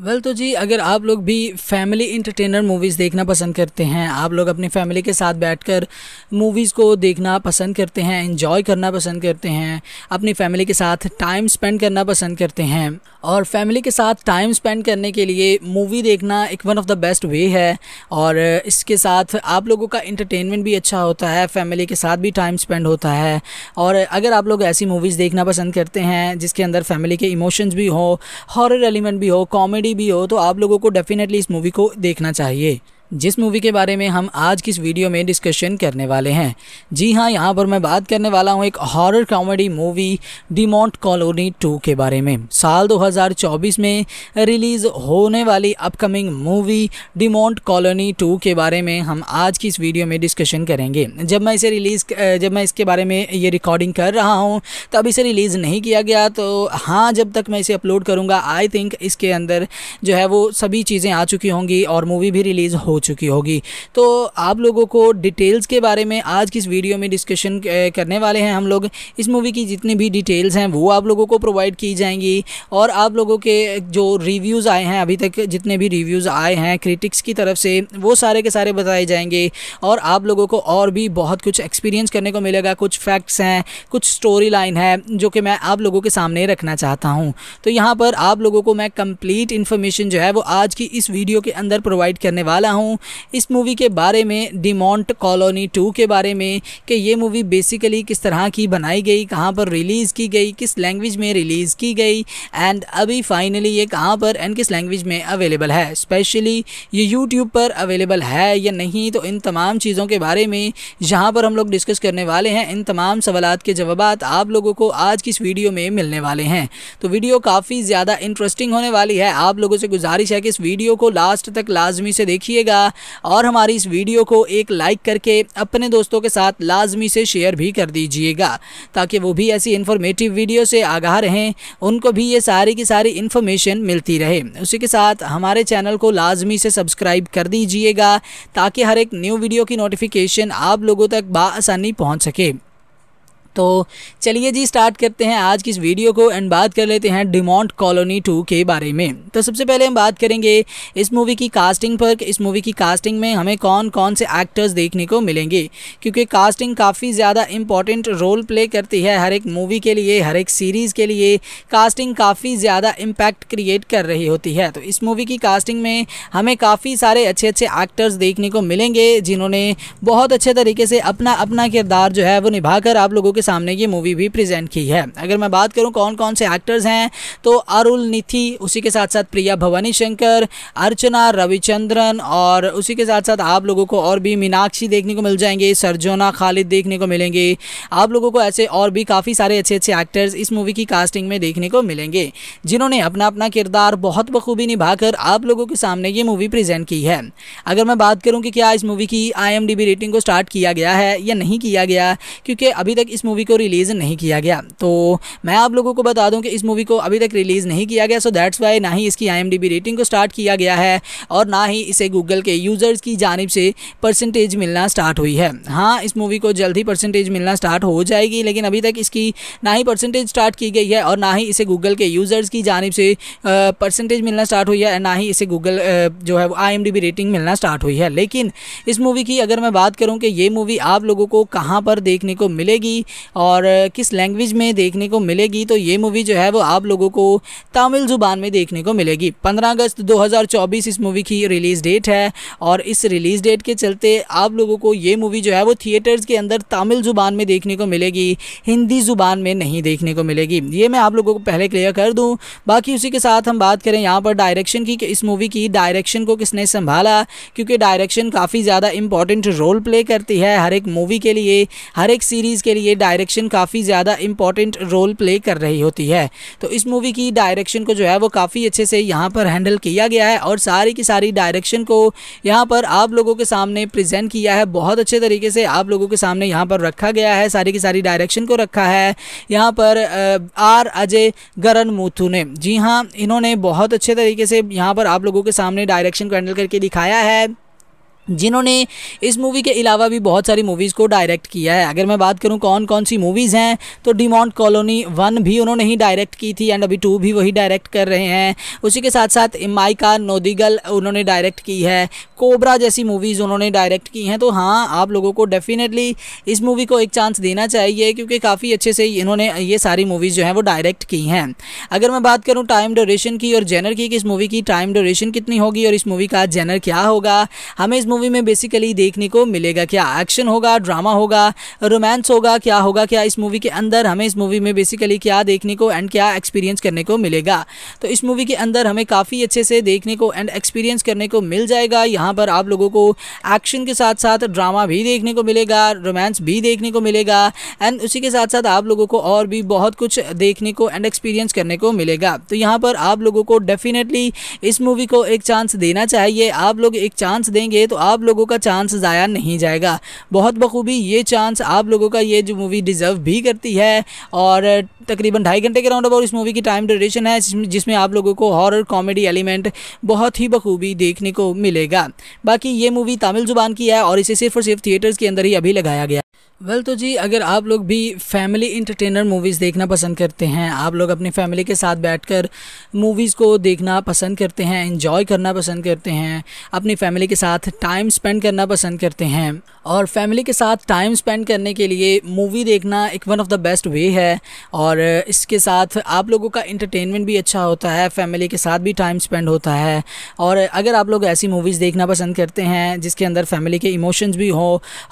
well well, तो जी अगर आप लोग भी फैमिली इंटरटेनर मूवीज़ देखना पसंद करते हैं आप लोग अपनी फैमिली के साथ बैठकर मूवीज़ को देखना पसंद करते हैं इन्जॉय करना पसंद करते हैं अपनी फैमिली के साथ टाइम स्पेंड करना पसंद करते हैं और फैमिली के साथ टाइम स्पेंड करने के लिए मूवी देखना एक one of the best way है और इसके साथ आप लोगों का इंटरटेनमेंट भी अच्छा होता है फैमिली के साथ भी टाइम स्पेंड होता है और अगर आप लोग ऐसी मूवीज़ देखना पसंद करते हैं जिसके अंदर फैमिली के इमोशंस भी हो हॉरर एलिमेंट भी हो कॉम कॉमेडी भी हो तो आप लोगों को डेफिनेटली इस मूवी को देखना चाहिए जिस मूवी के बारे में हम आज की इस वीडियो में डिस्कशन करने वाले हैं जी हाँ यहाँ पर मैं बात करने वाला हूँ एक horror comedy movie Monte Colony 2 के बारे में साल 2024 में रिलीज़ होने वाली अपकमिंग मूवी मॉन्ट कॉलोनी 2 के बारे में हम आज की इस वीडियो में डिस्कशन करेंगे जब मैं इसे रिलीज़ जब मैं इसके बारे में ये रिकॉर्डिंग कर रहा हूँ तब इसे रिलीज़ नहीं किया गया तो हाँ जब तक मैं इसे अपलोड करूँगा आई थिंक इसके अंदर जो है वो सभी चीज़ें आ चुकी होंगी और मूवी भी रिलीज़ हो चुकी होगी तो आप लोगों को डिटेल्स के बारे में आज की इस वीडियो में डिस्कशन करने वाले हैं हम लोग इस मूवी की जितनी भी डिटेल्स हैं वो आप लोगों को प्रोवाइड की जाएंगी और आप लोगों के जो रिव्यूज़ आए हैं अभी तक जितने भी रिव्यूज़ आए हैं क्रिटिक्स की तरफ से वो सारे के सारे बताए जाएंगे और आप लोगों को और भी बहुत कुछ एक्सपीरियंस करने को मिलेगा कुछ फैक्ट्स हैं कुछ स्टोरी लाइन है जो कि मैं आप लोगों के सामने रखना चाहता हूँ तो यहाँ पर आप लोगों को मैं कंप्लीट इन्फॉर्मेशन जो है वो आज की इस वीडियो के अंदर प्रोवाइड करने वाला हूँ हूँ इस मूवी के बारे में मॉन्ट कॉलोनी टू के बारे में कि ये मूवी बेसिकली किस तरह की बनाई गई कहाँ पर रिलीज़ की गई किस लैंग्वेज में रिलीज़ की गई एंड अभी फाइनली ये कहाँ पर एंड किस लैंग्वेज में अवेलेबल है स्पेशली ये यूट्यूब पर अवेलेबल है या नहीं तो इन तमाम चीज़ों के बारे में जहाँ पर हम लोग डिस्कस करने वाले हैं इन तमाम सवाल के जवाब आप लोगों को आज की इस वीडियो में मिलने वाले हैं तो वीडियो काफ़ी ज़्यादा इंटरेस्टिंग होने वाली है आप लोगों से गुजारिश है कि इस वीडियो को लास्ट तक लाजमी से देखिएगा किया और हमारी इस वीडियो को एक लाइक करके अपने दोस्तों के साथ लाजमी से शेयर भी कर दीजिएगा ताकि वो भी ऐसी इन्फॉर्मेटिव वीडियो से आगाह रहें उनको भी ये सारी की सारी इन्फॉर्मेशन मिलती रहे उसी के साथ हमारे चैनल को लाजमी से सब्सक्राइब कर दीजिएगा ताकि हर एक न्यू वीडियो की नोटिफिकेशन आप लोगों तक बासानी पहुँच सके तो चलिए जी स्टार्ट करते हैं आज की इस वीडियो को एंड बात कर लेते हैं डिमोंट कॉलोनी टू के बारे में तो सबसे पहले हम बात करेंगे इस मूवी की कास्टिंग पर इस मूवी की कास्टिंग में हमें कौन कौन से एक्टर्स देखने को मिलेंगे क्योंकि कास्टिंग काफ़ी ज़्यादा इंपॉर्टेंट रोल प्ले करती है हर एक मूवी के लिए हर एक सीरीज़ के लिए कास्टिंग काफ़ी ज़्यादा इम्पैक्ट क्रिएट कर रही होती है तो इस मूवी की कास्टिंग में हमें काफ़ी सारे अच्छे अच्छे एक्टर्स देखने को मिलेंगे जिन्होंने बहुत अच्छे तरीके से अपना अपना किरदार जो है वो निभाकर आप लोगों के सामने ये मूवी भी प्रेजेंट की है अगर मैं बात करूँ कौन कौन से एक्टर्स हैं तो अरुल निथि उसी के साथ साथ प्रिया भवानी शंकर अर्चना रविचंद्रन और उसी के साथ साथ आप लोगों को और भी मीनाक्षी देखने को मिल जाएंगे सरजोना खालिद देखने को मिलेंगे आप लोगों को ऐसे और भी काफ़ी सारे अच्छे अच्छे एक्टर्स इस मूवी की कास्टिंग में देखने को मिलेंगे जिन्होंने अपना अपना किरदार बहुत बखूबी निभाकर आप लोगों के सामने ये मूवी प्रेजेंट की है अगर मैं बात करूँ कि क्या इस मूवी की आई रेटिंग को स्टार्ट किया गया है या नहीं किया गया क्योंकि अभी तक इस मूवी को रिलीज़ नहीं किया गया तो मैं आप लोगों को बता दूं कि इस मूवी को अभी तक रिलीज़ नहीं किया गया सो दैट्स वाई ना ही इसकी आई रेटिंग को स्टार्ट किया गया है और ना ही इसे गूगल के यूज़र्स की जानब से परसेंटेज मिलना स्टार्ट हुई है हाँ इस मूवी को जल्द ही परसेंटेज मिलना स्टार्ट हो जाएगी लेकिन अभी तक इसकी ना ही परसेंटेज स्टार्ट की गई है और ना ही इसे गूगल के यूज़र्स की जानब से परसेंटेज मिलना स्टार्ट हुई है ना ही इसे गूगल जो है वो आई रेटिंग मिलना स्टार्ट हुई है लेकिन इस मूवी की अगर मैं बात करूँ कि ये मूवी आप लोगों को कहाँ पर देखने को मिलेगी और किस लैंग्वेज में देखने को मिलेगी तो ये मूवी जो है वो आप लोगों को तमिल ज़ुबान में देखने को मिलेगी पंद्रह अगस्त 2024 इस मूवी की रिलीज़ डेट है और इस रिलीज़ डेट के चलते आप लोगों को ये मूवी जो है वो थिएटर्स के अंदर तमिल ज़ुबान में देखने को मिलेगी हिंदी ज़ुबान में नहीं देखने को मिलेगी ये मैं आप लोगों को पहले क्लियर कर दूँ बाकी उसी के साथ हम बात करें यहाँ पर डायरेक्शन की कि इस मूवी की डायरेक्शन को किसने संभाला क्योंकि डायरेक्शन काफ़ी ज़्यादा इंपॉर्टेंट रोल प्ले करती है हर एक मूवी के लिए हर एक सीरीज़ के लिए डायरेक्शन काफ़ी ज़्यादा इंपॉर्टेंट रोल प्ले कर रही होती है तो इस मूवी की डायरेक्शन को जो है वो काफ़ी अच्छे से यहाँ पर हैंडल किया गया है और सारी की सारी डायरेक्शन को यहाँ पर आप लोगों के सामने प्रजेंट किया है बहुत अच्छे तरीके से आप लोगों के सामने यहाँ पर रखा गया है सारी की सारी डायरेक्शन को रखा है यहाँ पर आर अजय गरन मूथू ने जी हाँ इन्होंने बहुत अच्छे तरीके से यहाँ पर आप लोगों के सामने डायरेक्शन को हैंडल करके दिखाया है जिन्होंने इस मूवी के अलावा भी बहुत सारी मूवीज़ को डायरेक्ट किया है अगर मैं बात करूं कौन कौन सी मूवीज़ हैं तो डिमॉन्ट कॉलोनी वन भी उन्होंने ही डायरेक्ट की थी एंड अभी टू भी वही डायरेक्ट कर रहे हैं उसी के साथ साथ माइका नोदिगल उन्होंने डायरेक्ट की है कोबरा जैसी मूवीज़ उन्होंने डायरेक्ट की हैं तो हाँ आप लोगों को डेफिनेटली इस मूवी को एक चांस देना चाहिए क्योंकि काफ़ी अच्छे से इन्होंने ये सारी मूवीज़ जो हैं वो डायरेक्ट की हैं अगर मैं बात करूँ टाइम ड्यूरेशन की और जेनर की कि इस मूवी की टाइम ड्यूरेशन कितनी होगी और इस मूवी का जेनर क्या होगा हमें इस मूवी में बेसिकली देखने को मिलेगा क्या एक्शन होगा ड्रामा होगा रोमांस होगा क्या होगा क्या इस मूवी के अंदर हमें इस मूवी में बेसिकली क्या देखने को एंड क्या एक्सपीरियंस करने को मिलेगा तो इस मूवी के अंदर हमें काफ़ी अच्छे से देखने को एंड एक्सपीरियंस करने को मिल जाएगा यहाँ पर आप लोगों को एक्शन के साथ साथ ड्रामा भी देखने को मिलेगा रोमांस भी देखने को मिलेगा एंड उसी के साथ साथ आप लोगों को और भी बहुत कुछ देखने को एंड एक्सपीरियंस करने को मिलेगा तो यहाँ पर आप लोगों को डेफिनेटली इस मूवी को एक चांस देना चाहिए आप लोग एक चांस देंगे तो आप लोगों का चांस ज़ाया नहीं जाएगा बहुत बखूबी ये चांस आप लोगों का ये जो मूवी डिज़र्व भी करती है और तकरीबन ढाई घंटे के राउंड अबाउट इस मूवी की टाइम ड्यूरेशन है जिसमें आप लोगों को हॉरर कॉमेडी एलिमेंट बहुत ही बखूबी देखने को मिलेगा बाकी ये मूवी तमिल ज़ुबान की है और इसे सिर्फ और सिर्फ थिएटर्स के अंदर ही अभी लगाया गया वेल well, तो जी अगर आप लोग भी फैमिली इंटरटेनर मूवीज़ देखना पसंद करते हैं आप लोग अपनी फैमिली के साथ बैठकर मूवीज़ को देखना पसंद करते हैं इन्जॉय करना पसंद करते हैं अपनी फैमिली के साथ टाइम स्पेंड करना पसंद करते हैं और फैमिली के साथ टाइम स्पेंड करने के लिए मूवी देखना एक one of the best way है और इसके साथ आप लोगों का इंटरटेनमेंट भी अच्छा होता है फैमिली के साथ भी टाइम स्पेंड होता है और अगर आप लोग ऐसी मूवीज़ देखना पसंद करते हैं जिसके अंदर फैमिली के इमोशंस भी हो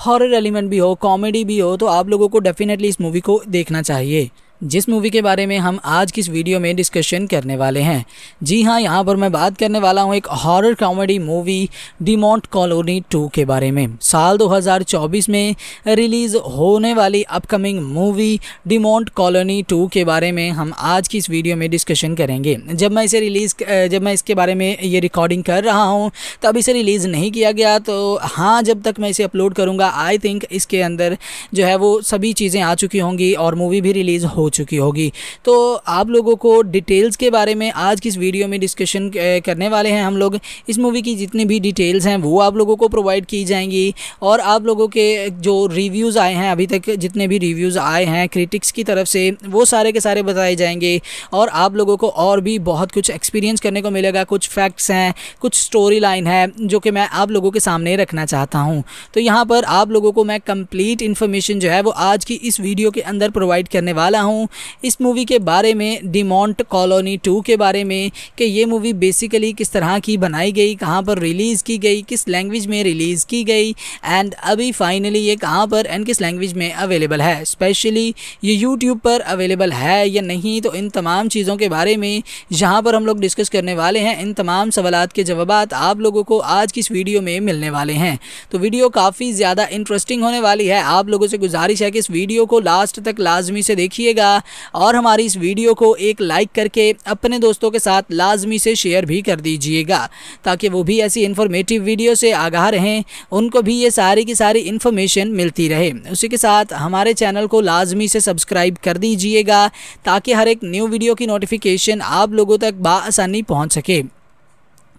हॉरर एलिमेंट भी हो कॉमेडी कॉमेडी भी हो तो आप लोगों को डेफिनेटली इस मूवी को देखना चाहिए जिस मूवी के बारे में हम आज की इस वीडियो में डिस्कशन करने वाले हैं जी हाँ यहाँ पर मैं बात करने वाला हूँ एक horror comedy movie Demonte Colony 2 के बारे में साल 2024 में रिलीज़ होने वाली अपकमिंग मूवी मॉन्ट कॉलोनी 2 के बारे में हम आज की इस वीडियो में डिस्कशन करेंगे जब मैं इसे रिलीज़ जब मैं इसके बारे में ये रिकॉर्डिंग कर रहा हूँ तब इसे रिलीज़ नहीं किया गया तो हाँ जब तक मैं इसे अपलोड करूँगा आई थिंक इसके अंदर जो है वो सभी चीज़ें आ चुकी होंगी और मूवी भी रिलीज़ हो चुकी होगी तो आप लोगों को डिटेल्स के बारे में आज की इस वीडियो में डिस्कशन करने वाले हैं हम लोग इस मूवी की जितनी भी डिटेल्स हैं वो आप लोगों को प्रोवाइड की जाएंगी और आप लोगों के जो रिव्यूज़ आए हैं अभी तक जितने भी रिव्यूज़ आए हैं क्रिटिक्स की तरफ से वो सारे के सारे बताए जाएंगे और आप लोगों को और भी बहुत कुछ एक्सपीरियंस करने को मिलेगा कुछ फैक्ट्स हैं कुछ स्टोरी लाइन है जो कि मैं आप लोगों के सामने रखना चाहता हूँ तो यहाँ पर आप लोगों को मैं कंप्लीट इन्फॉर्मेशन जो है वो आज की इस वीडियो के अंदर प्रोवाइड करने वाला हूँ हूँ इस मूवी के बारे में डिमोंट कॉलोनी टू के बारे में कि ये मूवी बेसिकली किस तरह की बनाई गई कहाँ पर रिलीज़ की गई किस लैंग्वेज में रिलीज़ की गई एंड अभी फाइनली ये कहाँ पर एंड किस लैंग्वेज में अवेलेबल है स्पेशली ये यूट्यूब पर अवेलेबल है या नहीं तो इन तमाम चीज़ों के बारे में जहाँ पर हम लोग डिस्कस करने वाले हैं इन तमाम सवाल के जवाब आप लोगों को आज की इस वीडियो में मिलने वाले हैं तो वीडियो काफ़ी ज़्यादा इंटरेस्टिंग होने वाली है आप लोगों से गुजारिश है कि इस वीडियो को लास्ट तक लाजमी से देखिएगा कीजिएगा और हमारी इस वीडियो को एक लाइक करके अपने दोस्तों के साथ लाजमी से शेयर भी कर दीजिएगा ताकि वो भी ऐसी इन्फॉर्मेटिव वीडियो से आगाह रहें उनको भी ये सारी की सारी इन्फॉर्मेशन मिलती रहे उसी के साथ हमारे चैनल को लाजमी से सब्सक्राइब कर दीजिएगा ताकि हर एक न्यू वीडियो की नोटिफिकेशन आप लोगों तक बासानी पहुँच सके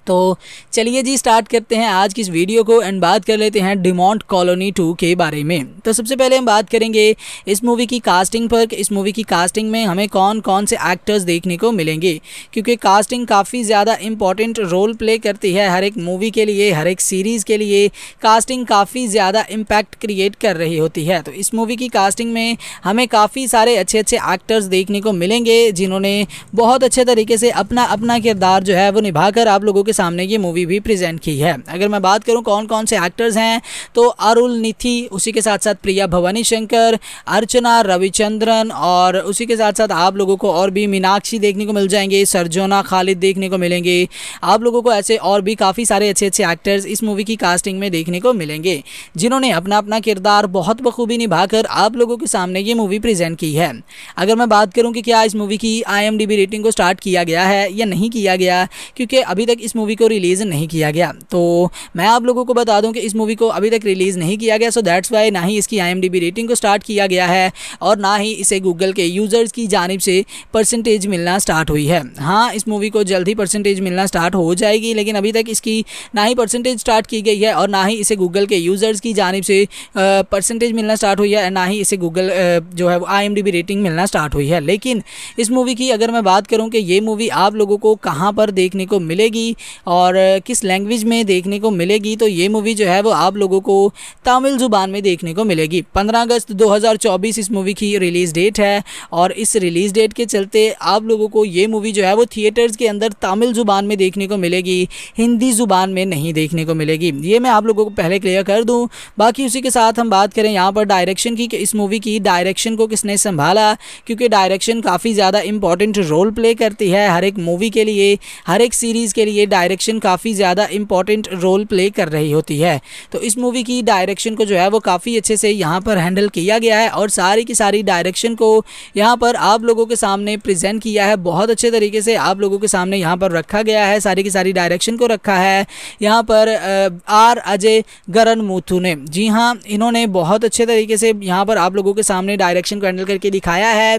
तो चलिए जी स्टार्ट करते हैं आज की इस वीडियो को एंड बात कर लेते हैं डिमोंट कॉलोनी टू के बारे में तो सबसे पहले हम बात करेंगे इस मूवी की कास्टिंग पर इस मूवी की कास्टिंग में हमें कौन कौन से एक्टर्स देखने को मिलेंगे क्योंकि कास्टिंग काफ़ी ज़्यादा इंपॉर्टेंट रोल प्ले करती है हर एक मूवी के लिए हर एक सीरीज़ के लिए कास्टिंग काफ़ी ज़्यादा इम्पैक्ट क्रिएट कर रही होती है तो इस मूवी की कास्टिंग में हमें काफ़ी सारे अच्छे अच्छे एक्टर्स देखने को मिलेंगे जिन्होंने बहुत अच्छे तरीके से अपना अपना किरदार जो है वो निभाकर आप लोगों के सामने ये मूवी भी प्रेजेंट की है अगर मैं बात करूँ कौन कौन से एक्टर्स हैं तो अरुल निथि उसी के साथ साथ प्रिया भवानी शंकर अर्चना रविचंद्रन और उसी के साथ साथ आप लोगों को और भी मीनाक्षी देखने को मिल जाएंगे सरजोना खालिद देखने को मिलेंगे आप लोगों को ऐसे और भी काफ़ी सारे अच्छे अच्छे एक्टर्स इस मूवी की कास्टिंग में देखने को मिलेंगे जिन्होंने अपना अपना किरदार बहुत बखूबी निभाकर आप लोगों के सामने ये मूवी प्रेजेंट की है अगर मैं बात करूँ कि क्या इस मूवी की आई रेटिंग को स्टार्ट किया गया है या नहीं किया गया क्योंकि अभी तक इस मूवी मूवी को रिलीज़ नहीं किया गया तो मैं आप लोगों को बता दूं कि इस मूवी को अभी तक रिलीज़ नहीं किया गया सो दैट्स वाई ना ही इसकी आई रेटिंग को स्टार्ट किया गया है और ना ही इसे गूगल के यूज़र्स की जानब से परसेंटेज मिलना स्टार्ट हुई है हाँ इस मूवी को जल्द ही परसेंटेज मिलना स्टार्ट हो जाएगी लेकिन अभी तक इसकी ना ही परसेंटेज स्टार्ट की गई है और ना ही इसे गूगल के यूज़र्स की जानब से परसेंटेज मिलना स्टार्ट हुई है ना ही इसे गूगल जो है आई रेटिंग मिलना स्टार्ट हुई है लेकिन इस मूवी की अगर मैं बात करूँ कि ये मूवी आप लोगों को कहाँ पर देखने को मिलेगी और किस लैंग्वेज में देखने को मिलेगी तो ये मूवी जो है वो आप लोगों को तमिल ज़ुबान में देखने को मिलेगी पंद्रह अगस्त 2024 इस मूवी की रिलीज़ डेट है और इस रिलीज़ डेट के चलते आप लोगों को ये मूवी जो है वो थिएटर्स के अंदर तमिल ज़ुबान में देखने को मिलेगी हिंदी ज़ुबान में नहीं देखने को मिलेगी ये मैं आप लोगों को पहले क्लियर कर दूँ बाकी उसी के साथ हम बात करें यहाँ पर डायरेक्शन की इस मूवी की डायरेक्शन को किसने संभाला क्योंकि डायरेक्शन काफ़ी ज़्यादा इंपॉर्टेंट रोल प्ले करती है हर एक मूवी के लिए हर एक सीरीज़ के लिए डायरेक्शन काफ़ी ज़्यादा इंपॉर्टेंट रोल प्ले कर रही होती है तो इस मूवी की डायरेक्शन को जो है वो काफ़ी अच्छे से यहाँ पर हैंडल किया गया है और सारी की सारी डायरेक्शन को यहाँ पर आप लोगों के सामने प्रजेंट किया है बहुत अच्छे तरीके से आप लोगों के सामने यहाँ पर रखा गया है सारी की सारी डायरेक्शन को रखा है यहाँ पर आर अजय गरन मूथू ने जी हाँ इन्होंने बहुत अच्छे तरीके से यहाँ पर आप लोगों के सामने डायरेक्शन को हैंडल करके दिखाया है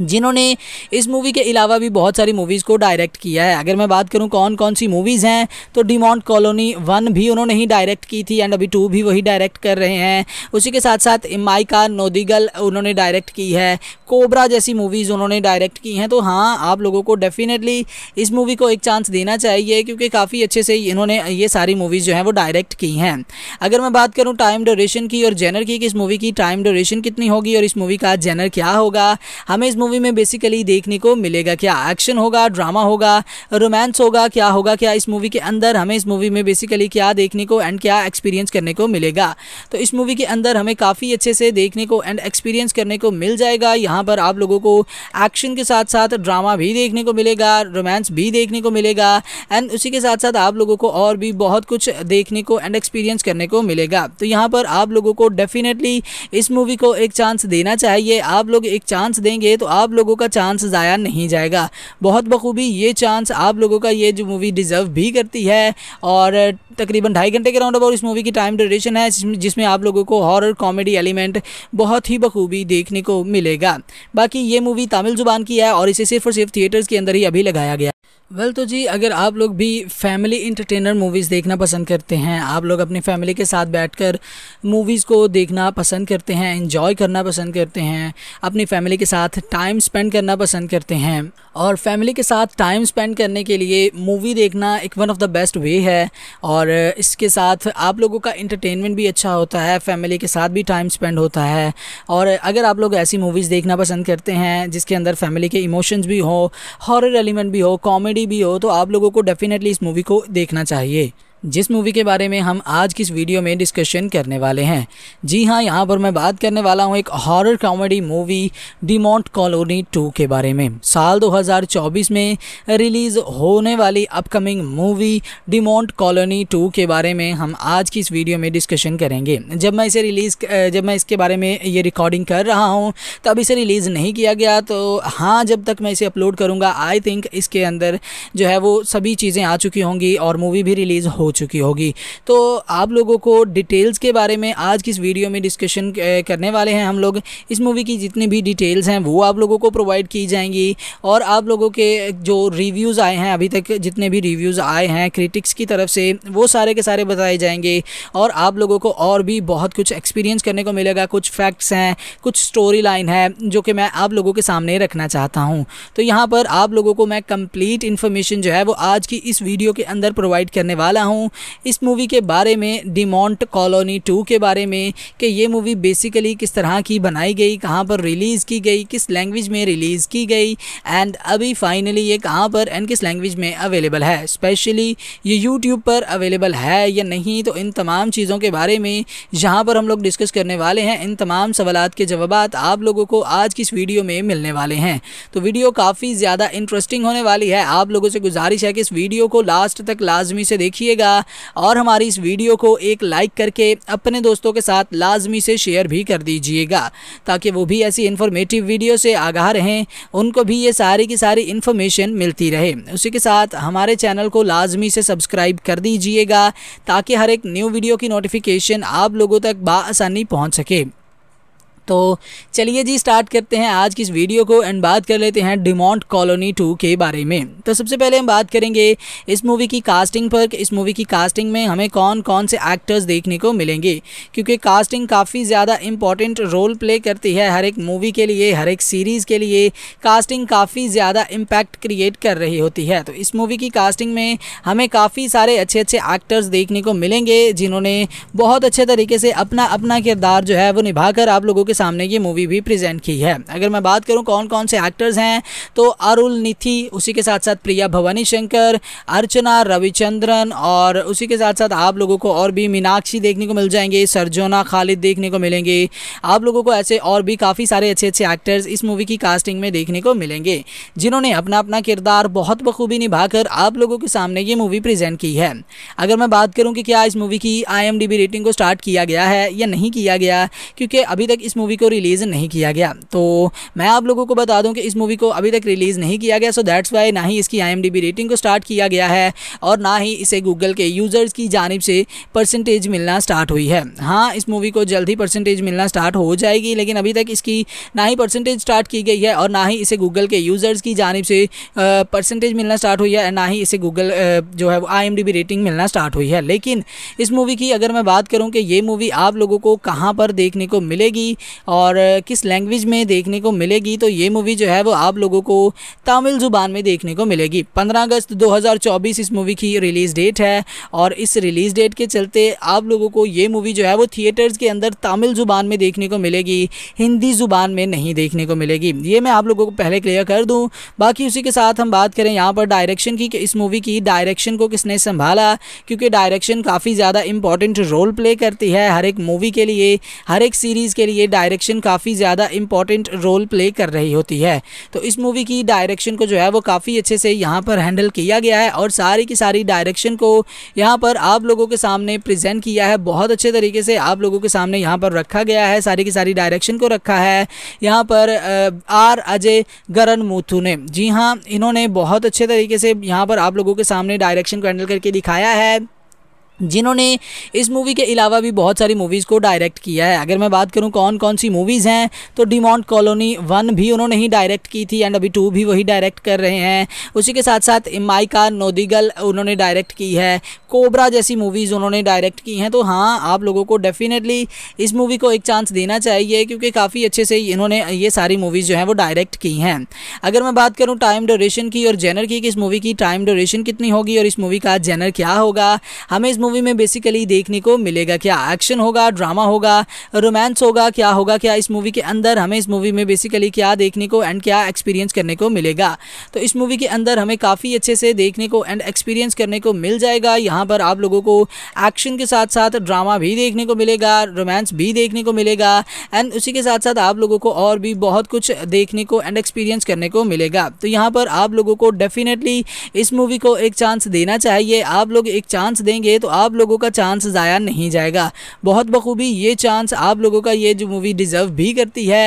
जिन्होंने इस मूवी के अलावा भी बहुत सारी मूवीज़ को डायरेक्ट किया है अगर मैं बात करूं कौन कौन सी मूवीज़ हैं तो डिमॉन्ट कॉलोनी वन भी उन्होंने ही डायरेक्ट की थी एंड अभी टू भी वही डायरेक्ट कर रहे हैं उसी के साथ साथ माइका नोदिगल उन्होंने डायरेक्ट की है कोबरा जैसी मूवीज़ उन्होंने डायरेक्ट की हैं तो हाँ आप लोगों को डेफिनेटली इस मूवी को एक चांस देना चाहिए क्योंकि काफ़ी अच्छे से इन्होंने ये सारी मूवीज़ जो हैं वो डायरेक्ट की हैं अगर मैं बात करूँ टाइम ड्यूरेशन की और जेनर की कि इस मूवी की टाइम ड्यूरेशन कितनी होगी और इस मूवी का जेनर क्या होगा हमें इस मूवी में बेसिकली देखने को मिलेगा क्या एक्शन होगा ड्रामा होगा रोमांस होगा क्या होगा क्या इस मूवी के अंदर हमें इस मूवी में बेसिकली क्या देखने को एंड क्या एक्सपीरियंस करने को मिलेगा तो इस मूवी के अंदर हमें काफ़ी अच्छे से देखने को एंड एक्सपीरियंस करने को मिल जाएगा यहाँ पर आप लोगों को एक्शन के साथ साथ ड्रामा भी देखने को मिलेगा रोमांस भी देखने को मिलेगा एंड उसी के साथ साथ आप लोगों को और भी बहुत कुछ देखने को एंड एक्सपीरियंस करने को मिलेगा तो यहाँ पर आप लोगों को डेफिनेटली इस मूवी को एक चांस देना चाहिए आप लोग एक चांस देंगे तो आप लोगों का चांस ज़ाया नहीं जाएगा बहुत बखूबी ये चांस आप लोगों का ये जो मूवी डिज़र्व भी करती है और तकरीबन ढाई घंटे के राउंड अबाउट इस मूवी की टाइम ड्यूरेशन है जिसमें आप लोगों को हॉरर कॉमेडी एलिमेंट बहुत ही बखूबी देखने को मिलेगा बाकी ये मूवी तमिल ज़ुबान की है और इसे सिर्फ और सिर्फ थिएटर्स के अंदर ही अभी लगाया गया वेल well, तो जी अगर आप लोग भी फैमिली इंटरटेनर मूवीज़ देखना पसंद करते हैं आप लोग अपनी फैमिली के साथ बैठकर मूवीज़ को देखना पसंद करते हैं इन्जॉय करना पसंद करते हैं अपनी फैमिली के साथ टाइम टाइम स्पेंड करना पसंद करते हैं और फैमिली के साथ टाइम स्पेंड करने के लिए मूवी देखना एक one of the best way है और इसके साथ आप लोगों का इंटरटेनमेंट भी अच्छा होता है फैमिली के साथ भी टाइम स्पेंड होता है और अगर आप लोग ऐसी मूवीज़ देखना पसंद करते हैं जिसके अंदर फैमिली के इमोशंस भी हो हॉरर एलिमेंट भी हो कॉमेडी भी हो तो आप लोगों को डेफ़िनेटली इस मूवी को देखना चाहिए जिस मूवी के बारे में हम आज की इस वीडियो में डिस्कशन करने वाले हैं जी हाँ यहाँ पर मैं बात करने वाला हूँ एक horror comedy movie Monte Colony 2 के बारे में साल 2024 में रिलीज़ होने वाली अपकमिंग मूवी मॉन्ट कॉलोनी 2 के बारे में हम आज की इस वीडियो में डिस्कशन करेंगे जब मैं इसे रिलीज़ जब मैं इसके बारे में ये रिकॉर्डिंग कर रहा हूँ तब इसे रिलीज़ नहीं किया गया तो हाँ जब तक मैं इसे अपलोड करूँगा आई थिंक इसके अंदर जो है वो सभी चीज़ें आ चुकी होंगी और मूवी भी रिलीज़ हो चुकी होगी तो आप लोगों को डिटेल्स के बारे में आज की इस वीडियो में डिस्कशन करने वाले हैं हम लोग इस मूवी की जितनी भी डिटेल्स हैं वो आप लोगों को प्रोवाइड की जाएंगी और आप लोगों के जो रिव्यूज़ आए हैं अभी तक जितने भी रिव्यूज़ आए हैं क्रिटिक्स की तरफ से वो सारे के सारे बताए जाएंगे और आप लोगों को और भी बहुत कुछ एक्सपीरियंस करने को मिलेगा कुछ फैक्ट्स हैं कुछ स्टोरी लाइन है जो कि मैं आप लोगों के सामने रखना चाहता हूँ तो यहाँ पर आप लोगों को मैं कंप्लीट इन्फॉर्मेशन जो है वो आज की इस वीडियो के अंदर प्रोवाइड करने वाला हूँ हूँ इस मूवी के बारे में डिमोंट कॉलोनी टू के बारे में कि ये मूवी बेसिकली किस तरह की बनाई गई कहाँ पर रिलीज़ की गई किस लैंग्वेज में रिलीज़ की गई एंड अभी फाइनली ये कहाँ पर एंड किस लैंग्वेज में अवेलेबल है स्पेशली ये यूट्यूब पर अवेलेबल है या नहीं तो इन तमाम चीज़ों के बारे में जहाँ पर हम लोग डिस्कस करने वाले हैं इन तमाम सवाल के जवाब आप लोगों को आज की इस वीडियो में मिलने वाले हैं तो वीडियो काफ़ी ज़्यादा इंटरेस्टिंग होने वाली है आप लोगों से गुजारिश है कि इस वीडियो को लास्ट तक लाजमी से देखिएगा कीजिएगा और हमारी इस वीडियो को एक लाइक करके अपने दोस्तों के साथ लाजमी से शेयर भी कर दीजिएगा ताकि वो भी ऐसी इन्फॉर्मेटिव वीडियो से आगाह रहें उनको भी ये सारी की सारी इन्फॉर्मेशन मिलती रहे उसी के साथ हमारे चैनल को लाजमी से सब्सक्राइब कर दीजिएगा ताकि हर एक न्यू वीडियो की नोटिफिकेशन आप लोगों तक बासानी पहुँच सके तो चलिए जी स्टार्ट करते हैं आज की इस वीडियो को एंड बात कर लेते हैं डिमोंट कॉलोनी टू के बारे में तो सबसे पहले हम बात करेंगे इस मूवी की कास्टिंग पर इस मूवी की कास्टिंग में हमें कौन कौन से एक्टर्स देखने को मिलेंगे क्योंकि कास्टिंग काफ़ी ज़्यादा इंपॉर्टेंट रोल प्ले करती है हर एक मूवी के लिए हर एक सीरीज़ के लिए कास्टिंग काफ़ी ज़्यादा इम्पैक्ट क्रिएट कर रही होती है तो इस मूवी की कास्टिंग में हमें काफ़ी सारे अच्छे अच्छे एक्टर्स देखने को मिलेंगे जिन्होंने बहुत अच्छे तरीके से अपना अपना किरदार जो है वो निभाकर आप लोगों के सामने ये मूवी भी प्रेजेंट की है अगर मैं बात करूँ कौन कौन से एक्टर्स हैं तो अरुल निथि उसी के साथ साथ प्रिया भवानी शंकर अर्चना रविचंद्रन और उसी के साथ साथ आप लोगों को और भी मीनाक्षी देखने को मिल जाएंगे सरजोना खालिद देखने को मिलेंगे आप लोगों को ऐसे और भी काफ़ी सारे अच्छे अच्छे एक्टर्स इस मूवी की कास्टिंग में देखने को मिलेंगे जिन्होंने अपना अपना किरदार बहुत बखूबी निभाकर आप लोगों के सामने ये मूवी प्रेजेंट की है अगर मैं बात करूँ कि क्या इस मूवी की आई रेटिंग को स्टार्ट किया गया है या नहीं किया गया क्योंकि अभी तक इस मूवी मूवी को रिलीज़ नहीं किया गया तो मैं आप लोगों को बता दूं कि इस मूवी को अभी तक रिलीज़ नहीं किया गया सो दैट्स वाई ना ही इसकी आई रेटिंग को स्टार्ट किया गया है और ना ही इसे गूगल के यूज़र्स की जानब से परसेंटेज मिलना स्टार्ट हुई है हाँ इस मूवी को जल्द ही परसेंटेज मिलना स्टार्ट हो जाएगी लेकिन अभी तक इसकी ना ही परसेंटेज स्टार्ट की गई है और ना ही इसे गूगल के यूज़र्स की जानब से परसेंटेज मिलना स्टार्ट हुई है ना ही इसे गूगल जो है आई रेटिंग मिलना स्टार्ट हुई है लेकिन इस मूवी की अगर मैं बात करूँ कि ये मूवी आप लोगों को कहाँ पर देखने को मिलेगी और किस लैंग्वेज में देखने को मिलेगी तो ये मूवी जो है वो आप लोगों को तमिल ज़ुबान में देखने को मिलेगी 15 अगस्त 2024 इस मूवी की रिलीज़ डेट है और इस रिलीज़ डेट के चलते आप लोगों को ये मूवी जो है वो थिएटर्स के अंदर तमिल ज़ुबान में देखने को मिलेगी हिंदी ज़ुबान में नहीं देखने को मिलेगी ये मैं आप लोगों को पहले क्लियर कर दूँ बाकी उसी के साथ हम बात करें यहाँ पर डायरेक्शन की कि इस मूवी की डायरेक्शन को किसने संभाला क्योंकि डायरेक्शन काफ़ी ज़्यादा इंपॉर्टेंट रोल प्ले करती है हर एक मूवी के लिए हर एक सीरीज़ के लिए डायरेक्शन डायरेक्शन काफ़ी ज़्यादा इंपॉर्टेंट रोल प्ले कर रही होती है तो इस मूवी की डायरेक्शन को जो है वो काफ़ी अच्छे से यहाँ पर हैंडल किया गया है और सारी की सारी डायरेक्शन को यहाँ पर आप लोगों के सामने प्रजेंट किया है बहुत अच्छे तरीके से आप लोगों के सामने यहाँ पर रखा गया है सारी की सारी डायरेक्शन को रखा है यहाँ पर आर अजय गरन मूथू ने जी हाँ इन्होंने बहुत अच्छे तरीके से यहाँ पर आप लोगों के सामने डायरेक्शन को हैंडल करके दिखाया है जिन्होंने इस मूवी के अलावा भी बहुत सारी मूवीज़ को डायरेक्ट किया है अगर मैं बात करूं कौन कौन सी मूवीज़ हैं तो डिमॉन्ट कॉलोनी वन भी उन्होंने ही डायरेक्ट की थी एंड अभी टू भी वही डायरेक्ट कर रहे हैं उसी के साथ साथ माइका नोदिगल उन्होंने डायरेक्ट की है कोबरा जैसी मूवीज़ उन्होंने डायरेक्ट की हैं तो हाँ आप लोगों को डेफिनेटली इस मूवी को एक चांस देना चाहिए क्योंकि काफ़ी अच्छे से इन्होंने ये सारी मूवीज़ जो हैं वो डायरेक्ट की हैं अगर मैं बात करूँ टाइम ड्यूरेशन की और जेनर की कि इस मूवी की टाइम ड्यूरेशन कितनी होगी और इस मूवी का जेनर क्या होगा हमें इस मूवी में बेसिकली देखने को मिलेगा क्या एक्शन होगा ड्रामा होगा रोमांस होगा क्या होगा क्या इस मूवी के अंदर हमें इस मूवी में बेसिकली क्या देखने को एंड क्या एक्सपीरियंस करने को मिलेगा तो इस मूवी के अंदर हमें काफ़ी अच्छे से देखने को एंड एक्सपीरियंस करने को मिल जाएगा यहाँ पर आप लोगों को एक्शन के साथ साथ ड्रामा भी देखने को मिलेगा रोमांस भी देखने को मिलेगा एंड उसी के साथ साथ आप लोगों को और भी बहुत कुछ देखने को एंड एक्सपीरियंस करने को मिलेगा तो यहाँ पर आप लोगों को डेफिनेटली इस मूवी को एक चांस देना चाहिए आप लोग एक चांस देंगे तो आप लोगों का चांस ज़ाया नहीं जाएगा बहुत बखूबी ये चांस आप लोगों का ये जो मूवी डिज़र्व भी करती है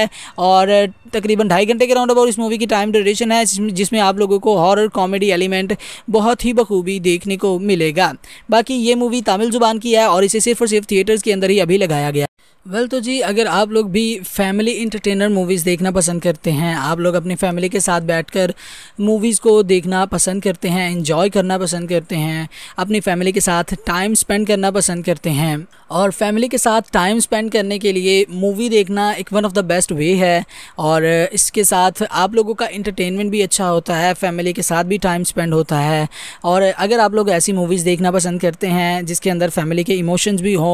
और तकरीबन ढाई घंटे के राउंड अबाउट इस मूवी की टाइम ड्यूरेशन है जिसमें आप लोगों को हॉरर कॉमेडी एलिमेंट बहुत ही बखूबी देखने को मिलेगा बाकी ये मूवी तमिल ज़ुबान की है और इसे सिर्फ और सिर्फ थिएटर्स के अंदर ही अभी लगाया गया वेल well, तो जी अगर आप लोग भी फैमिली इंटरटेनर मूवीज़ देखना पसंद करते हैं आप लोग अपनी फैमिली के साथ बैठकर मूवीज़ को देखना पसंद करते हैं इन्जॉय करना पसंद करते हैं अपनी फैमिली के साथ टाइम टाइम स्पेंड करना पसंद करते हैं और फैमिली के साथ टाइम स्पेंड करने के लिए मूवी देखना एक one of the best way है और इसके साथ आप लोगों का इंटरटेनमेंट भी अच्छा होता है फैमिली के साथ भी टाइम स्पेंड होता है और अगर आप लोग ऐसी मूवीज़ देखना पसंद करते हैं जिसके अंदर फैमिली के इमोशंस भी हो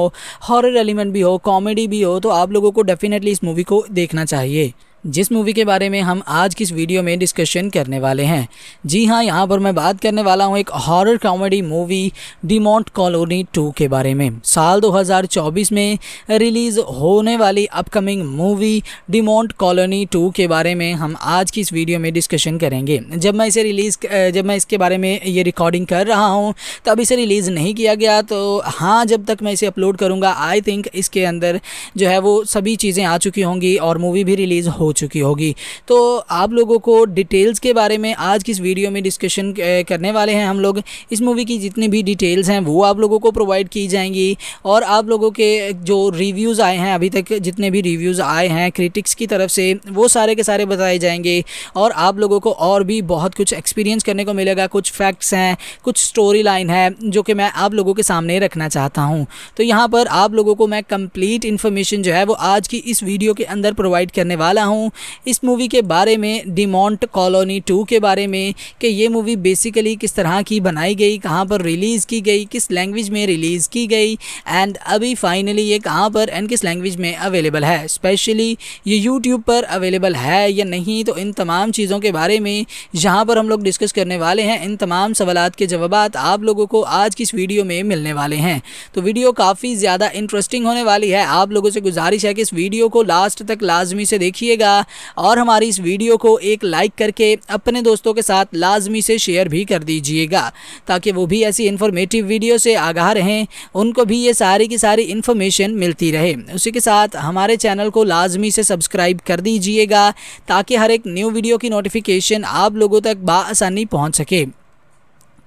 हॉरर एलिमेंट भी हो कॉमेडी भी हो तो आप लोगों को डेफ़िनेटली इस मूवी को देखना चाहिए जिस मूवी के बारे में हम आज की इस वीडियो में डिस्कशन करने वाले हैं जी हाँ यहाँ पर मैं बात करने वाला हूँ एक horror comedy movie Demonte Colony 2 के बारे में साल 2024 में रिलीज़ होने वाली अपकमिंग मूवी डिमोंट कॉलोनी 2 के बारे में हम आज की इस वीडियो में डिस्कशन करेंगे जब मैं इसे रिलीज़ जब मैं इसके बारे में ये रिकॉर्डिंग कर रहा हूँ तब इसे रिलीज़ नहीं किया गया तो हाँ जब तक मैं इसे अपलोड करूँगा आई थिंक इसके अंदर जो है वो सभी चीज़ें आ चुकी होंगी और मूवी भी रिलीज़ हो चुकी होगी तो आप लोगों को डिटेल्स के बारे में आज की इस वीडियो में डिस्कशन करने वाले हैं हम लोग इस मूवी की जितनी भी डिटेल्स हैं वो आप लोगों को प्रोवाइड की जाएंगी और आप लोगों के जो रिव्यूज़ आए हैं अभी तक जितने भी रिव्यूज़ आए हैं क्रिटिक्स की तरफ से वो सारे के सारे बताए जाएंगे और आप लोगों को और भी बहुत कुछ एक्सपीरियंस करने को मिलेगा कुछ फैक्ट्स हैं कुछ स्टोरी लाइन है जो कि मैं आप लोगों के सामने रखना चाहता हूँ तो यहाँ पर आप लोगों को मैं कंप्लीट इन्फॉर्मेशन जो है वो आज की इस वीडियो के अंदर प्रोवाइड करने वाला हूँ हूँ इस मूवी के बारे में डिमोंट कॉलोनी टू के बारे में कि ये मूवी बेसिकली किस तरह की बनाई गई कहाँ पर रिलीज़ की गई किस लैंग्वेज में रिलीज़ की गई एंड अभी फाइनली ये कहाँ पर एंड किस लैंग्वेज में अवेलेबल है स्पेशली ये यूट्यूब पर अवेलेबल है या नहीं तो इन तमाम चीज़ों के बारे में जहाँ पर हम लोग डिस्कस करने वाले हैं इन तमाम सवाल के जवाब आप लोगों को आज की इस वीडियो में मिलने वाले हैं तो वीडियो काफ़ी ज़्यादा इंटरेस्टिंग होने वाली है आप लोगों से गुजारिश है कि इस वीडियो को लास्ट तक लाजमी से देखिएगा कीजिएगा और हमारी इस वीडियो को एक लाइक करके अपने दोस्तों के साथ लाजमी से शेयर भी कर दीजिएगा ताकि वो भी ऐसी इन्फॉर्मेटिव वीडियो से आगाह रहें उनको भी ये सारी की सारी इन्फॉर्मेशन मिलती रहे उसी के साथ हमारे चैनल को लाजमी से सब्सक्राइब कर दीजिएगा ताकि हर एक न्यू वीडियो की नोटिफिकेशन आप लोगों तक बासानी पहुँच सके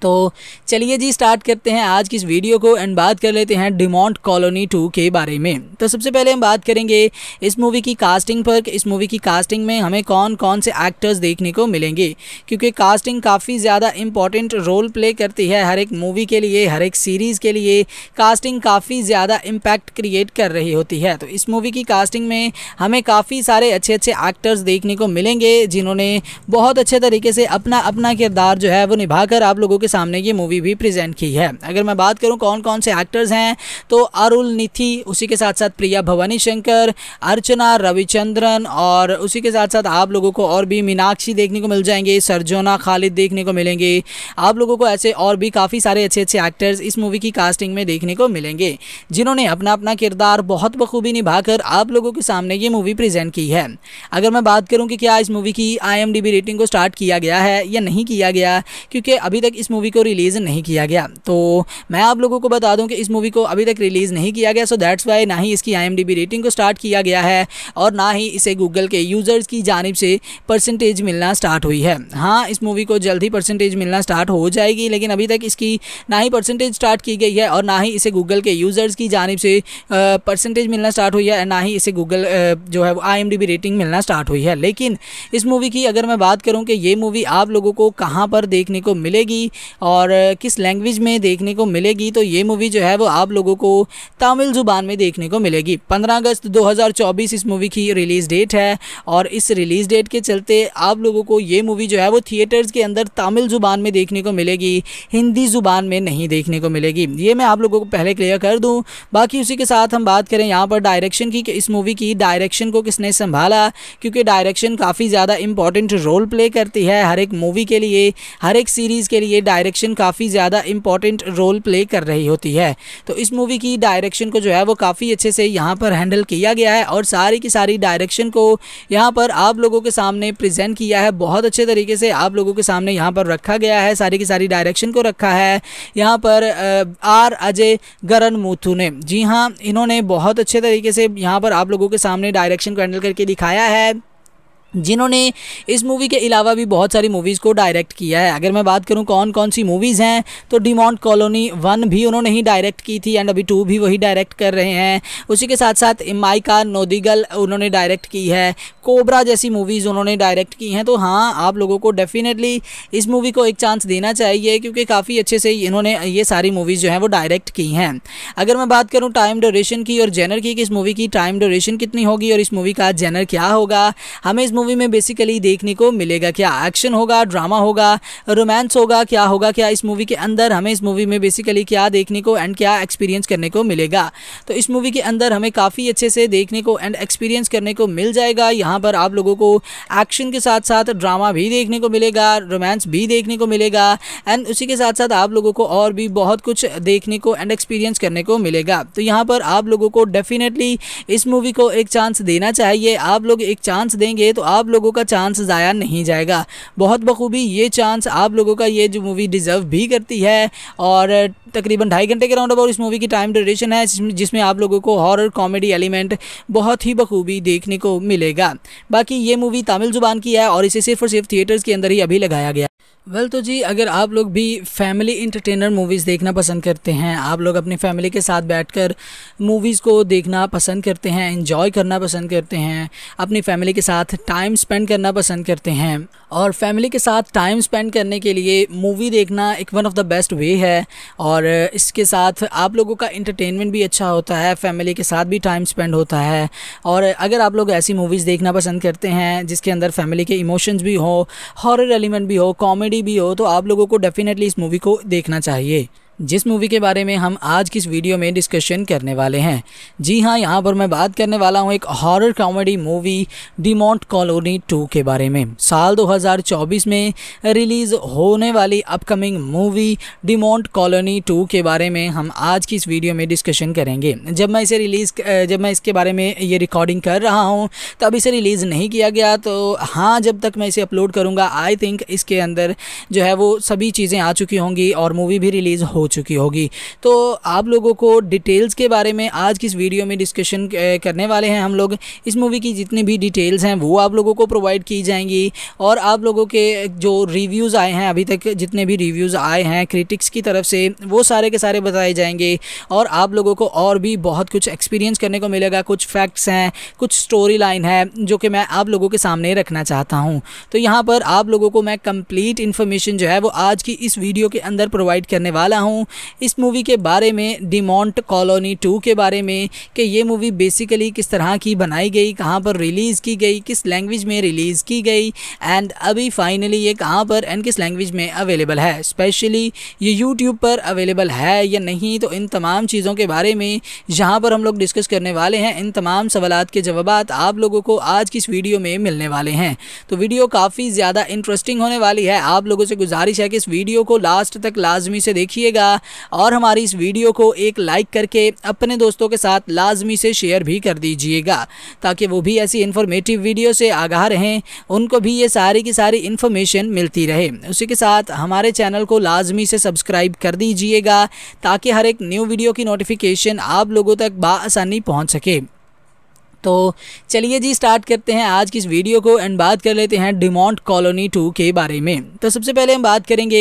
तो चलिए जी स्टार्ट करते हैं आज की इस वीडियो को एंड बात कर लेते हैं डिमोंट कॉलोनी टू के बारे में तो सबसे पहले हम बात करेंगे इस मूवी की कास्टिंग पर इस मूवी की कास्टिंग में हमें कौन कौन से एक्टर्स देखने को मिलेंगे क्योंकि कास्टिंग काफ़ी ज़्यादा इम्पॉर्टेंट रोल प्ले करती है हर एक मूवी के लिए हर एक सीरीज़ के लिए कास्टिंग काफ़ी ज़्यादा इम्पैक्ट क्रिएट कर रही होती है तो इस मूवी की कास्टिंग में हमें काफ़ी सारे अच्छे अच्छे एक्टर्स देखने को मिलेंगे जिन्होंने बहुत अच्छे तरीके से अपना अपना किरदार जो है वो निभा आप लोगों के के सामने ये मूवी भी प्रेजेंट की है अगर मैं बात करूँ कौन कौन से एक्टर्स हैं तो अरुल निथि उसी के साथ साथ प्रिया भवानी शंकर अर्चना रविचंद्रन और उसी के साथ साथ आप लोगों को और भी मीनाक्षी देखने को मिल जाएंगे सरजोना खालिद देखने को मिलेंगे आप लोगों को ऐसे और भी काफ़ी सारे अच्छे अच्छे एक्टर्स इस मूवी की कास्टिंग में देखने को मिलेंगे जिन्होंने अपना अपना किरदार बहुत बखूबी निभाकर आप लोगों के सामने ये मूवी प्रेजेंट की है अगर मैं बात करूँ कि क्या इस मूवी की आई रेटिंग को स्टार्ट किया गया है या नहीं किया गया क्योंकि अभी तक इस मूवी को रिलीज़ नहीं किया गया तो मैं आप लोगों को बता दूं कि इस मूवी को अभी तक रिलीज़ नहीं किया गया सो दैट्स वाई ना ही इसकी आई रेटिंग को स्टार्ट किया गया है और ना ही इसे गूगल के यूज़र्स की जानब से परसेंटेज मिलना स्टार्ट हुई है हाँ इस मूवी को जल्द ही परसेंटेज मिलना स्टार्ट हो जाएगी लेकिन अभी तक इसकी ना ही परसेंटेज स्टार्ट की गई है और ना ही इसे गूगल के यूज़र्स की जानब से परसेंटेज मिलना स्टार्ट हुई है ना ही इसे गूगल जो है वो आई रेटिंग मिलना स्टार्ट हुई है लेकिन इस मूवी की अगर मैं बात करूँ कि ये मूवी आप लोगों को कहाँ पर देखने को मिलेगी और किस लैंग्वेज में देखने को मिलेगी तो ये मूवी जो है वो आप लोगों को तमिल ज़ुबान में देखने को मिलेगी पंद्रह अगस्त 2024 इस मूवी की रिलीज़ डेट है और इस रिलीज़ डेट के चलते आप लोगों को ये मूवी जो है वो थिएटर्स के अंदर तमिल ज़ुबान में देखने को मिलेगी हिंदी ज़ुबान में नहीं देखने को मिलेगी ये मैं आप लोगों को पहले क्लियर कर दूँ बाकी उसी के साथ हम बात करें यहाँ पर डायरेक्शन की कि इस मूवी की डायरेक्शन को किसने संभाला क्योंकि डायरेक्शन काफ़ी ज़्यादा इंपॉर्टेंट रोल प्ले करती है हर एक मूवी के लिए हर एक सीरीज़ के लिए डायरेक्शन काफ़ी ज़्यादा इंपॉर्टेंट रोल प्ले कर रही होती है तो इस मूवी की डायरेक्शन को जो है वो काफ़ी अच्छे से यहाँ पर हैंडल किया गया है और सारी की सारी डायरेक्शन को यहाँ पर आप लोगों के सामने प्रजेंट किया है बहुत अच्छे तरीके से आप लोगों के सामने यहाँ पर रखा गया है सारी की सारी डायरेक्शन को रखा है यहाँ पर आर अजय गरन मूथू ने जी हाँ इन्होंने बहुत अच्छे तरीके से यहाँ पर आप लोगों के सामने डायरेक्शन को हैंडल करके दिखाया है जिन्होंने इस मूवी के अलावा भी बहुत सारी मूवीज़ को डायरेक्ट किया है अगर मैं बात करूं कौन कौन सी मूवीज़ हैं तो डिमॉन्ट कॉलोनी वन भी उन्होंने ही डायरेक्ट की थी एंड अभी टू भी वही डायरेक्ट कर रहे हैं उसी के साथ साथ माइका नोदिगल उन्होंने डायरेक्ट की है कोबरा जैसी मूवीज़ उन्होंने डायरेक्ट की हैं तो हाँ आप लोगों को डेफिनेटली इस मूवी को एक चांस देना चाहिए क्योंकि काफ़ी अच्छे से इन्होंने ये सारी मूवीज़ जो हैं वो डायरेक्ट की हैं अगर मैं बात करूँ टाइम ड्यूरेशन की और जेनर की कि इस मूवी की टाइम ड्यूरेशन कितनी होगी और इस मूवी का जेनर क्या होगा हमें इस मूवी में बेसिकली देखने को मिलेगा क्या एक्शन होगा ड्रामा होगा रोमांस होगा क्या होगा क्या इस मूवी के अंदर हमें इस मूवी में बेसिकली क्या देखने को एंड क्या एक्सपीरियंस करने को मिलेगा तो इस मूवी के अंदर हमें काफ़ी अच्छे से देखने को एंड एक्सपीरियंस करने को मिल जाएगा यहाँ पर आप लोगों को एक्शन के साथ साथ ड्रामा भी देखने को मिलेगा रोमांस भी देखने को मिलेगा एंड उसी के साथ साथ आप लोगों को और भी बहुत कुछ देखने को एंड एक्सपीरियंस करने को मिलेगा तो यहाँ पर आप लोगों को डेफिनेटली इस मूवी को एक चांस देना चाहिए आप लोग एक चांस देंगे तो आप लोगों का चांस ज़ाया नहीं जाएगा बहुत बखूबी ये चांस आप लोगों का ये जो मूवी डिज़र्व भी करती है और तकरीबन ढाई घंटे के राउंड अबाउट इस मूवी की टाइम ड्यूरेशन है जिसमें आप लोगों को हॉरर कॉमेडी एलिमेंट बहुत ही बखूबी देखने को मिलेगा बाकी ये मूवी तमिल ज़ुबान की है और इसे सिर्फ और सिर्फ थिएटर्स के अंदर ही अभी लगाया गया वेल well, तो जी अगर आप लोग भी फैमिली इंटरटेनर मूवीज़ देखना पसंद करते हैं आप लोग अपनी फैमिली के साथ बैठकर मूवीज़ को देखना पसंद करते हैं इन्जॉय करना पसंद करते हैं अपनी फैमिली के साथ टाइम स्पेंड करना पसंद करते हैं और फैमिली के साथ टाइम स्पेंड करने के लिए मूवी देखना एक one of the best way है और इसके साथ आप लोगों का इंटरटेनमेंट भी अच्छा होता है फैमिली के साथ भी टाइम स्पेंड होता है और अगर आप लोग ऐसी मूवीज़ देखना पसंद करते हैं जिसके अंदर फैमिली के इमोशंस भी हों हॉरर एलिमेंट भी हो कॉमेडी भी हो तो आप लोगों को डेफिनेटली इस मूवी को देखना चाहिए जिस मूवी के बारे में हम आज की इस वीडियो में डिस्कशन करने वाले हैं जी हाँ यहाँ पर मैं बात करने वाला हूँ एक horror comedy movie Monte Colony 2 के बारे में साल 2024 में रिलीज़ होने वाली अपकमिंग मूवी मॉन्ट कॉलोनी 2 के बारे में हम आज की इस वीडियो में डिस्कशन करेंगे जब मैं इसे रिलीज़ जब मैं इसके बारे में ये रिकॉर्डिंग कर रहा हूँ तब इसे रिलीज़ नहीं किया गया तो हाँ जब तक मैं इसे अपलोड करूँगा आई थिंक इसके अंदर जो है वो सभी चीज़ें आ चुकी होंगी और मूवी भी रिलीज़ हो चुकी होगी तो आप लोगों को डिटेल्स के बारे में आज की इस वीडियो में डिस्कशन करने वाले हैं हम लोग इस मूवी की जितनी भी डिटेल्स हैं वो आप लोगों को प्रोवाइड की जाएंगी और आप लोगों के जो रिव्यूज़ आए हैं अभी तक जितने भी रिव्यूज़ आए हैं क्रिटिक्स की तरफ से वो सारे के सारे बताए जाएंगे और आप लोगों को और भी बहुत कुछ एक्सपीरियंस करने को मिलेगा कुछ फैक्ट्स हैं कुछ स्टोरी लाइन है जो कि मैं आप लोगों के सामने रखना चाहता हूँ तो यहाँ पर आप लोगों को मैं कंप्लीट इन्फॉर्मेशन जो है वो आज की इस वीडियो के अंदर प्रोवाइड करने वाला हूँ हूँ इस मूवी के बारे में डिमोंट कॉलोनी टू के बारे में कि ये मूवी बेसिकली किस तरह की बनाई गई कहाँ पर रिलीज़ की गई किस लैंग्वेज में रिलीज़ की गई एंड अभी फाइनली ये कहाँ पर एंड किस लैंग्वेज में अवेलेबल है स्पेशली ये यूट्यूब पर अवेलेबल है या नहीं तो इन तमाम चीज़ों के बारे में जहाँ पर हम लोग डिस्कस करने वाले हैं इन तमाम सवाल के जवाब आप लोगों को आज की इस वीडियो में मिलने वाले हैं तो वीडियो काफ़ी ज़्यादा इंटरेस्टिंग होने वाली है आप लोगों से गुजारिश है कि इस वीडियो को लास्ट तक लाजमी से देखिएगा लगा और हमारी इस वीडियो को एक लाइक करके अपने दोस्तों के साथ लाजमी से शेयर भी कर दीजिएगा ताकि वो भी ऐसी इन्फॉर्मेटिव वीडियो से आगाह रहें उनको भी ये सारी की सारी इन्फॉर्मेशन मिलती रहे उसी के साथ हमारे चैनल को लाजमी से सब्सक्राइब कर दीजिएगा ताकि हर एक न्यू वीडियो की नोटिफिकेशन आप लोगों तक बासानी पहुँच सके तो चलिए जी स्टार्ट करते हैं आज की इस वीडियो को एंड बात कर लेते हैं डिमोंट कॉलोनी टू के बारे में तो सबसे पहले हम बात करेंगे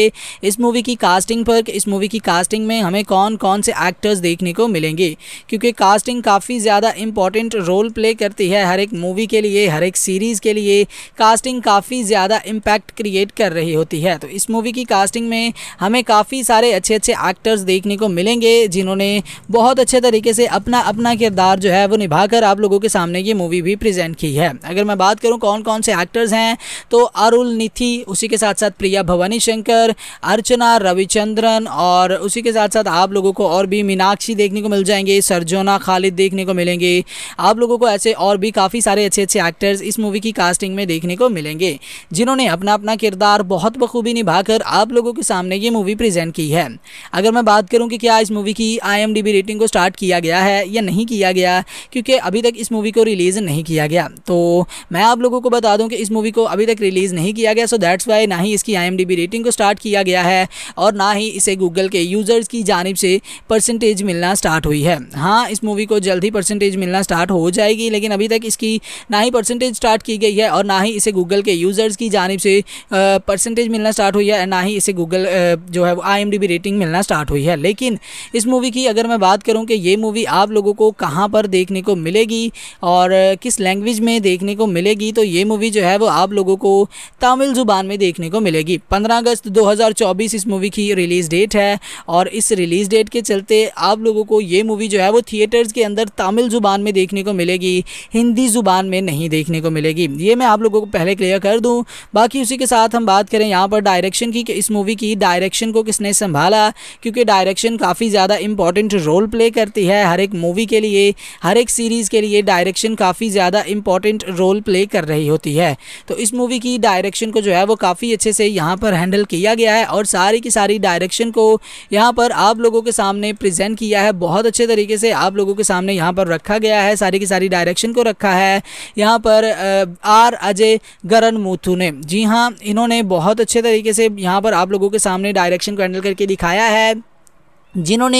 इस मूवी की कास्टिंग पर इस मूवी की कास्टिंग में हमें कौन कौन से एक्टर्स देखने को मिलेंगे क्योंकि कास्टिंग काफ़ी ज़्यादा इम्पॉर्टेंट रोल प्ले करती है हर एक मूवी के लिए हर एक सीरीज़ के लिए कास्टिंग काफ़ी ज़्यादा इम्पैक्ट क्रिएट कर रही होती है तो इस मूवी की कास्टिंग में हमें काफ़ी सारे अच्छे अच्छे एक्टर्स देखने को मिलेंगे जिन्होंने बहुत अच्छे तरीके से अपना अपना किरदार जो है वो निभाकर आप लोगों के के सामने ये मूवी भी प्रेजेंट की है अगर मैं बात करूँ कौन कौन से एक्टर्स हैं तो अरुल निथि उसी के साथ साथ प्रिया भवानी शंकर अर्चना रविचंद्रन और उसी के साथ साथ आप लोगों को और भी मीनाक्षी देखने को मिल जाएंगे सरजोना खालिद देखने को मिलेंगे आप लोगों को ऐसे और भी काफ़ी सारे अच्छे अच्छे एक्टर्स इस मूवी की कास्टिंग में देखने को मिलेंगे जिन्होंने अपना अपना किरदार बहुत बखूबी निभाकर आप लोगों के सामने ये मूवी प्रेजेंट की है अगर मैं बात करूँ कि क्या इस मूवी की आई रेटिंग को स्टार्ट किया गया है या नहीं किया गया क्योंकि अभी तक इस मूवी को रिलीज़ नहीं किया गया तो मैं आप लोगों को बता दूं कि इस मूवी को अभी तक रिलीज़ नहीं किया गया सो दैट्स वाई ना ही इसकी आई रेटिंग को स्टार्ट किया गया है और ना ही इसे गूगल के यूज़र्स की जानब से परसेंटेज मिलना स्टार्ट हुई है हाँ इस मूवी को जल्द ही परसेंटेज मिलना स्टार्ट हो जाएगी लेकिन अभी तक इसकी ना ही परसेंटेज स्टार्ट की गई है और ना ही इसे गूगल के यूज़र्स की जानब से परसेंटेज मिलना स्टार्ट हुई है ना ही इसे गूगल जो है वो आई रेटिंग मिलना स्टार्ट हुई है लेकिन इस मूवी की अगर मैं बात करूँ कि ये मूवी आप लोगों को कहाँ पर देखने को मिलेगी और किस लैंग्वेज में देखने को मिलेगी तो ये मूवी जो है वो आप लोगों को तमिल ज़ुबान में देखने को मिलेगी 15 अगस्त 2024 इस मूवी की रिलीज़ डेट है और इस रिलीज़ डेट के चलते आप लोगों को ये मूवी जो है वो थिएटर्स के अंदर तमिल ज़ुबान में देखने को मिलेगी हिंदी ज़ुबान में नहीं देखने को मिलेगी ये मैं आप लोगों को पहले क्लियर कर दूँ बाकी उसी के साथ हम बात करें यहाँ पर डायरेक्शन की कि इस मूवी की डायरेक्शन को किसने संभाला क्योंकि डायरेक्शन काफ़ी ज़्यादा इंपॉर्टेंट रोल प्ले करती है हर एक मूवी के लिए हर एक सीरीज़ के लिए डायरेक्शन काफ़ी ज़्यादा इंपॉर्टेंट रोल प्ले कर रही होती है तो इस मूवी की डायरेक्शन को जो है वो काफ़ी अच्छे से यहाँ पर हैंडल किया गया है और सारी की सारी डायरेक्शन को यहाँ पर आप लोगों के सामने प्रजेंट किया है बहुत अच्छे तरीके से आप लोगों के सामने यहाँ पर रखा गया है सारी की सारी डायरेक्शन को रखा है यहाँ पर आर अजय गरन मूथू ने जी हाँ इन्होंने बहुत अच्छे तरीके से यहाँ पर आप लोगों के सामने डायरेक्शन को हैंडल करके दिखाया है जिन्होंने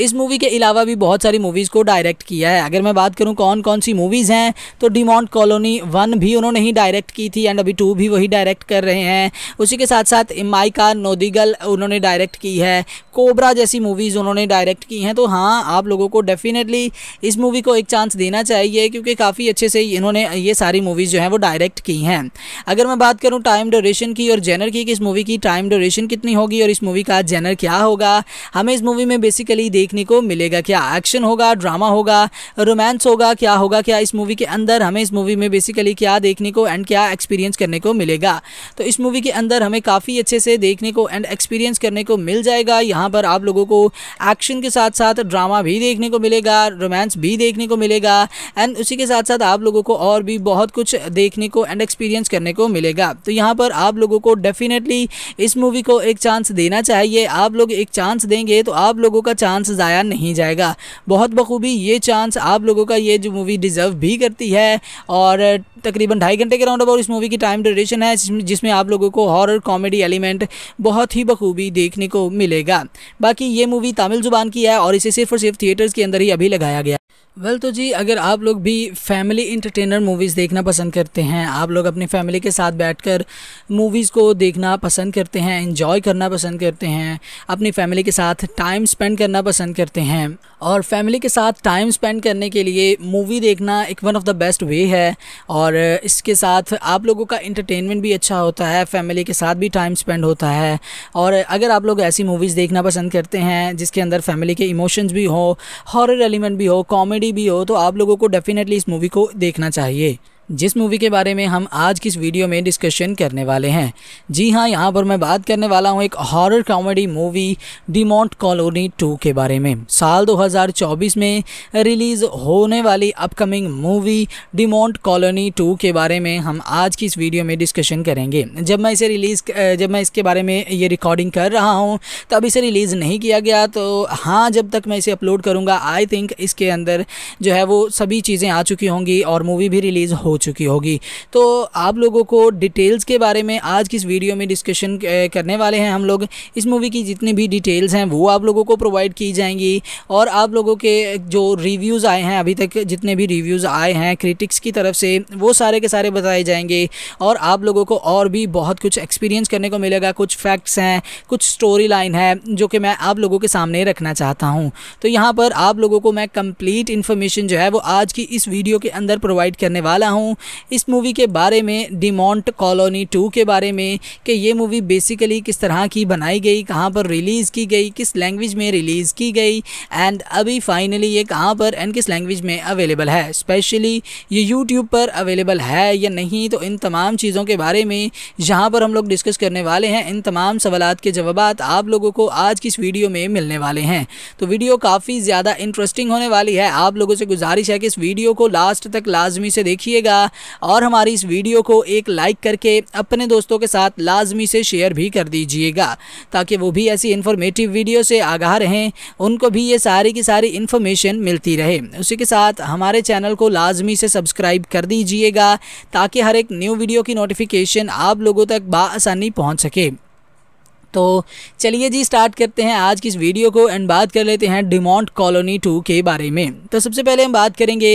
इस मूवी के अलावा भी बहुत सारी मूवीज़ को डायरेक्ट किया है अगर मैं बात करूं कौन कौन सी मूवीज़ हैं तो डिमॉन्ट कॉलोनी वन भी उन्होंने ही डायरेक्ट की थी एंड अभी टू भी वही डायरेक्ट कर रहे हैं उसी के साथ साथ माइका नोदिगल उन्होंने डायरेक्ट की है कोबरा जैसी मूवीज़ उन्होंने डायरेक्ट की हैं तो हाँ आप लोगों को डेफिनेटली इस मूवी को एक चांस देना चाहिए क्योंकि काफ़ी अच्छे से इन्होंने ये सारी मूवीज़ जो हैं वो डायरेक्ट की हैं अगर मैं बात करूँ टाइम ड्यूरेशन की और जेनर की कि इस मूवी की टाइम ड्यूरेशन कितनी होगी और इस मूवी का जेनर क्या होगा हमें इस मूवी मूवी में बेसिकली देखने को मिलेगा क्या एक्शन होगा ड्रामा होगा रोमांस होगा क्या होगा क्या इस मूवी के अंदर हमें इस मूवी में बेसिकली क्या देखने को एंड क्या एक्सपीरियंस करने को मिलेगा तो इस मूवी के अंदर हमें काफ़ी अच्छे से देखने को एंड एक्सपीरियंस करने को मिल जाएगा यहाँ पर आप लोगों को एक्शन के साथ साथ ड्रामा भी देखने को मिलेगा रोमांस भी देखने को मिलेगा एंड उसी के साथ साथ आप लोगों को और भी बहुत कुछ देखने को एंड एक्सपीरियंस करने को मिलेगा तो यहाँ पर आप लोगों को डेफिनेटली इस मूवी को एक चांस देना चाहिए आप लोग एक चांस देंगे तो आप लोगों का चांस ज़ाया नहीं जाएगा बहुत बखूबी ये चांस आप लोगों का ये जो मूवी डिज़र्व भी करती है और तकरीबन ढाई घंटे के राउंड अबाउट इस मूवी की टाइम ड्यूरेशन है जिसमें आप लोगों को हॉरर कॉमेडी एलिमेंट बहुत ही बखूबी देखने को मिलेगा बाकी ये मूवी तमिल ज़ुबान की है और इसे सिर्फ और सिर्फ थिएटर्स के अंदर ही अभी लगाया गया वेल well, तो जी अगर आप लोग भी फैमिली इंटरटेनर मूवीज़ देखना पसंद करते हैं आप लोग अपनी फैमिली के साथ बैठकर मूवीज़ को देखना पसंद करते हैं इन्जॉय करना पसंद करते हैं अपनी फैमिली के साथ टाइम स्पेंड करना पसंद करते हैं और फैमिली के साथ टाइम स्पेंड करने के लिए मूवी देखना एक one of the best way है और इसके साथ आप लोगों का इंटरटेनमेंट भी अच्छा होता है फैमिली के साथ भी टाइम स्पेंड होता है और अगर आप लोग ऐसी मूवीज़ देखना पसंद करते हैं जिसके अंदर फैमिली के इमोशंस भी हो हॉरर एलिमेंट भी हो कॉमेडी भी हो तो आप लोगों को डेफिनेटली इस मूवी को देखना चाहिए जिस मूवी के बारे में हम आज की इस वीडियो में डिस्कशन करने वाले हैं जी हाँ यहाँ पर मैं बात करने वाला हूँ एक horror comedy movie Monte Colony 2 के बारे में साल 2024 में रिलीज़ होने वाली अपकमिंग मूवी मॉन्ट कॉलोनी 2 के बारे में हम आज की इस वीडियो में डिस्कशन करेंगे जब मैं इसे रिलीज़ जब मैं इसके बारे में ये रिकॉर्डिंग कर रहा हूँ तब इसे रिलीज़ नहीं किया गया तो हाँ जब तक मैं इसे अपलोड करूँगा आई थिंक इसके अंदर जो है वो सभी चीज़ें आ चुकी होंगी और मूवी भी रिलीज़ हो चुकी होगी तो आप लोगों को डिटेल्स के बारे में आज की इस वीडियो में डिस्कशन करने वाले हैं हम लोग इस मूवी की जितनी भी डिटेल्स हैं वो आप लोगों को प्रोवाइड की जाएंगी और आप लोगों के जो रिव्यूज़ आए हैं अभी तक जितने भी रिव्यूज़ आए हैं क्रिटिक्स की तरफ से वो सारे के सारे बताए जाएंगे और आप लोगों को और भी बहुत कुछ एक्सपीरियंस करने को मिलेगा कुछ फैक्ट्स हैं कुछ स्टोरी लाइन है जो कि मैं आप लोगों के सामने रखना चाहता हूँ तो यहाँ पर आप लोगों को मैं कंप्लीट इन्फॉर्मेशन जो है वो आज की इस वीडियो के अंदर प्रोवाइड करने वाला हूँ हूँ इस मूवी के बारे में मॉन्ट कॉलोनी टू के बारे में कि ये मूवी बेसिकली किस तरह की बनाई गई कहाँ पर रिलीज़ की गई किस लैंग्वेज में रिलीज़ की गई एंड अभी फाइनली ये कहाँ पर एंड किस लैंग्वेज में अवेलेबल है स्पेशली ये यूट्यूब पर अवेलेबल है या नहीं तो इन तमाम चीज़ों के बारे में जहाँ पर हम लोग डिस्कस करने वाले हैं इन तमाम सवाल के जवाब आप लोगों को आज की इस वीडियो में मिलने वाले हैं तो वीडियो काफ़ी ज़्यादा इंटरेस्टिंग होने वाली है आप लोगों से गुजारिश है कि इस वीडियो को लास्ट तक लाजमी से देखिएगा किया और हमारी इस वीडियो को एक लाइक करके अपने दोस्तों के साथ लाजमी से शेयर भी कर दीजिएगा ताकि वो भी ऐसी इन्फॉर्मेटिव वीडियो से आगाह रहें उनको भी ये सारी की सारी इन्फॉर्मेशन मिलती रहे उसी के साथ हमारे चैनल को लाजमी से सब्सक्राइब कर दीजिएगा ताकि हर एक न्यू वीडियो की नोटिफिकेशन आप लोगों तक बासानी पहुँच सके तो चलिए जी स्टार्ट करते हैं आज की इस वीडियो को एंड बात कर लेते हैं डिमोंट कॉलोनी टू के बारे में तो सबसे पहले हम बात करेंगे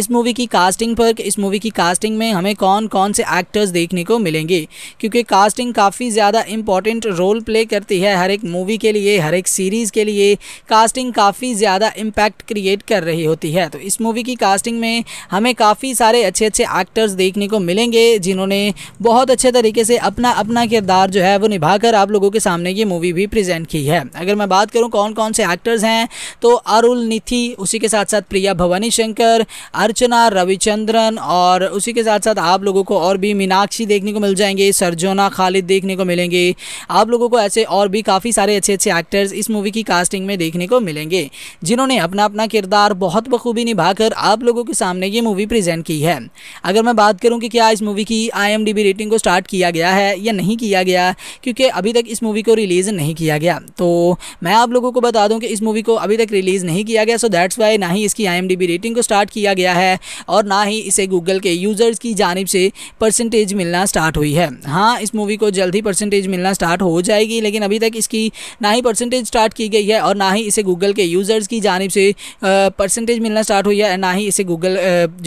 इस मूवी की कास्टिंग पर इस मूवी की कास्टिंग में हमें कौन कौन से एक्टर्स देखने को मिलेंगे क्योंकि कास्टिंग काफ़ी ज़्यादा इंपॉर्टेंट रोल प्ले करती है हर एक मूवी के लिए हर एक सीरीज़ के लिए कास्टिंग काफ़ी ज़्यादा इम्पैक्ट क्रिएट कर रही होती है तो इस मूवी की कास्टिंग में हमें काफ़ी सारे अच्छे अच्छे एक्टर्स देखने को मिलेंगे जिन्होंने बहुत अच्छे तरीके से अपना अपना किरदार जो है वो निभाकर आप लोगों के सामने ये मूवी भी प्रेजेंट की है अगर मैं बात करूँ कौन कौन से एक्टर्स हैं तो अरुल निथि उसी के साथ साथ प्रिया भवानी शंकर अर्चना रविचंद्रन और उसी के साथ साथ आप लोगों को और भी मीनाक्षी देखने को मिल जाएंगे सरजोना खालिद देखने को मिलेंगे आप लोगों को ऐसे और भी काफ़ी सारे अच्छे अच्छे एक्टर्स इस मूवी की कास्टिंग में देखने को मिलेंगे जिन्होंने अपना अपना किरदार बहुत बखूबी निभाकर आप लोगों के सामने ये मूवी प्रेजेंट की है अगर मैं बात करूँ कि क्या इस मूवी की आई रेटिंग को स्टार्ट किया गया है या नहीं किया गया क्योंकि अभी तक इस मूवी मूवी को रिलीज़ नहीं किया गया तो मैं आप लोगों को बता दूं कि इस मूवी को अभी तक रिलीज़ नहीं किया गया सो दैट्स वाई ना ही इसकी आई रेटिंग को स्टार्ट किया गया है और ना ही इसे गूगल के यूज़र्स की जानब से परसेंटेज मिलना स्टार्ट हुई है हाँ इस मूवी को जल्द ही परसेंटेज मिलना स्टार्ट हो जाएगी लेकिन अभी तक इसकी ना ही परसेंटेज स्टार्ट की गई है और ना ही इसे गूगल के यूज़र्स की जानब से परसेंटेज मिलना स्टार्ट हुई है ना ही इसे गूगल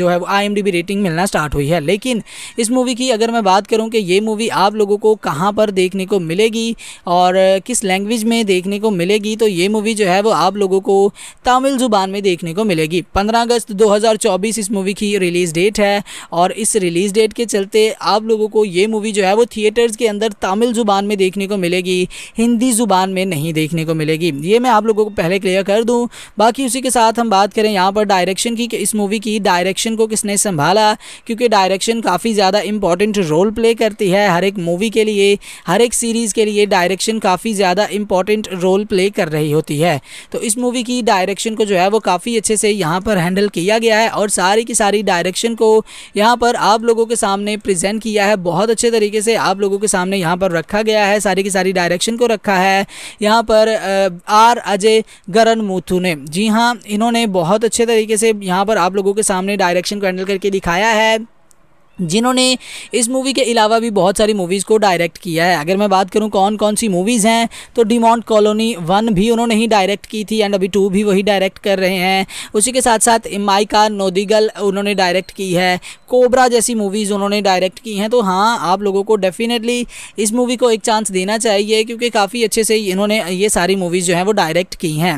जो है वो आई रेटिंग मिलना स्टार्ट हुई है लेकिन इस मूवी की अगर मैं बात करूँ कि ये मूवी आप लोगों को कहाँ पर देखने को मिलेगी और किस लैंग्वेज में देखने को मिलेगी तो ये मूवी जो है वो आप लोगों को तमिल ज़ुबान में देखने को मिलेगी पंद्रह अगस्त 2024 इस मूवी की रिलीज़ डेट है और इस रिलीज़ डेट के चलते आप लोगों को ये मूवी जो है वो थिएटर्स के अंदर तमिल ज़ुबान में देखने को मिलेगी हिंदी ज़ुबान में नहीं देखने को मिलेगी ये मैं आप लोगों को पहले क्लियर कर दूँ बाकी उसी के साथ हम बात करें यहाँ पर डायरेक्शन की कि इस मूवी की डायरेक्शन को किसने संभाला क्योंकि डायरेक्शन काफ़ी ज़्यादा इंपॉर्टेंट रोल प्ले करती है हर एक मूवी के लिए हर एक सीरीज़ के लिए डायरेक्शन काफ़ी ज़्यादा इंपॉर्टेंट रोल प्ले कर रही होती है तो इस मूवी की डायरेक्शन को जो है वो काफ़ी अच्छे से यहाँ पर हैंडल किया गया है और सारी की सारी डायरेक्शन को यहाँ पर आप लोगों के सामने प्रजेंट किया है बहुत अच्छे तरीके से आप लोगों के सामने यहाँ पर रखा गया है सारी की सारी डायरेक्शन को रखा है यहाँ पर आर अजय गरन मूथू ने जी हाँ इन्होंने बहुत अच्छे तरीके से यहाँ पर आप लोगों के सामने डायरेक्शन को हैंडल करके दिखाया है जिन्होंने इस मूवी के अलावा भी बहुत सारी मूवीज़ को डायरेक्ट किया है अगर मैं बात करूं कौन कौन सी मूवीज़ हैं तो डिमॉन्ट कॉलोनी वन भी उन्होंने ही डायरेक्ट की थी एंड अभी टू भी वही डायरेक्ट कर रहे हैं उसी के साथ साथ माइका नोदिगल उन्होंने डायरेक्ट की है कोबरा जैसी मूवीज़ उन्होंने डायरेक्ट की हैं तो हाँ आप लोगों को डेफिनेटली इस मूवी को एक चांस देना चाहिए क्योंकि काफ़ी अच्छे से इन्होंने ये सारी मूवीज़ जो हैं वो डायरेक्ट की हैं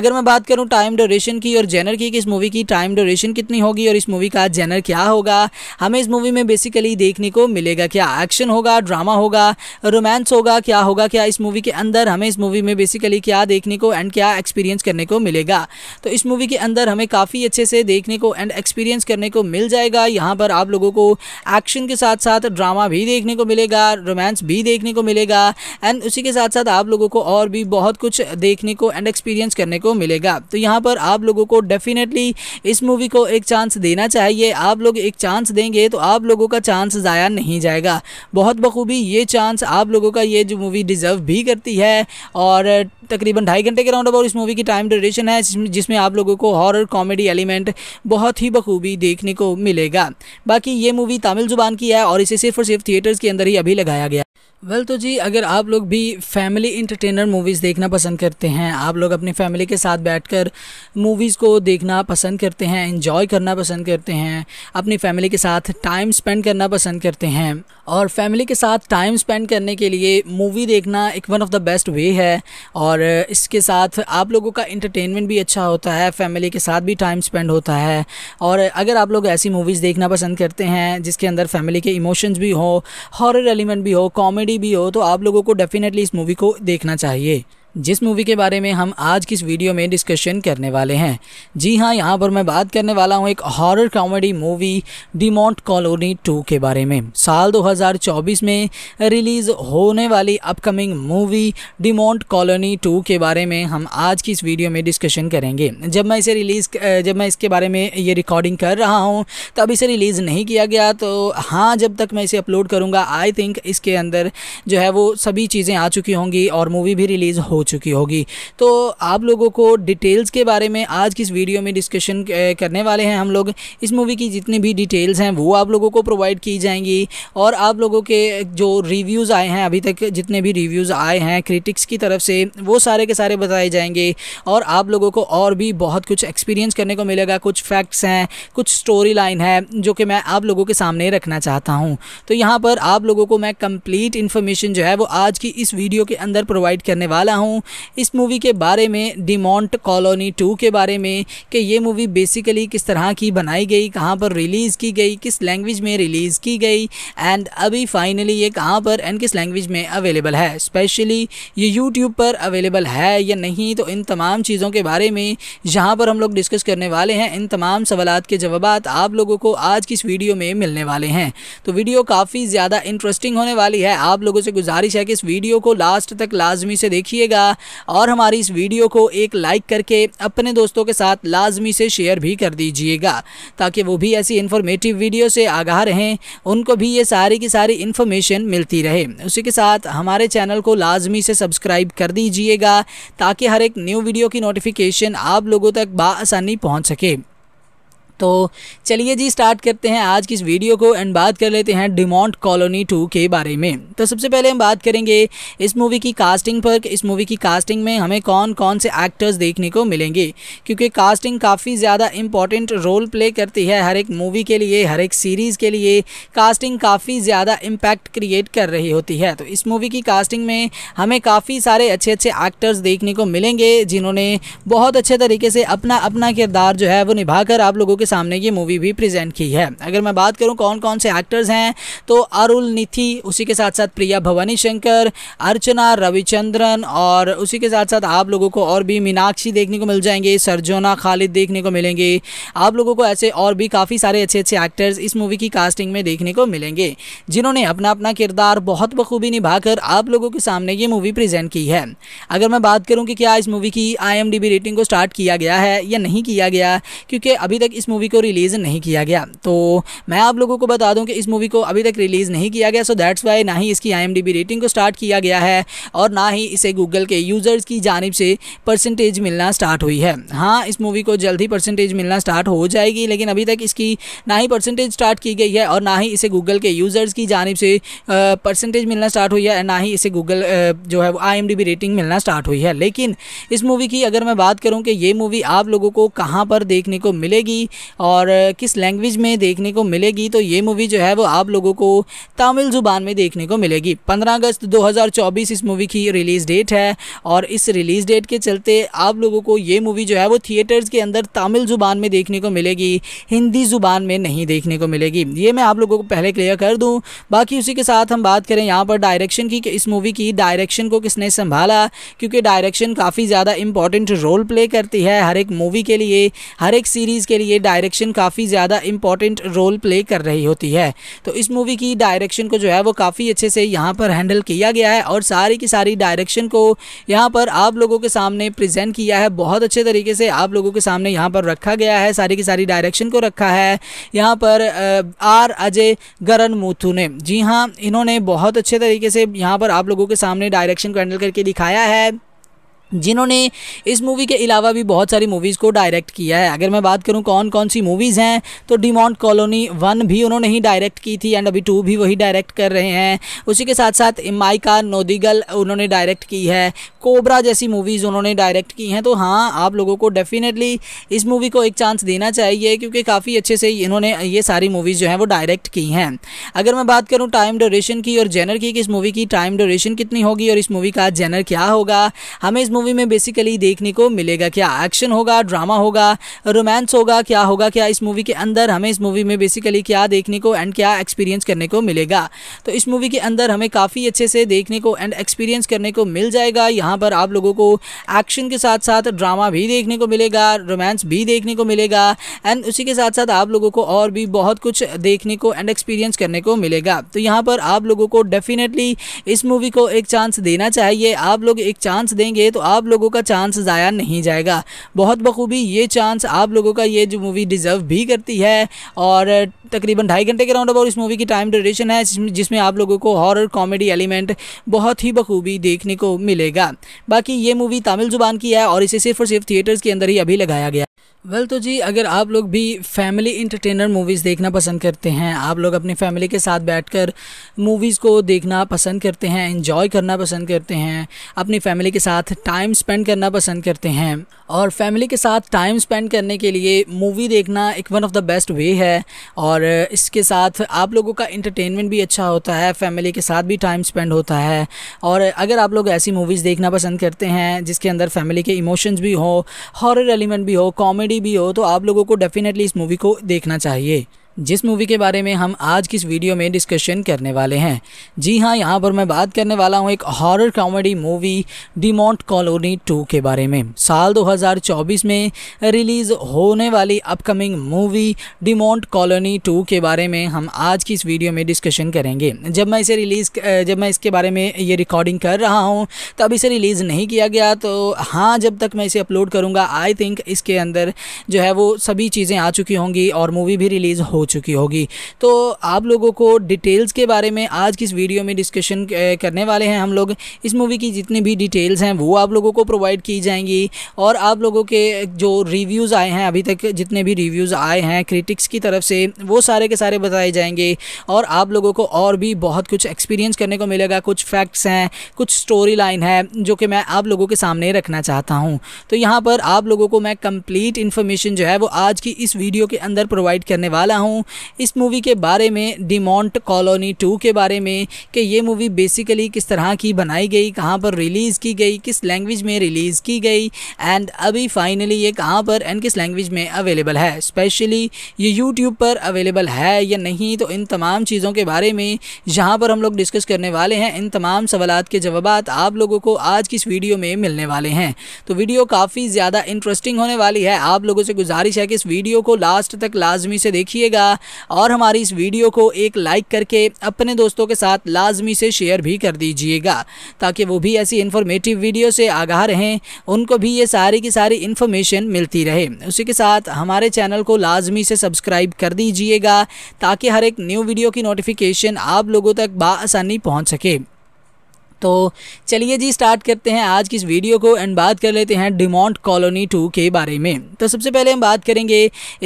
अगर मैं बात करूँ टाइम ड्यूरेशन की और जेनर की कि इस मूवी की टाइम ड्यूरेशन कितनी होगी और इस मूवी का जेनर क्या होगा हमें इस मूवी में बेसिकली देखने को मिलेगा क्या एक्शन होगा ड्रामा होगा रोमांस होगा क्या होगा क्या इस मूवी के अंदर हमें इस मूवी में बेसिकली क्या देखने को एंड क्या एक्सपीरियंस करने को मिलेगा तो इस मूवी के अंदर हमें काफ़ी अच्छे से देखने को एंड एक्सपीरियंस करने को मिल जाएगा यहाँ पर आप लोगों को एक्शन के साथ साथ ड्रामा भी देखने को मिलेगा रोमांस भी देखने को मिलेगा एंड उसी के साथ साथ आप लोगों को और भी बहुत कुछ देखने को एंड एक्सपीरियंस करने को मिलेगा तो यहाँ पर आप लोगों को डेफिनेटली इस मूवी को एक चांस देना चाहिए आप लोग एक चांस देंगे तो आप लोगों का चांस ज़ाया नहीं जाएगा बहुत बखूबी ये चांस आप लोगों का ये जो मूवी डिज़र्व भी करती है और तकरीबन ढाई घंटे के राउंड अबाउट इस मूवी की टाइम ड्यूरेशन है जिसमें आप लोगों को हॉरर कॉमेडी एलिमेंट बहुत ही बखूबी देखने को मिलेगा बाकी ये मूवी तमिल ज़ुबान की है और इसे सिर्फ और सिर्फ थिएटर्स के अंदर ही अभी लगाया गया वेल well, तो जी अगर आप लोग भी फैमिली इंटरटेनर मूवीज़ देखना पसंद करते हैं आप लोग अपनी फैमिली के साथ बैठकर मूवीज़ को देखना पसंद करते हैं इन्जॉय करना पसंद करते हैं अपनी फैमिली के साथ टाइम स्पेंड करना पसंद करते हैं और फैमिली के साथ टाइम स्पेंड करने के लिए मूवी देखना एक one of the best way है और इसके साथ आप लोगों का इंटरटेनमेंट भी अच्छा होता है फैमिली के साथ भी टाइम स्पेंड होता है और अगर आप लोग ऐसी मूवीज़ देखना पसंद करते हैं जिसके अंदर फैमिली के इमोशंस भी हो हॉरर एलिमेंट भी हो कॉमेडी कॉमेडी भी हो तो आप लोगों को डेफिनेटली इस मूवी को देखना चाहिए जिस मूवी के बारे में हम आज की इस वीडियो में डिस्कशन करने वाले हैं जी हाँ यहाँ पर मैं बात करने वाला हूँ एक horror comedy movie Demonte Colony 2 के बारे में साल 2024 में रिलीज़ होने वाली अपकमिंग मूवी मॉन्ट कॉलोनी 2 के बारे में हम आज की इस वीडियो में डिस्कशन करेंगे जब मैं इसे रिलीज़ जब मैं इसके बारे में ये रिकॉर्डिंग कर रहा हूँ तब इसे रिलीज़ नहीं किया गया तो हाँ जब तक मैं इसे अपलोड करूँगा आई थिंक इसके अंदर जो है वो सभी चीज़ें आ चुकी होंगी और मूवी भी रिलीज़ हो चुकी होगी तो आप लोगों को डिटेल्स के बारे में आज की इस वीडियो में डिस्कशन करने वाले हैं हम लोग इस मूवी की जितनी भी डिटेल्स हैं वो आप लोगों को प्रोवाइड की जाएंगी और आप लोगों के जो रिव्यूज़ आए हैं अभी तक जितने भी रिव्यूज़ आए हैं क्रिटिक्स की तरफ से वो सारे के सारे बताए जाएंगे और आप लोगों को और भी बहुत कुछ एक्सपीरियंस करने को मिलेगा कुछ फैक्ट्स हैं कुछ स्टोरी लाइन है जो कि मैं आप लोगों के सामने रखना चाहता हूँ तो यहाँ पर आप लोगों को मैं कंप्लीट इन्फॉर्मेशन जो है वो आज की इस वीडियो के अंदर प्रोवाइड करने वाला हूँ हूँ इस मूवी के बारे में डिमोंट कॉलोनी टू के बारे में कि ये मूवी बेसिकली किस तरह की बनाई गई कहाँ पर रिलीज़ की गई किस लैंग्वेज में रिलीज़ की गई एंड अभी फाइनली ये कहाँ पर एंड किस लैंग्वेज में अवेलेबल है स्पेशली ये यूट्यूब पर अवेलेबल है या नहीं तो इन तमाम चीज़ों के बारे में जहाँ पर हम लोग डिस्कस करने वाले हैं इन तमाम सवालत के जवाब आप लोगों को आज की इस वीडियो में मिलने वाले हैं तो वीडियो काफ़ी ज़्यादा इंटरेस्टिंग होने वाली है आप लोगों से गुजारिश है कि इस वीडियो को लास्ट तक लाजमी से देखिएगा कीजिएगा और हमारी इस वीडियो को एक लाइक करके अपने दोस्तों के साथ लाजमी से शेयर भी कर दीजिएगा ताकि वो भी ऐसी इन्फॉर्मेटिव वीडियो से आगाह रहें उनको भी ये सारी की सारी इन्फॉर्मेशन मिलती रहे उसी के साथ हमारे चैनल को लाजमी से सब्सक्राइब कर दीजिएगा ताकि हर एक न्यू वीडियो की नोटिफिकेशन आप लोगों तक बासानी पहुँच सके तो चलिए जी स्टार्ट करते हैं आज की इस वीडियो को एंड बात कर लेते हैं डिमोंट कॉलोनी टू के बारे में तो सबसे पहले हम बात करेंगे इस मूवी की कास्टिंग पर इस मूवी की कास्टिंग में हमें कौन कौन से एक्टर्स देखने को मिलेंगे क्योंकि कास्टिंग काफ़ी ज़्यादा इंपॉर्टेंट रोल प्ले करती है हर एक मूवी के लिए हर एक सीरीज़ के लिए कास्टिंग काफ़ी ज़्यादा इम्पैक्ट क्रिएट कर रही होती है तो इस मूवी की कास्टिंग में हमें काफ़ी सारे अच्छे अच्छे एक्टर्स देखने को मिलेंगे जिन्होंने बहुत अच्छे तरीके से अपना अपना किरदार जो है वो निभाकर आप लोगों के सामने ये मूवी भी प्रेजेंट की है अगर मैं बात करूँ कौन कौन से एक्टर्स हैं तो अरुल निथि उसी के साथ साथ प्रिया भवानी शंकर अर्चना रविचंद्रन और उसी के साथ साथ आप लोगों को और भी मीनाक्षी देखने को मिल जाएंगे सरजोना खालिद देखने को मिलेंगे आप लोगों को ऐसे और भी काफ़ी सारे अच्छे अच्छे एक्टर्स इस मूवी की कास्टिंग में देखने को मिलेंगे जिन्होंने अपना अपना किरदार बहुत बखूबी निभाकर आप लोगों के सामने ये मूवी प्रेजेंट की है अगर मैं बात करूँ कि क्या इस मूवी की आई रेटिंग को स्टार्ट किया गया है या नहीं किया गया क्योंकि अभी तक इस मूवी मूवी को रिलीज़ नहीं किया गया तो मैं आप लोगों को बता दूं कि इस मूवी को अभी तक रिलीज़ नहीं किया गया सो दैट्स वाई ना ही इसकी आई रेटिंग को स्टार्ट किया गया है और ना ही इसे गूगल के यूज़र्स की जानब से परसेंटेज मिलना स्टार्ट हुई है हाँ इस मूवी को जल्द ही परसेंटेज मिलना स्टार्ट हो जाएगी लेकिन अभी तक इसकी ना ही परसेंटेज स्टार्ट की गई है और ना ही इसे गूगल के यूज़र्स की जानब से परसेंटेज मिलना स्टार्ट हुई है ना ही इसे गूगल जो है आई रेटिंग मिलना स्टार्ट हुई है लेकिन इस मूवी की अगर मैं बात करूँ कि ये मूवी आप लोगों को कहाँ पर देखने को मिलेगी और किस लैंग्वेज में देखने को मिलेगी तो ये मूवी जो है वो आप लोगों को तमिल ज़ुबान में देखने को मिलेगी पंद्रह अगस्त 2024 इस मूवी की रिलीज़ डेट है और इस रिलीज़ डेट के चलते आप लोगों को ये मूवी जो है वो थिएटर्स के अंदर तमिल ज़ुबान में देखने को मिलेगी हिंदी ज़ुबान में नहीं देखने को मिलेगी ये मैं आप लोगों को पहले क्लियर कर दूँ बाकी उसी के साथ हम बात करें यहाँ पर डायरेक्शन की इस मूवी की डायरेक्शन को किसने संभाला क्योंकि डायरेक्शन काफ़ी ज़्यादा इंपॉर्टेंट रोल प्ले करती है हर एक मूवी के लिए हर एक सीरीज़ के लिए डायरेक्शन डायरेक्शन काफ़ी ज़्यादा इंपॉर्टेंट रोल प्ले कर रही होती है तो इस मूवी की डायरेक्शन को जो है वो काफ़ी अच्छे से यहाँ पर हैंडल किया गया है और सारी की सारी डायरेक्शन को यहाँ पर आप लोगों के सामने प्रजेंट किया है बहुत अच्छे तरीके से आप लोगों के सामने यहाँ पर रखा गया है सारी की सारी डायरेक्शन को रखा है यहाँ पर आर अजय गरन मूथू ने जी हाँ इन्होंने बहुत अच्छे तरीके से यहाँ पर आप लोगों के सामने डायरेक्शन को हैंडल करके दिखाया है जिन्होंने इस मूवी के अलावा भी बहुत सारी मूवीज़ को डायरेक्ट किया है अगर मैं बात करूं कौन कौन सी मूवीज़ हैं तो डिमॉन्ट कॉलोनी वन भी उन्होंने ही डायरेक्ट की थी एंड अभी टू भी वही डायरेक्ट कर रहे हैं उसी के साथ साथ माइका नोदिगल उन्होंने डायरेक्ट की है कोबरा जैसी मूवीज़ उन्होंने डायरेक्ट की हैं तो हाँ आप लोगों को डेफिनेटली इस मूवी को एक चांस देना चाहिए क्योंकि काफ़ी अच्छे से इन्होंने ये सारी मूवीज़ जो हैं वो डायरेक्ट की हैं अगर मैं बात करूँ टाइम ड्यूरेशन की और जेनर की कि इस मूवी की टाइम ड्यूरेशन कितनी होगी और इस मूवी का जेनर क्या होगा हमें इस मूवी में बेसिकली देखने को मिलेगा क्या एक्शन होगा ड्रामा होगा रोमांस होगा क्या होगा क्या इस मूवी के अंदर हमें इस मूवी में बेसिकली क्या देखने को एंड क्या एक्सपीरियंस करने को मिलेगा तो इस मूवी के अंदर हमें काफ़ी अच्छे से देखने को एंड एक्सपीरियंस करने को मिल जाएगा यहाँ पर आप लोगों को एक्शन के साथ साथ ड्रामा भी देखने को मिलेगा रोमांस भी देखने को मिलेगा एंड उसी के साथ साथ आप लोगों को और भी बहुत कुछ देखने को एंड एक्सपीरियंस करने को मिलेगा तो यहाँ पर आप लोगों को डेफिनेटली इस मूवी को एक चांस देना चाहिए आप लोग एक चांस देंगे तो आप लोगों का चांस ज़ाया नहीं जाएगा बहुत बखूबी ये चांस आप लोगों का ये जो मूवी डिज़र्व भी करती है और तकरीबन ढाई घंटे के राउंड अबाउट इस मूवी की टाइम ड्यूरेशन है जिसमें आप लोगों को हॉरर कॉमेडी एलिमेंट बहुत ही बखूबी देखने को मिलेगा बाकी ये मूवी तमिल ज़ुबान की है और इसे सिर्फ और सिर्फ थिएटर्स के अंदर ही अभी लगाया गया वेल well, तो जी अगर आप लोग भी फैमिली इंटरटेनर मूवीज़ देखना पसंद करते हैं आप लोग अपनी फैमिली के साथ बैठकर मूवीज़ को देखना पसंद करते हैं इन्जॉय करना पसंद करते हैं अपनी फैमिली के साथ टाइम स्पेंड करना पसंद करते हैं और फैमिली के साथ टाइम स्पेंड करने के लिए मूवी देखना एक one of the best way है और इसके साथ आप लोगों का इंटरटेनमेंट भी अच्छा होता है फैमिली के साथ भी टाइम स्पेंड होता है और अगर आप लोग ऐसी मूवीज़ देखना पसंद करते हैं जिसके अंदर फैमिली के इमोशंस भी हों हॉरर एलिमेंट भी हो कॉमेडी कॉमेडी भी हो तो आप लोगों को डेफिनेटली इस मूवी को देखना चाहिए जिस मूवी के बारे में हम आज की इस वीडियो में डिस्कशन करने वाले हैं जी हाँ यहाँ पर मैं बात करने वाला हूँ एक horror comedy movie Demonte Colony two के बारे में साल 2024 में रिलीज़ होने वाली upcoming movie Monte Colony two के बारे में हम आज की इस वीडियो में डिस्कशन करेंगे जब मैं इसे रिलीज़ जब मैं इसके बारे में ये रिकॉर्डिंग कर रहा हूँ तब इसे रिलीज़ नहीं किया गया तो हाँ जब तक मैं इसे अपलोड करूँगा आई थिंक इसके अंदर जो है वो सभी चीज़ें आ चुकी होंगी और मूवी भी रिलीज़ हो चुकी होगी तो आप लोगों को डिटेल्स के बारे में आज की इस वीडियो में डिस्कशन करने वाले हैं हम लोग इस मूवी की जितनी भी डिटेल्स हैं वो आप लोगों को प्रोवाइड की जाएंगी और आप लोगों के जो रिव्यूज़ आए हैं अभी तक जितने भी रिव्यूज़ आए हैं क्रिटिक्स की तरफ से वो सारे के सारे बताए जाएंगे और आप लोगों को और भी बहुत कुछ एक्सपीरियंस करने को मिलेगा कुछ फैक्ट्स हैं कुछ स्टोरी लाइन है जो कि मैं आप लोगों के सामने रखना चाहता हूँ तो यहाँ पर आप लोगों को मैं कंप्लीट इन्फॉर्मेशन जो है वो आज की इस वीडियो के अंदर प्रोवाइड करने वाला हूँ हूँ इस मूवी के बारे में डिमोंट कॉलोनी टू के बारे में कि ये मूवी बेसिकली किस तरह की बनाई गई कहाँ पर रिलीज़ की गई किस लैंग्वेज में रिलीज़ की गई एंड अभी फाइनली ये कहाँ पर एंड किस लैंग्वेज में अवेलेबल है स्पेशली ये यूट्यूब पर अवेलेबल है या नहीं तो इन तमाम चीज़ों के बारे में जहाँ पर हम लोग डिस्कस करने वाले हैं इन तमाम सवाल के जवाब आप लोगों को आज की इस वीडियो में मिलने वाले हैं तो वीडियो काफ़ी ज़्यादा इंटरेस्टिंग होने वाली है आप लोगों से गुजारिश है कि इस वीडियो को लास्ट तक लाजमी से देखिएगा कीजिएगा और हमारी इस वीडियो को एक लाइक करके अपने दोस्तों के साथ लाजमी से शेयर भी कर दीजिएगा ताकि वो भी ऐसी इन्फॉर्मेटिव वीडियो से आगाह रहें उनको भी ये सारी की सारी इन्फॉर्मेशन मिलती रहे उसी के साथ हमारे चैनल को लाजमी से सब्सक्राइब कर दीजिएगा ताकि हर एक न्यू वीडियो की नोटिफिकेशन आप लोगों तक बासानी पहुँच सके तो चलिए जी स्टार्ट करते हैं आज की इस वीडियो को एंड बात कर लेते हैं डिमोंट कॉलोनी टू के बारे में तो सबसे पहले हम बात करेंगे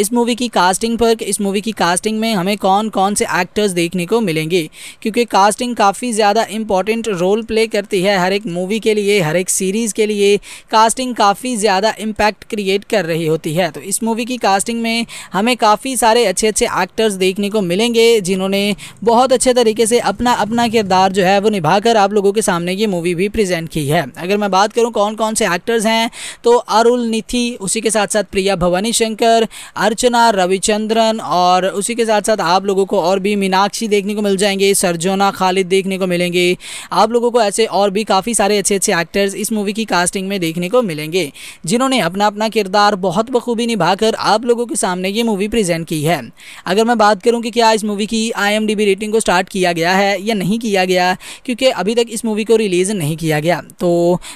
इस मूवी की कास्टिंग पर इस मूवी की कास्टिंग में हमें कौन कौन से एक्टर्स देखने को मिलेंगे क्योंकि कास्टिंग काफ़ी ज़्यादा इंपॉर्टेंट रोल प्ले करती है हर एक मूवी के लिए हर एक सीरीज़ के लिए कास्टिंग काफ़ी ज़्यादा इम्पैक्ट क्रिएट कर रही होती है तो इस मूवी की कास्टिंग में हमें काफ़ी सारे अच्छे अच्छे एक्टर्स देखने को मिलेंगे जिन्होंने बहुत अच्छे तरीके से अपना अपना किरदार जो है वो निभाकर आप लोगों के सामने ये मूवी भी प्रेजेंट की है अगर मैं बात करूँ कौन कौन से एक्टर्स हैं तो अरुल निथि उसी के साथ साथ प्रिया भवानी शंकर अर्चना रविचंद्रन और उसी के साथ साथ आप लोगों को और भी मीनाक्षी देखने को मिल जाएंगे सरजोना खालिद देखने को मिलेंगे आप लोगों को ऐसे और भी काफ़ी सारे अच्छे अच्छे एक्टर्स इस मूवी की कास्टिंग में देखने को मिलेंगे जिन्होंने अपना अपना किरदार बहुत बखूबी निभाकर आप लोगों के सामने ये मूवी प्रेजेंट की है अगर मैं बात करूँ कि क्या इस मूवी की आई रेटिंग को स्टार्ट किया गया है या नहीं किया गया क्योंकि अभी तक इस मूवी मूवी को रिलीज़ नहीं किया गया तो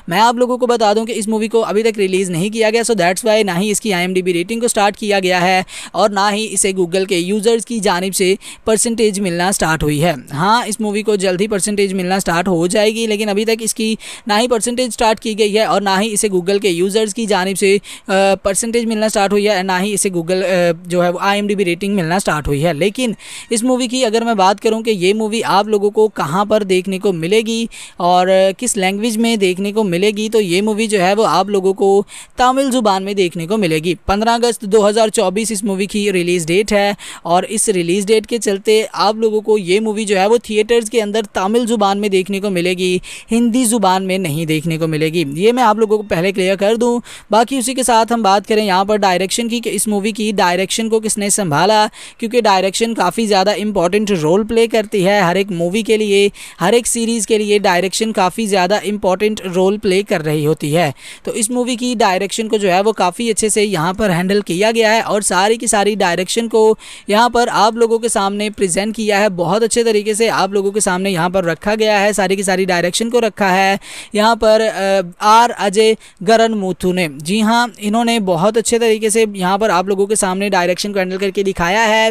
मैं आप लोगों को बता दूं कि इस मूवी को अभी तक रिलीज़ नहीं किया गया सो दैट्स वाई ना ही इसकी आई रेटिंग को स्टार्ट किया गया है और ना ही इसे गूगल के यूज़र्स की जानब से परसेंटेज मिलना स्टार्ट हुई है हाँ इस मूवी को जल्द ही परसेंटेज मिलना स्टार्ट हो जाएगी लेकिन अभी तक इसकी ना ही परसेंटेज स्टार्ट की गई है और ना ही इसे गूगल के यूज़र्स की जानब से परसेंटेज मिलना स्टार्ट हुई है ना ही इसे गूगल जो है आई रेटिंग मिलना स्टार्ट हुई है लेकिन इस मूवी की अगर मैं बात करूँ कि ये मूवी आप लोगों को कहाँ पर देखने को मिलेगी और किस लैंग्वेज में देखने को मिलेगी तो ये मूवी जो है वो आप लोगों को तमिल ज़ुबान में देखने को मिलेगी 15 अगस्त 2024 इस मूवी की रिलीज़ डेट है और इस रिलीज़ डेट के चलते आप लोगों को ये मूवी जो है वो थिएटर्स के अंदर तमिल ज़ुबान में देखने को मिलेगी हिंदी ज़ुबान में नहीं देखने को मिलेगी ये मैं आप लोगों को पहले क्लियर कर दूँ बाकी उसी के साथ हम बात करें यहाँ पर डायरेक्शन की कि इस मूवी की डायरेक्शन को किसने संभाला क्योंकि डायरेक्शन काफ़ी ज़्यादा इंपॉर्टेंट रोल प्ले करती है हर एक मूवी के लिए हर एक सीरीज़ के लिए डायरेक्शन डायरेक्शन काफ़ी ज़्यादा इंपॉर्टेंट रोल प्ले कर रही होती है तो इस मूवी की डायरेक्शन को जो है वो काफ़ी अच्छे से यहाँ पर हैंडल किया गया है और सारी की सारी डायरेक्शन को यहाँ पर आप लोगों के सामने प्रजेंट किया है बहुत अच्छे तरीके से आप लोगों के सामने यहाँ पर रखा गया है सारी की सारी डायरेक्शन को रखा है यहाँ पर आर अजय गरन मूथू ने जी हाँ इन्होंने बहुत अच्छे तरीके से यहाँ पर आप लोगों के सामने डायरेक्शन को हैंडल करके दिखाया है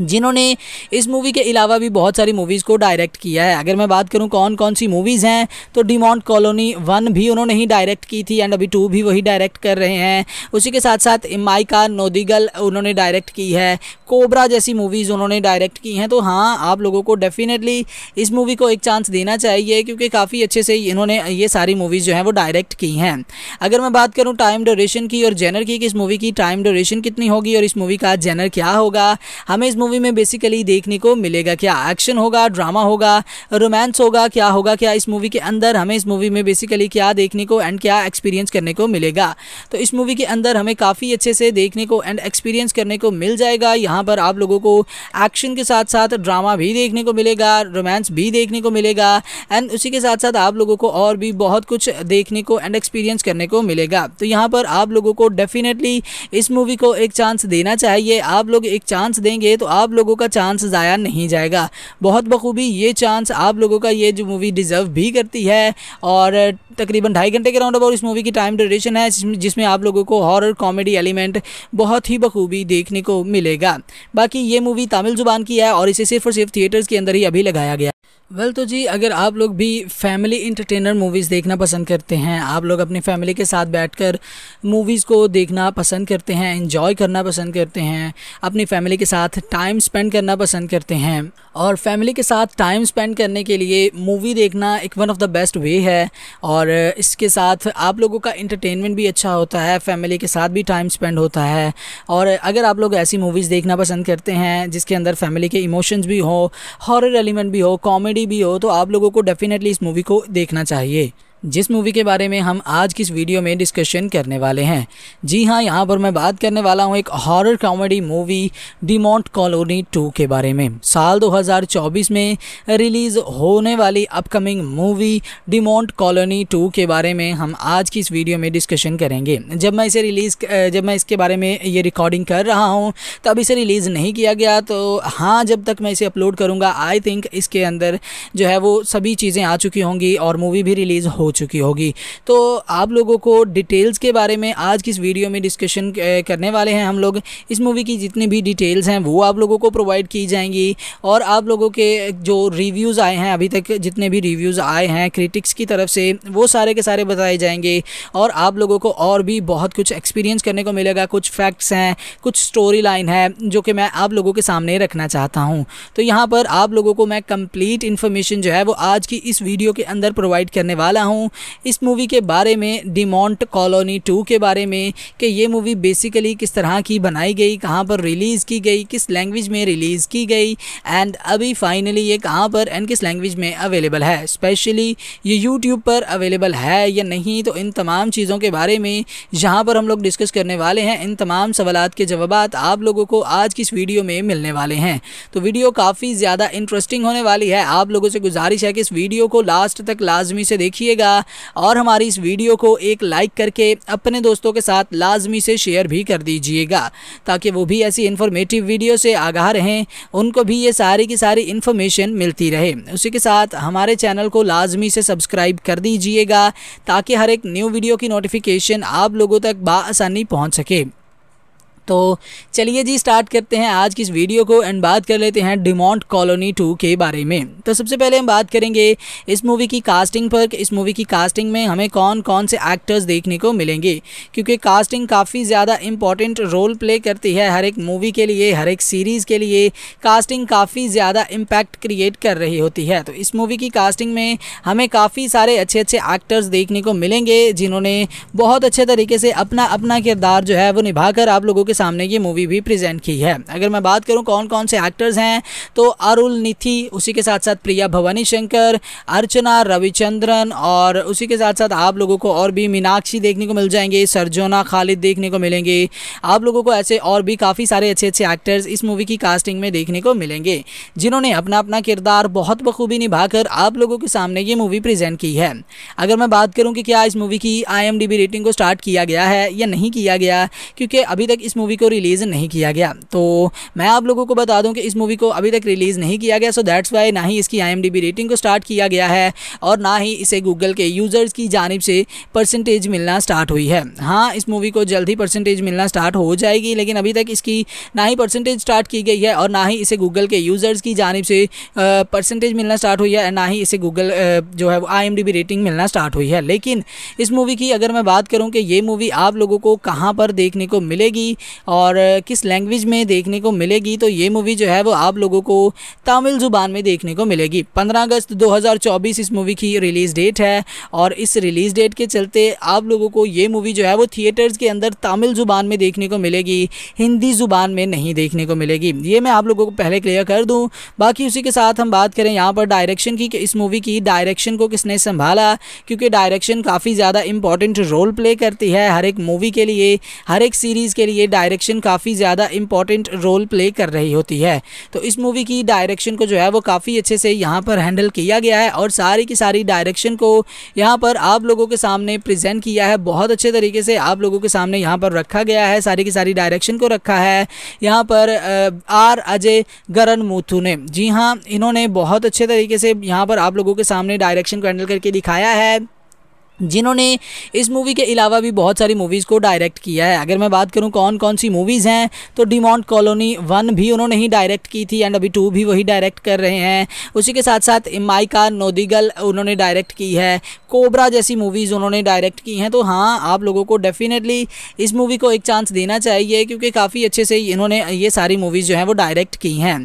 जिन्होंने इस मूवी के अलावा भी बहुत सारी मूवीज़ को डायरेक्ट किया है अगर मैं बात करूं कौन कौन सी मूवीज़ हैं तो डिमॉन्ट कॉलोनी वन भी उन्होंने ही डायरेक्ट की थी एंड अभी टू भी वही डायरेक्ट कर रहे हैं उसी के साथ साथ माइका नोदिगल उन्होंने डायरेक्ट की है कोबरा जैसी मूवीज़ उन्होंने डायरेक्ट की हैं तो हाँ आप लोगों को डेफिनेटली इस मूवी को एक चांस देना चाहिए क्योंकि काफ़ी अच्छे से इन्होंने ये सारी मूवीज़ जो हैं वो डायरेक्ट की हैं अगर मैं बात करूँ टाइम ड्यूरेशन की और जेनर की कि इस मूवी की टाइम ड्यूरेशन कितनी होगी और इस मूवी का जेनर क्या होगा हमें इस मूवी में बेसिकली देखने को मिलेगा क्या एक्शन होगा ड्रामा होगा रोमांस होगा क्या होगा क्या इस मूवी के अंदर हमें इस मूवी में बेसिकली क्या देखने को एंड क्या एक्सपीरियंस करने को मिलेगा तो इस मूवी के अंदर हमें काफ़ी अच्छे से देखने को एंड एक्सपीरियंस करने को मिल जाएगा यहाँ पर आप लोगों को एक्शन के साथ साथ ड्रामा भी देखने को मिलेगा रोमांस भी देखने को मिलेगा एंड उसी के साथ साथ आप लोगों को और भी बहुत कुछ देखने को एंड एक्सपीरियंस करने को मिलेगा तो यहाँ पर आप लोगों को डेफिनेटली इस मूवी को एक चांस देना चाहिए आप लोग एक चांस देंगे तो आप लोगों का चांस ज़ाया नहीं जाएगा बहुत बखूबी ये चांस आप लोगों का ये जो मूवी डिज़र्व भी करती है और तकरीबन ढाई घंटे के राउंड अबाउट इस मूवी की टाइम ड्यूरेशन है जिसमें आप लोगों को हॉरर कॉमेडी एलिमेंट बहुत ही बखूबी देखने को मिलेगा बाकी ये मूवी तमिल ज़ुबान की है और इसे सिर्फ और सिर्फ थिएटर्स के अंदर ही अभी लगाया गया वेल well, तो जी अगर आप लोग भी फैमिली इंटरटेनर मूवीज़ देखना पसंद करते हैं आप लोग अपनी फैमिली के साथ बैठकर मूवीज़ को देखना पसंद करते हैं इन्जॉय करना पसंद करते हैं अपनी फैमिली के साथ टाइम स्पेंड करना पसंद करते हैं और फैमिली के साथ टाइम स्पेंड करने के लिए मूवी देखना एक one of the best way है और इसके साथ आप लोगों का इंटरटेनमेंट भी अच्छा होता है फैमिली के साथ भी टाइम स्पेंड होता है और अगर आप लोग ऐसी मूवीज़ देखना पसंद करते हैं जिसके अंदर फैमिली के इमोशंस भी हों हॉरर एलिमेंट भी हो कॉमेडी भी हो तो आप लोगों को डेफिनेटली इस मूवी को देखना चाहिए जिस मूवी के बारे में हम आज की इस वीडियो में डिस्कशन करने वाले हैं जी हाँ यहाँ पर मैं बात करने वाला हूँ एक horror comedy movie Demonte Colony 2 के बारे में साल 2024 में रिलीज़ होने वाली अपकमिंग मूवी डिमोंट कॉलोनी 2 के बारे में हम आज की इस वीडियो में डिस्कशन करेंगे जब मैं इसे रिलीज़ जब मैं इसके बारे में ये रिकॉर्डिंग कर रहा हूँ तब इसे रिलीज़ नहीं किया गया तो हाँ जब तक मैं इसे अपलोड करूँगा आई थिंक इसके अंदर जो है वो सभी चीज़ें आ चुकी होंगी और मूवी भी रिलीज़ हो चुकी होगी तो आप लोगों को डिटेल्स के बारे में आज की इस वीडियो में डिस्कशन करने वाले हैं हम लोग इस मूवी की जितनी भी डिटेल्स हैं वो आप लोगों को प्रोवाइड की जाएंगी और आप लोगों के जो रिव्यूज़ आए हैं अभी तक जितने भी रिव्यूज़ आए हैं क्रिटिक्स की तरफ से वो सारे के सारे बताए जाएंगे और आप लोगों को और भी बहुत कुछ एक्सपीरियंस करने को मिलेगा कुछ फैक्ट्स हैं कुछ स्टोरी लाइन है जो कि मैं आप लोगों के सामने रखना चाहता हूँ तो यहाँ पर आप लोगों को मैं कंप्लीट इन्फॉर्मेशन जो है वो आज की इस वीडियो के अंदर प्रोवाइड करने वाला हूँ हूँ इस मूवी के बारे में डिमोंट कॉलोनी टू के बारे में कि ये मूवी बेसिकली किस तरह की बनाई गई कहाँ पर रिलीज़ की गई किस लैंग्वेज में रिलीज़ की गई एंड अभी फाइनली ये कहाँ पर एंड किस लैंग्वेज में अवेलेबल है स्पेशली ये यूट्यूब पर अवेलेबल है या नहीं तो इन तमाम चीज़ों के बारे में जहाँ पर हम लोग डिस्कस करने वाले हैं इन तमाम सवाल के जवाब आप लोगों को आज की इस वीडियो में मिलने वाले हैं तो वीडियो काफ़ी ज़्यादा इंटरेस्टिंग होने वाली है आप लोगों से गुजारिश है कि इस वीडियो को लास्ट तक लाजमी से देखिएगा लगा और हमारी इस वीडियो को एक लाइक करके अपने दोस्तों के साथ लाजमी से शेयर भी कर दीजिएगा ताकि वो भी ऐसी इन्फॉर्मेटिव वीडियो से आगाह रहें उनको भी ये सारी की सारी इन्फॉर्मेशन मिलती रहे उसी के साथ हमारे चैनल को लाजमी से सब्सक्राइब कर दीजिएगा ताकि हर एक न्यू वीडियो की नोटिफिकेशन आप लोगों तक बासानी पहुँच सके तो चलिए जी स्टार्ट करते हैं आज की इस वीडियो को एंड बात कर लेते हैं डिमोंट कॉलोनी टू के बारे में तो सबसे पहले हम बात करेंगे इस मूवी की कास्टिंग पर इस मूवी की कास्टिंग में हमें कौन कौन से एक्टर्स देखने को मिलेंगे क्योंकि कास्टिंग काफ़ी ज़्यादा इम्पॉर्टेंट रोल प्ले करती है हर एक मूवी के लिए हर एक सीरीज़ के लिए कास्टिंग काफ़ी ज़्यादा इम्पैक्ट क्रिएट कर रही होती है तो इस मूवी की कास्टिंग में हमें काफ़ी सारे अच्छे अच्छे एक्टर्स देखने को मिलेंगे जिन्होंने बहुत अच्छे तरीके से अपना अपना किरदार जो है वो निभा आप लोगों के के सामने ये मूवी भी प्रेजेंट की है अगर मैं बात करूँ कौन कौन से एक्टर्स हैं तो अरुल निथि उसी के साथ साथ प्रिया भवानी शंकर अर्चना रविचंद्रन और उसी के साथ साथ आप लोगों को और भी मीनाक्षी देखने को मिल जाएंगे सरजोना खालिद देखने को मिलेंगे आप लोगों को ऐसे और भी काफ़ी सारे अच्छे अच्छे एक्टर्स इस मूवी की कास्टिंग में देखने को मिलेंगे जिन्होंने अपना अपना किरदार बहुत बखूबी निभाकर आप लोगों के सामने ये मूवी प्रेजेंट की है अगर मैं बात करूँ कि क्या इस मूवी की आई रेटिंग को स्टार्ट किया गया है या नहीं किया गया क्योंकि अभी तक इस मूवी को रिलीज़ नहीं किया गया तो मैं आप लोगों को बता दूं कि इस मूवी को अभी तक रिलीज़ नहीं किया गया सो दैट्स वाई ना ही इसकी आई रेटिंग को स्टार्ट किया गया है और ना ही इसे गूगल के यूज़र्स की जानब से परसेंटेज मिलना स्टार्ट हुई है हाँ इस मूवी को जल्द ही परसेंटेज मिलना स्टार्ट हो जाएगी लेकिन अभी तक इसकी ना ही परसेंटेज स्टार्ट की गई है और ना ही इसे गूगल के यूज़र्स की जानब से परसेंटेज मिलना स्टार्ट हुई है ना ही इसे गूगल जो है वो आई रेटिंग मिलना स्टार्ट हुई है लेकिन इस मूवी की अगर मैं बात करूँ कि ये मूवी आप लोगों को कहाँ पर देखने को मिलेगी और किस लैंग्वेज में देखने को मिलेगी तो ये मूवी जो है वो आप लोगों को तमिल ज़ुबान में देखने को मिलेगी पंद्रह अगस्त 2024 इस मूवी की रिलीज़ डेट है और इस रिलीज़ डेट के चलते आप लोगों को ये मूवी जो है वो थिएटर्स के अंदर तमिल ज़ुबान में देखने को मिलेगी हिंदी ज़ुबान में नहीं देखने को मिलेगी ये मैं आप लोगों को पहले क्लियर कर दूँ बाकी उसी के साथ हम बात करें यहाँ पर डायरेक्शन की कि इस मूवी की डायरेक्शन को किसने संभाला क्योंकि डायरेक्शन काफ़ी ज़्यादा इंपॉर्टेंट रोल प्ले करती है हर एक मूवी के लिए हर एक सीरीज़ के लिए डायरेक्शन काफ़ी ज़्यादा इंपॉर्टेंट रोल प्ले कर रही होती है तो इस मूवी की डायरेक्शन को जो है वो काफ़ी अच्छे से यहाँ पर हैंडल किया गया है और सारी की सारी डायरेक्शन को यहाँ पर आप लोगों के सामने प्रजेंट किया है बहुत अच्छे तरीके से आप लोगों के सामने यहाँ पर रखा गया है सारी की सारी डायरेक्शन को रखा है यहाँ पर आर अजय गरन मूथू ने जी हाँ इन्होंने बहुत अच्छे तरीके से यहाँ पर आप लोगों के सामने डायरेक्शन को हैंडल करके दिखाया है जिन्होंने इस मूवी के अलावा भी बहुत सारी मूवीज़ को डायरेक्ट किया है अगर मैं बात करूं कौन कौन सी मूवीज़ हैं तो डिमॉन्ट कॉलोनी वन भी उन्होंने ही डायरेक्ट की थी एंड अभी टू भी वही डायरेक्ट कर रहे हैं उसी के साथ साथ माइका नोदिगल उन्होंने डायरेक्ट की है कोबरा जैसी मूवीज़ उन्होंने डायरेक्ट की हैं तो हाँ आप लोगों को डेफिनेटली इस मूवी को एक चांस देना चाहिए क्योंकि काफ़ी अच्छे से इन्होंने ये सारी मूवीज़ जो हैं वो डायरेक्ट की हैं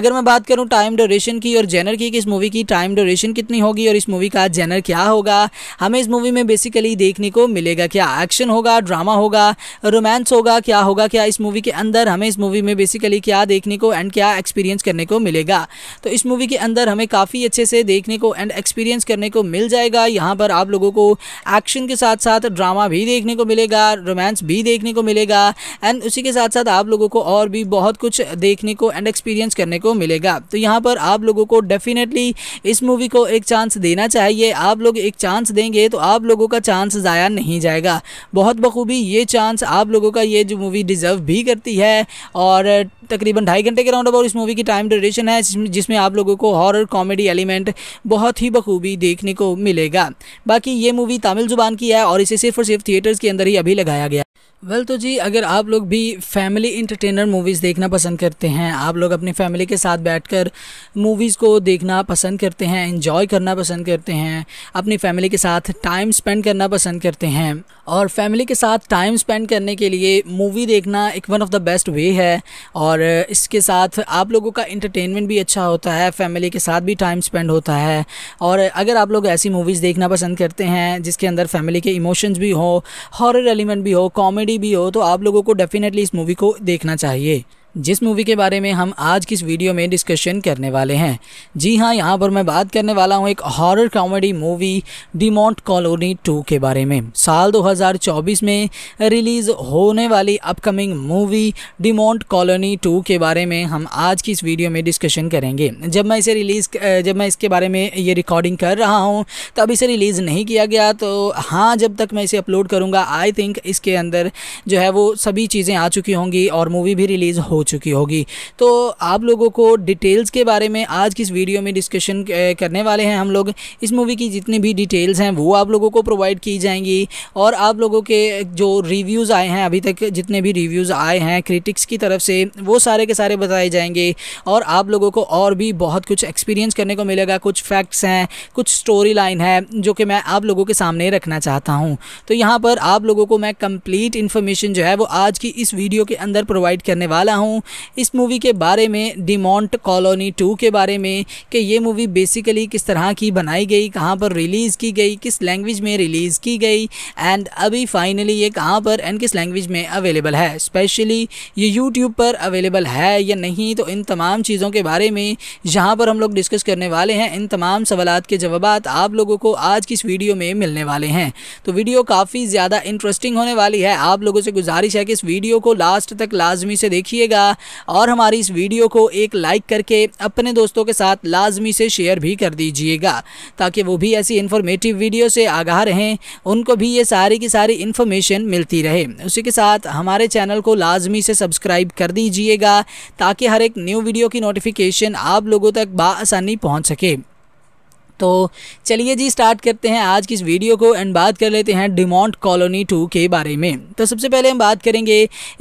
अगर मैं बात करूँ टाइम ड्यूरेशन की और जेनर की कि इस मूवी की टाइम ड्यूरेशन कितनी होगी और इस मूवी का जेनर क्या होगा हमें इस मूवी में बेसिकली देखने को मिलेगा क्या एक्शन होगा ड्रामा होगा रोमांस होगा क्या होगा क्या इस मूवी के अंदर हमें इस मूवी में बेसिकली क्या देखने को एंड क्या एक्सपीरियंस करने को मिलेगा तो इस मूवी के अंदर हमें काफ़ी अच्छे से देखने को एंड एक्सपीरियंस करने को मिल जाएगा यहाँ पर आप लोगों को एक्शन के साथ साथ ड्रामा भी देखने को मिलेगा रोमांस भी देखने को मिलेगा एंड उसी के साथ साथ आप लोगों को और भी बहुत कुछ देखने को एंड एक्सपीरियंस करने को मिलेगा तो यहाँ पर आप लोगों को डेफिनेटली इस मूवी को एक चांस देना चाहिए आप लोग एक चांस देंगे तो आप लोगों का चांस ज़ाया नहीं जाएगा बहुत बखूबी ये चांस आप लोगों का ये जो मूवी डिज़र्व भी करती है और तकरीबन ढाई घंटे के राउंड अबाउट इस मूवी की टाइम ड्यूरेशन है जिसमें आप लोगों को हॉरर कॉमेडी एलिमेंट बहुत ही बखूबी देखने को मिलेगा बाकी ये मूवी तमिल ज़ुबान की है और इसे सिर्फ और सिर्फ थिएटर्स के अंदर ही अभी लगाया गया वेल well, तो जी अगर आप लोग भी फैमिली इंटरटेनर मूवीज़ देखना पसंद करते हैं आप लोग अपनी फैमिली के साथ बैठकर मूवीज़ को देखना पसंद करते हैं इन्जॉय करना पसंद करते हैं अपनी फैमिली के साथ टाइम स्पेंड करना पसंद करते हैं और फैमिली के साथ टाइम स्पेंड करने के लिए मूवी देखना एक one of the best way है और इसके साथ आप लोगों का इंटरटेनमेंट भी अच्छा होता है फैमिली के साथ भी टाइम स्पेंड होता है और अगर आप लोग ऐसी मूवीज़ देखना पसंद करते हैं जिसके अंदर फैमिली के इमोशंस भी हो हॉरर एलिमेंट भी हो कॉमेडी भी हो तो आप लोगों को डेफिनेटली इस मूवी को देखना चाहिए जिस मूवी के बारे में हम आज की इस वीडियो में डिस्कशन करने वाले हैं जी हाँ यहाँ पर मैं बात करने वाला हूँ एक horror comedy movie Monte Colony 2 के बारे में साल 2024 में रिलीज़ होने वाली अपकमिंग मूवी मॉन्ट कॉलोनी 2 के बारे में हम आज की इस वीडियो में डिस्कशन करेंगे जब मैं इसे रिलीज़ जब मैं इसके बारे में ये रिकॉर्डिंग कर रहा हूँ तब इसे रिलीज़ नहीं किया गया तो हाँ जब तक मैं इसे अपलोड करूँगा आई थिंक इसके अंदर जो है वो सभी चीज़ें आ चुकी होंगी और मूवी भी रिलीज़ हो चुकी होगी तो आप लोगों को डिटेल्स के बारे में आज की इस वीडियो में डिस्कशन करने वाले हैं हम लोग इस मूवी की जितनी भी डिटेल्स हैं वो आप लोगों को प्रोवाइड की जाएंगी और आप लोगों के जो रिव्यूज़ आए हैं अभी तक जितने भी रिव्यूज़ आए हैं क्रिटिक्स की तरफ से वो सारे के सारे बताए जाएंगे और आप लोगों को और भी बहुत कुछ एक्सपीरियंस करने को मिलेगा कुछ फैक्ट्स हैं कुछ स्टोरी लाइन है जो कि मैं आप लोगों के सामने रखना चाहता हूँ तो यहाँ पर आप लोगों को मैं कंप्लीट इन्फॉर्मेशन जो है वो आज की इस वीडियो के अंदर प्रोवाइड करने वाला हूँ हूँ इस मूवी के बारे में डिमोंट कॉलोनी टू के बारे में कि ये मूवी बेसिकली किस तरह की बनाई गई कहाँ पर रिलीज़ की गई किस लैंग्वेज में रिलीज़ की गई एंड अभी फाइनली ये कहाँ पर एंड किस लैंग्वेज में अवेलेबल है स्पेशली ये यूट्यूब पर अवेलेबल है या नहीं तो इन तमाम चीज़ों के बारे में जहाँ पर हम लोग डिस्कस करने वाले हैं इन तमाम सवाल के जवाब आप लोगों को आज की इस वीडियो में मिलने वाले हैं तो वीडियो काफ़ी ज़्यादा इंटरेस्टिंग होने वाली है आप लोगों से गुजारिश है कि इस वीडियो को लास्ट तक लाजमी से देखिएगा लगा और हमारी इस वीडियो को एक लाइक करके अपने दोस्तों के साथ लाजमी से शेयर भी कर दीजिएगा ताकि वो भी ऐसी इन्फॉर्मेटिव वीडियो से आगाह रहें उनको भी ये सारी की सारी इन्फॉर्मेशन मिलती रहे उसी के साथ हमारे चैनल को लाजमी से सब्सक्राइब कर दीजिएगा ताकि हर एक न्यू वीडियो की नोटिफिकेशन आप लोगों तक बासानी पहुँच सके तो चलिए जी स्टार्ट करते हैं आज की इस वीडियो को एंड बात कर लेते हैं डिमोंट कॉलोनी टू के बारे में तो सबसे पहले हम बात करेंगे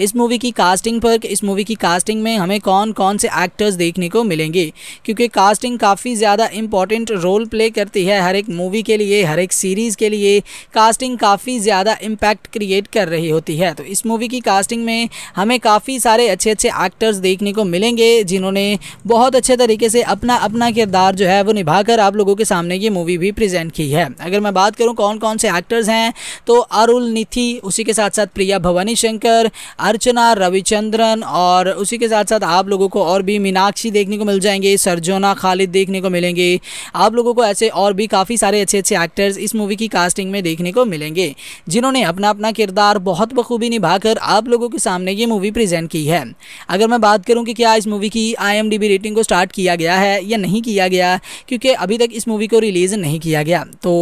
इस मूवी की कास्टिंग पर इस मूवी की कास्टिंग में हमें कौन कौन से एक्टर्स देखने को मिलेंगे क्योंकि कास्टिंग काफ़ी ज़्यादा इम्पॉर्टेंट रोल प्ले करती है हर एक मूवी के लिए हर एक सीरीज़ के लिए कास्टिंग काफ़ी ज़्यादा इम्पैक्ट क्रिएट कर रही होती है तो इस मूवी की कास्टिंग में हमें काफ़ी सारे अच्छे अच्छे एक्टर्स देखने को मिलेंगे जिन्होंने बहुत अच्छे तरीके से अपना अपना किरदार जो है वो निभाकर आप लोगों के के सामने ये मूवी भी प्रेजेंट की है अगर मैं बात करूँ कौन कौन से एक्टर्स हैं तो अरुल निथि उसी के साथ साथ प्रिया भवानी शंकर अर्चना रविचंद्रन और उसी के साथ साथ आप लोगों को और भी मीनाक्षी देखने को मिल जाएंगे सरजोना खालिद देखने को मिलेंगे आप लोगों को ऐसे और भी काफ़ी सारे अच्छे अच्छे एक्टर्स इस मूवी की कास्टिंग में देखने को मिलेंगे जिन्होंने अपना अपना किरदार बहुत बखूबी निभाकर आप लोगों के सामने ये मूवी प्रेजेंट की है अगर मैं बात करूँ कि क्या इस मूवी की आई रेटिंग को स्टार्ट किया गया है या नहीं किया गया क्योंकि अभी तक इस मूवी को रिलीज़ नहीं किया गया तो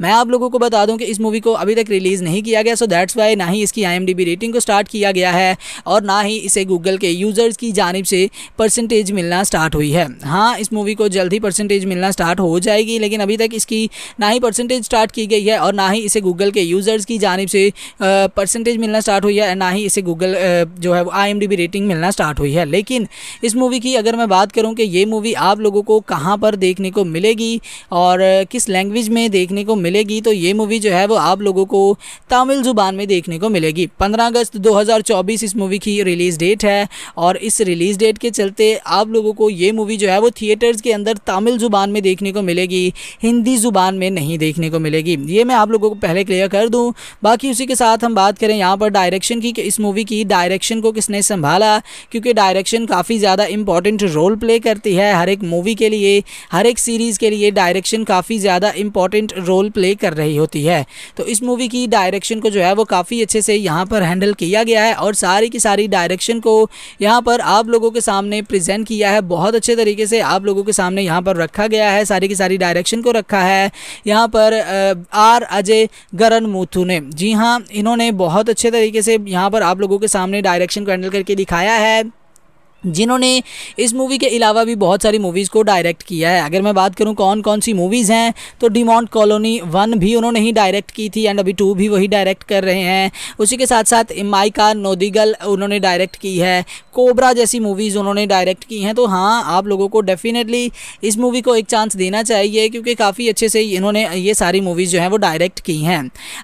मैं आप लोगों को बता दूं कि इस मूवी को अभी तक रिलीज़ नहीं किया गया सो दैट्स वाई ना ही इसकी आई रेटिंग को स्टार्ट किया गया है और ना ही इसे गूगल के यूज़र्स की जानब से परसेंटेज मिलना स्टार्ट हुई है हाँ इस मूवी को जल्द ही परसेंटेज मिलना स्टार्ट हो जाएगी लेकिन अभी तक इसकी ना ही परसेंटेज स्टार्ट की गई है और ना ही इसे गूगल के यूज़र्स की जानब से परसेंटेज मिलना स्टार्ट हुई है ना ही इसे गूगल जो है वो आई रेटिंग मिलना स्टार्ट हुई है लेकिन इस मूवी की अगर मैं बात करूँ कि ये मूवी आप लोगों को कहाँ पर देखने को मिलेगी और किस लैंग्वेज में देखने को मिलेगी तो ये मूवी जो है वो आप लोगों को तमिल ज़ुबान में देखने को मिलेगी 15 अगस्त 2024 इस मूवी की रिलीज़ डेट है और इस रिलीज़ डेट के चलते आप लोगों को ये मूवी जो है वो थिएटर्स के अंदर तमिल ज़ुबान में देखने को मिलेगी हिंदी ज़ुबान में नहीं देखने को मिलेगी ये मैं आप लोगों को पहले क्लियर कर दूँ बाकी उसी के साथ हम बात करें यहाँ पर डायरेक्शन की कि इस मूवी की डायरेक्शन को किसने संभाला क्योंकि डायरेक्शन काफ़ी ज़्यादा इंपॉर्टेंट रोल प्ले करती है हर एक मूवी के लिए हर एक सीरीज़ के लिए डायरेक्शन काफ़ी ज़्यादा इंपॉर्टेंट रोल प्ले कर रही होती है तो इस मूवी की डायरेक्शन को जो है वो काफ़ी अच्छे से यहाँ पर हैंडल किया गया है और सारी की सारी डायरेक्शन को यहाँ पर आप लोगों के सामने प्रजेंट किया है बहुत अच्छे तरीके से आप लोगों के सामने यहाँ पर रखा गया है सारी की सारी डायरेक्शन को रखा है यहाँ पर आर अजय गरन मूथू ने जी हाँ इन्होंने बहुत अच्छे तरीके से यहाँ पर आप लोगों के सामने डायरेक्शन को हैंडल करके दिखाया है जिन्होंने इस मूवी के अलावा भी बहुत सारी मूवीज़ को डायरेक्ट किया है अगर मैं बात करूं कौन कौन सी मूवीज़ हैं तो डिमॉन्ट कॉलोनी वन भी उन्होंने ही डायरेक्ट की थी एंड अभी टू भी वही डायरेक्ट कर रहे हैं उसी के साथ साथ माइका नोदिगल उन्होंने डायरेक्ट की है कोबरा जैसी मूवीज़ उन्होंने डायरेक्ट की हैं तो हाँ आप लोगों को डेफिनेटली इस मूवी को एक चांस देना चाहिए क्योंकि काफ़ी अच्छे से इन्होंने ये सारी मूवीज़ जो हैं वो डायरेक्ट की हैं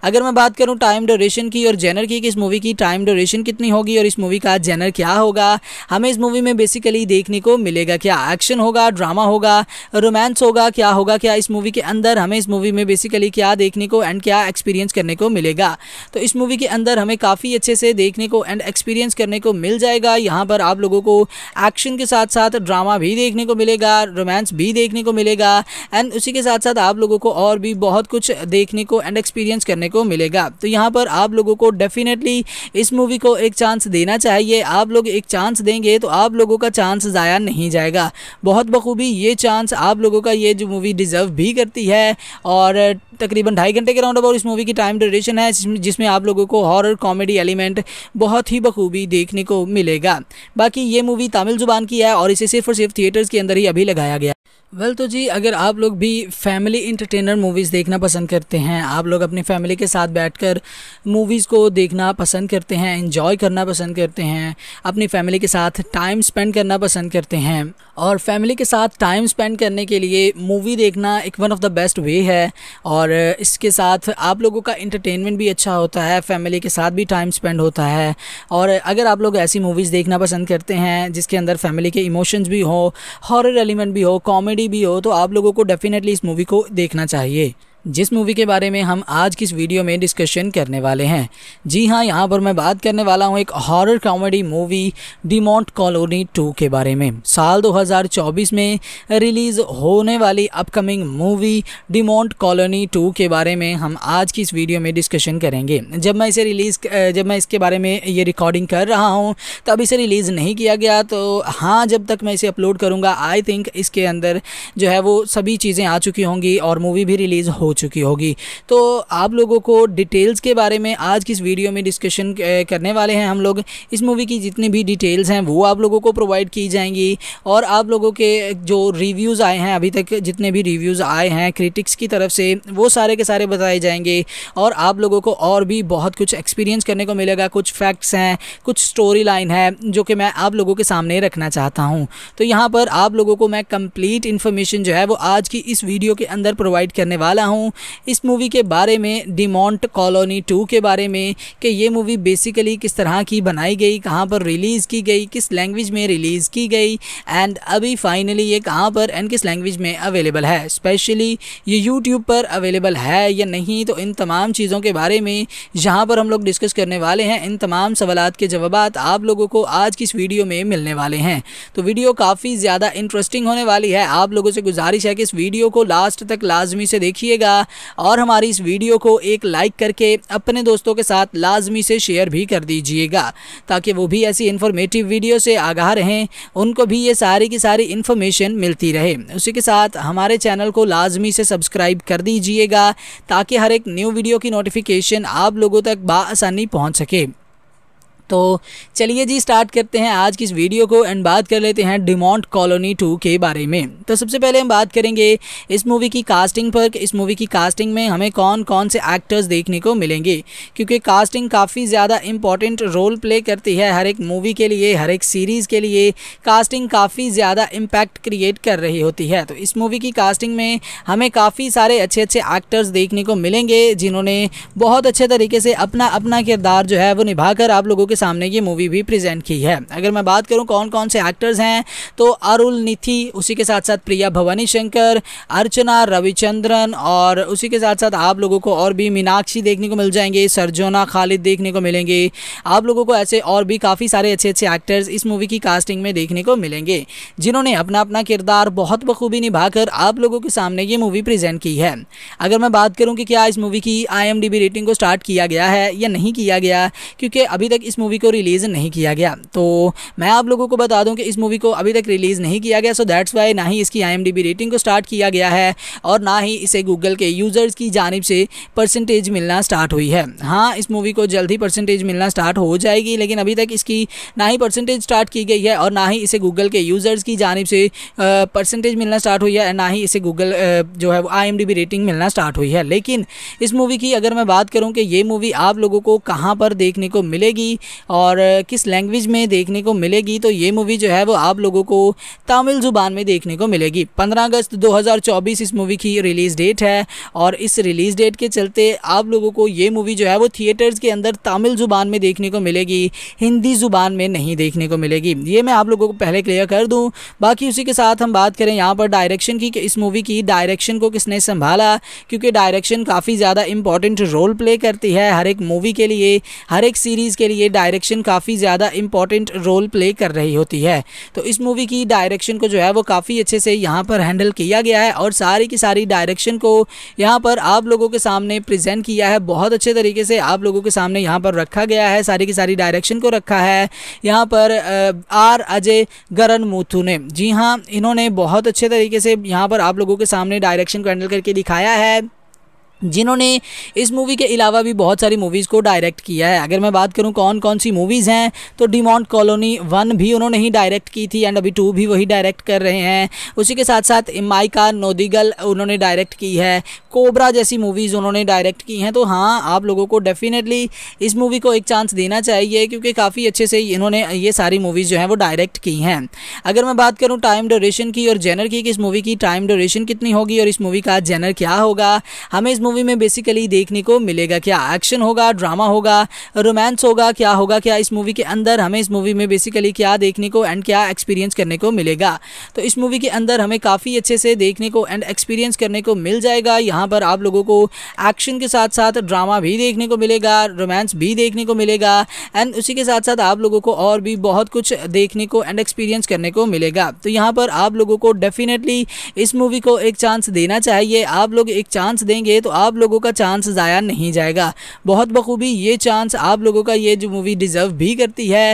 अगर मैं बात करूँ टाइम ड्यूरेशन की और जेनर की कि इस मूवी की टाइम ड्यूरेशन कितनी होगी और इस मूवी का जेनर क्या होगा हमें इस मूवी मूवी में बेसिकली देखने को मिलेगा क्या एक्शन होगा ड्रामा होगा रोमांस होगा क्या होगा क्या इस मूवी के अंदर हमें इस मूवी में बेसिकली क्या देखने को एंड क्या एक्सपीरियंस करने को मिलेगा तो इस मूवी के अंदर हमें काफ़ी अच्छे से देखने को एंड एक्सपीरियंस करने को मिल जाएगा यहाँ पर आप लोगों को एक्शन के साथ साथ ड्रामा भी देखने को मिलेगा रोमांस भी देखने को मिलेगा एंड उसी के साथ साथ आप लोगों को और भी बहुत कुछ देखने को एंड एक्सपीरियंस करने को मिलेगा तो यहाँ पर आप लोगों को डेफिनेटली इस मूवी को एक चांस देना चाहिए आप लोग एक चांस देंगे तो आप आप लोगों का चांस ज़ाया नहीं जाएगा बहुत बखूबी ये चांस आप लोगों का ये जो मूवी डिज़र्व भी करती है और तकरीबन ढाई घंटे के राउंड अबाउट इस मूवी की टाइम ड्यूरेशन है जिसमें आप लोगों को हॉरर कॉमेडी एलिमेंट बहुत ही बखूबी देखने को मिलेगा बाकी ये मूवी तमिल जुबान की है और इसे सिर्फ और सिर्फ थिएटर्स के अंदर ही अभी लगाया गया वेल well, तो जी अगर आप लोग भी फैमिली इंटरटेनर मूवीज़ देखना पसंद करते हैं आप लोग अपनी फैमिली के साथ बैठकर मूवीज़ को देखना पसंद करते हैं इन्जॉय करना पसंद करते हैं अपनी फैमिली के साथ टाइम स्पेंड करना पसंद करते हैं और फैमिली के साथ टाइम स्पेंड करने के लिए मूवी देखना एक one of the best way है और इसके साथ आप लोगों का इंटरटेनमेंट भी अच्छा होता है फैमिली के साथ भी टाइम स्पेंड होता है और अगर आप लोग ऐसी मूवीज़ देखना पसंद करते हैं जिसके अंदर फैमिली के इमोशंस भी हो हॉरर एलिमेंट भी हो कॉमेडी भी हो तो आप लोगों को डेफ़िनेटली इस मूवी को देखना चाहिए जिस मूवी के बारे में हम आज की इस वीडियो में डिस्कशन करने वाले हैं जी हाँ यहाँ पर मैं बात करने वाला हूँ एक horror comedy movie Monte Colony 2 के बारे में साल 2024 में रिलीज़ होने वाली अपकमिंग मूवी मॉन्ट कॉलोनी 2 के बारे में हम आज की इस वीडियो में डिस्कशन करेंगे जब मैं इसे रिलीज़ जब मैं इसके बारे में ये रिकॉर्डिंग कर रहा हूँ तब इसे रिलीज़ नहीं किया गया तो हाँ जब तक मैं इसे अपलोड करूँगा आई थिंक इसके अंदर जो है वो सभी चीज़ें आ चुकी होंगी और मूवी भी रिलीज़ हो चुकी होगी तो आप लोगों को डिटेल्स के बारे में आज की इस वीडियो में डिस्कशन करने वाले हैं हम लोग इस मूवी की जितनी भी डिटेल्स हैं वो आप लोगों को प्रोवाइड की जाएंगी और आप लोगों के जो रिव्यूज़ आए हैं अभी तक जितने भी रिव्यूज़ आए हैं क्रिटिक्स की तरफ से वो सारे के सारे बताए जाएंगे और आप लोगों को और भी बहुत कुछ एक्सपीरियंस करने को मिलेगा कुछ फैक्ट्स हैं कुछ स्टोरी लाइन है जो कि मैं आप लोगों के सामने रखना चाहता हूँ तो यहाँ पर आप लोगों को मैं कंप्लीट इन्फॉर्मेशन जो है वो आज की इस वीडियो के अंदर प्रोवाइड करने वाला हूँ हूँ इस मूवी के बारे में मॉन्ट कॉलोनी टू के बारे में कि ये मूवी बेसिकली किस तरह की बनाई गई कहाँ पर रिलीज़ की गई किस लैंग्वेज में रिलीज़ की गई एंड अभी फाइनली ये कहाँ पर एंड किस लैंग्वेज में अवेलेबल है स्पेशली ये यूट्यूब पर अवेलेबल है या नहीं तो इन तमाम चीज़ों के बारे में जहाँ पर हम लोग डिस्कस करने वाले हैं इन तमाम सवाल के जवाब आप लोगों को आज की इस वीडियो में मिलने वाले हैं तो वीडियो काफ़ी ज़्यादा इंटरेस्टिंग होने वाली है आप लोगों से गुजारिश है कि इस वीडियो को लास्ट तक लाजमी से देखिएगा किया और हमारी इस वीडियो को एक लाइक करके अपने दोस्तों के साथ लाजमी से शेयर भी कर दीजिएगा ताकि वो भी ऐसी इन्फॉर्मेटिव वीडियो से आगाह रहें उनको भी ये सारी की सारी इन्फॉर्मेशन मिलती रहे उसी के साथ हमारे चैनल को लाजमी से सब्सक्राइब कर दीजिएगा ताकि हर एक न्यू वीडियो की नोटिफिकेशन आप लोगों तक बासानी पहुँच सके तो चलिए जी स्टार्ट करते हैं आज की इस वीडियो को एंड बात कर लेते हैं डिमोंट कॉलोनी टू के बारे में तो सबसे पहले हम बात करेंगे इस मूवी की कास्टिंग पर इस मूवी की कास्टिंग में हमें कौन कौन से एक्टर्स देखने को मिलेंगे क्योंकि कास्टिंग काफ़ी ज़्यादा इंपॉर्टेंट रोल प्ले करती है हर एक मूवी के लिए हर एक सीरीज़ के लिए कास्टिंग काफ़ी ज़्यादा इम्पैक्ट क्रिएट कर रही होती है तो इस मूवी की कास्टिंग में हमें काफ़ी सारे अच्छे अच्छे एक्टर्स देखने को मिलेंगे जिन्होंने बहुत अच्छे तरीके से अपना अपना किरदार जो है वो निभाकर आप लोगों के सामने ये मूवी भी प्रेजेंट की है अगर मैं बात करूँ कौन कौन से एक्टर्स हैं तो अरुल निथि उसी के साथ साथ प्रिया भवानी शंकर अर्चना रविचंद्रन और उसी के साथ साथ आप लोगों को और भी मीनाक्षी देखने को मिल जाएंगे सरजोना खालिद देखने को मिलेंगे आप लोगों को ऐसे और भी काफ़ी सारे अच्छे अच्छे एक्टर्स इस मूवी की कास्टिंग में देखने को मिलेंगे जिन्होंने अपना अपना किरदार बहुत बखूबी निभाकर आप लोगों के सामने ये मूवी प्रेजेंट की है अगर मैं बात करूँ कि क्या इस मूवी की आई रेटिंग को स्टार्ट किया गया है या नहीं किया गया क्योंकि अभी तक इस मूवी को रिलीज़ नहीं किया गया तो मैं आप लोगों को बता दूं कि इस मूवी को अभी तक रिलीज़ नहीं किया गया सो दैट्स वाई ना ही इसकी आई रेटिंग को स्टार्ट किया गया है और ना ही इसे गूगल के यूज़र्स की जानब से परसेंटेज मिलना स्टार्ट हुई है हाँ इस मूवी को जल्द ही परसेंटेज मिलना स्टार्ट हो जाएगी लेकिन अभी तक इसकी ना ही परसेंटेज स्टार्ट की गई है और ना ही इसे गूगल के यूज़र्स की जानब से परसेंटेज मिलना स्टार्ट हुई है ना ही इसे गूगल जो है वो आई रेटिंग मिलना स्टार्ट हुई है लेकिन इस मूवी की अगर मैं बात करूँ कि ये मूवी आप लोगों को कहाँ पर देखने को मिलेगी और किस लैंग्वेज में देखने को मिलेगी तो ये मूवी जो है वो आप लोगों को तमिल ज़ुबान में देखने को मिलेगी पंद्रह अगस्त 2024 इस मूवी की रिलीज़ डेट है और इस रिलीज़ डेट के चलते आप लोगों को ये मूवी जो है वो थिएटर्स के अंदर तमिल ज़ुबान में देखने को मिलेगी हिंदी ज़ुबान में नहीं देखने को मिलेगी ये मैं आप लोगों को पहले क्लियर कर दूँ बाकी उसी के साथ हम बात करें यहाँ पर डायरेक्शन की कि इस मूवी की डायरेक्शन को किसने संभाला क्योंकि डायरेक्शन काफ़ी ज़्यादा इंपॉर्टेंट रोल प्ले करती है हर एक मूवी के लिए हर एक सीरीज़ के लिए डायरेक्शन काफ़ी ज़्यादा इंपॉर्टेंट रोल प्ले कर रही होती है तो इस मूवी की डायरेक्शन को जो है वो काफ़ी अच्छे से यहाँ पर हैंडल किया गया है और सारी की सारी डायरेक्शन को यहाँ पर आप लोगों के सामने प्रजेंट किया है बहुत अच्छे तरीके से आप लोगों के सामने यहाँ पर रखा गया है सारी की सारी डायरेक्शन को रखा है यहाँ पर आर अजय गरन मूथू ने जी हाँ इन्होंने बहुत अच्छे तरीके से यहाँ पर आप लोगों के सामने डायरेक्शन को हैंडल करके दिखाया है जिन्होंने इस मूवी के अलावा भी बहुत सारी मूवीज़ को डायरेक्ट किया है अगर मैं बात करूं कौन कौन सी मूवीज़ हैं तो डिमॉन्ट कॉलोनी वन भी उन्होंने ही डायरेक्ट की थी एंड अभी टू भी वही डायरेक्ट कर रहे हैं उसी के साथ साथ माइका नोदिगल उन्होंने डायरेक्ट की है कोबरा जैसी मूवीज़ उन्होंने डायरेक्ट की हैं तो हाँ आप लोगों को डेफिनेटली इस मूवी को एक चांस देना चाहिए क्योंकि काफ़ी अच्छे से इन्होंने ये सारी मूवीज़ जो हैं वो डायरेक्ट की हैं अगर मैं बात करूँ टाइम ड्यूरेशन की और जेनर की कि इस मूवी की टाइम ड्यूरेशन कितनी होगी और इस मूवी का जेनर क्या होगा हमें इस मूवी में बेसिकली देखने को मिलेगा क्या एक्शन होगा ड्रामा होगा रोमांस होगा क्या होगा क्या इस मूवी के अंदर हमें इस मूवी में बेसिकली क्या देखने को एंड क्या एक्सपीरियंस करने को मिलेगा तो इस मूवी के अंदर हमें काफ़ी अच्छे से देखने को एंड एक्सपीरियंस करने को मिल जाएगा यहाँ पर आप लोगों को एक्शन के साथ साथ ड्रामा भी देखने को मिलेगा रोमांस भी देखने को मिलेगा एंड उसी के साथ साथ आप लोगों को और भी बहुत कुछ देखने को एंड एक्सपीरियंस करने को मिलेगा तो यहाँ पर आप लोगों को डेफिनेटली इस मूवी को एक चांस देना चाहिए आप लोग एक चांस देंगे तो आप लोगों का चांस ज़ाया नहीं जाएगा बहुत बखूबी ये चांस आप लोगों का ये जो मूवी डिज़र्व भी करती है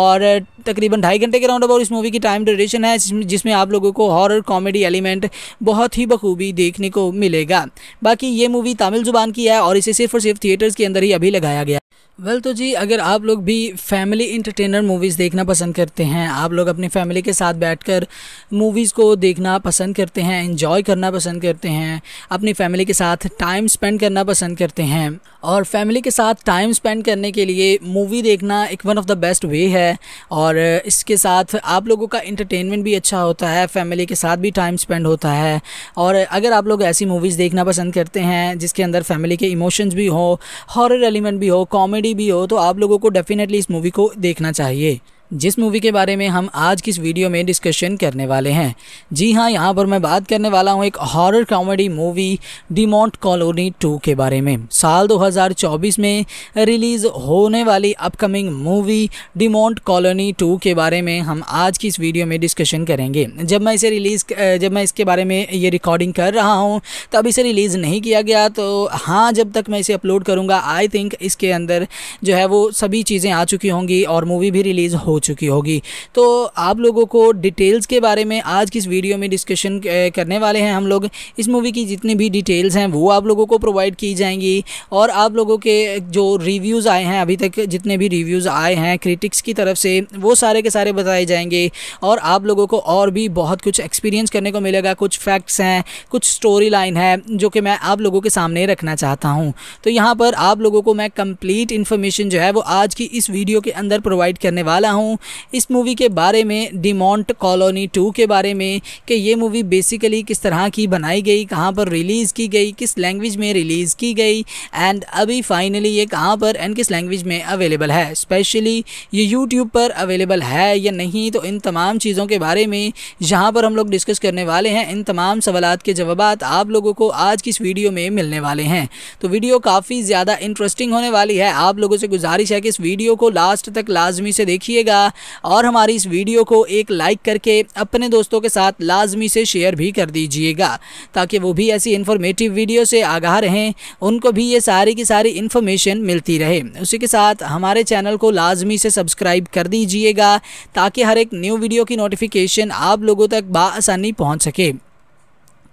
और तकरीबन ढाई घंटे के राउंड अबाउट इस मूवी की टाइम ड्यूरेशन है जिसमें आप लोगों को हॉरर कॉमेडी एलिमेंट बहुत ही बखूबी देखने को मिलेगा बाकी ये मूवी तमिल ज़ुबान की है और इसे सिर्फ और सिर्फ थिएटर्स के अंदर ही अभी लगाया गया वेल well, तो जी अगर आप लोग भी फैमिली इंटरटेनर मूवीज़ देखना पसंद करते हैं आप लोग अपनी फैमिली के साथ बैठकर मूवीज़ को देखना पसंद करते हैं इन्जॉय करना पसंद करते हैं अपनी फैमिली के साथ टाइम स्पेंड करना पसंद करते हैं और फैमिली के साथ टाइम स्पेंड करने के लिए मूवी देखना एक one of the best way है और इसके साथ आप लोगों का इंटरटेनमेंट भी अच्छा होता है फैमिली के साथ भी टाइम स्पेंड होता है और अगर आप लोग ऐसी मूवीज़ देखना पसंद करते हैं जिसके अंदर फैमिली के इमोशंस भी हो हॉरर एलिमेंट भी हो कॉमेडी कॉमेडी भी हो तो आप लोगों को डेफिनेटली इस मूवी को देखना चाहिए जिस मूवी के बारे में हम आज की इस वीडियो में डिस्कशन करने वाले हैं जी हाँ यहाँ पर मैं बात करने वाला हूँ एक horror comedy movie Demonte Colony 2 के बारे में साल 2024 में रिलीज़ होने वाली अपकमिंग मूवी मॉन्ट कॉलोनी 2 के बारे में हम आज की इस वीडियो में डिस्कशन करेंगे जब मैं इसे रिलीज़ जब मैं इसके बारे में ये रिकॉर्डिंग कर रहा हूँ तब इसे रिलीज़ नहीं किया गया तो हाँ जब तक मैं इसे अपलोड करूँगा आई थिंक इसके अंदर जो है वो सभी चीज़ें आ चुकी होंगी और मूवी भी रिलीज़ हो चुकी होगी तो आप लोगों को डिटेल्स के बारे में आज की इस वीडियो में डिस्कशन करने वाले हैं हम लोग इस मूवी की जितनी भी डिटेल्स हैं वो आप लोगों को प्रोवाइड की जाएंगी और आप लोगों के जो रिव्यूज़ आए हैं अभी तक जितने भी रिव्यूज़ आए हैं क्रिटिक्स की तरफ से वो सारे के सारे बताए जाएंगे और आप लोगों को और भी बहुत कुछ एक्सपीरियंस करने को मिलेगा कुछ फैक्ट्स हैं कुछ स्टोरी लाइन है जो कि मैं आप लोगों के सामने रखना चाहता हूँ तो यहाँ पर आप लोगों को मैं कंप्लीट इन्फॉर्मेशन जो है वो आज की इस वीडियो के अंदर प्रोवाइड करने वाला हूँ हूँ इस मूवी के बारे में डिमोंट कॉलोनी टू के बारे में कि ये मूवी बेसिकली किस तरह की बनाई गई कहाँ पर रिलीज़ की गई किस लैंग्वेज में रिलीज़ की गई एंड अभी फाइनली ये कहाँ पर एंड किस लैंग्वेज में अवेलेबल है स्पेशली ये यूट्यूब पर अवेलेबल है या नहीं तो इन तमाम चीज़ों के बारे में जहाँ पर हम लोग डिस्कस करने वाले हैं इन तमाम सवाल के जवाब आप लोगों को आज की इस वीडियो में मिलने वाले हैं तो वीडियो काफ़ी ज़्यादा इंटरेस्टिंग होने वाली है आप लोगों से गुजारिश है कि इस वीडियो को लास्ट तक लाजमी से देखिएगा मिला और हमारी इस वीडियो को एक लाइक करके अपने दोस्तों के साथ लाजमी से शेयर भी कर दीजिएगा ताकि वो भी ऐसी इन्फॉर्मेटिव वीडियो से आगाह रहें उनको भी ये सारी की सारी इन्फॉर्मेशन मिलती रहे उसी के साथ हमारे चैनल को लाजमी से सब्सक्राइब कर दीजिएगा ताकि हर एक न्यू वीडियो की नोटिफिकेशन आप लोगों तक बासानी पहुँच सके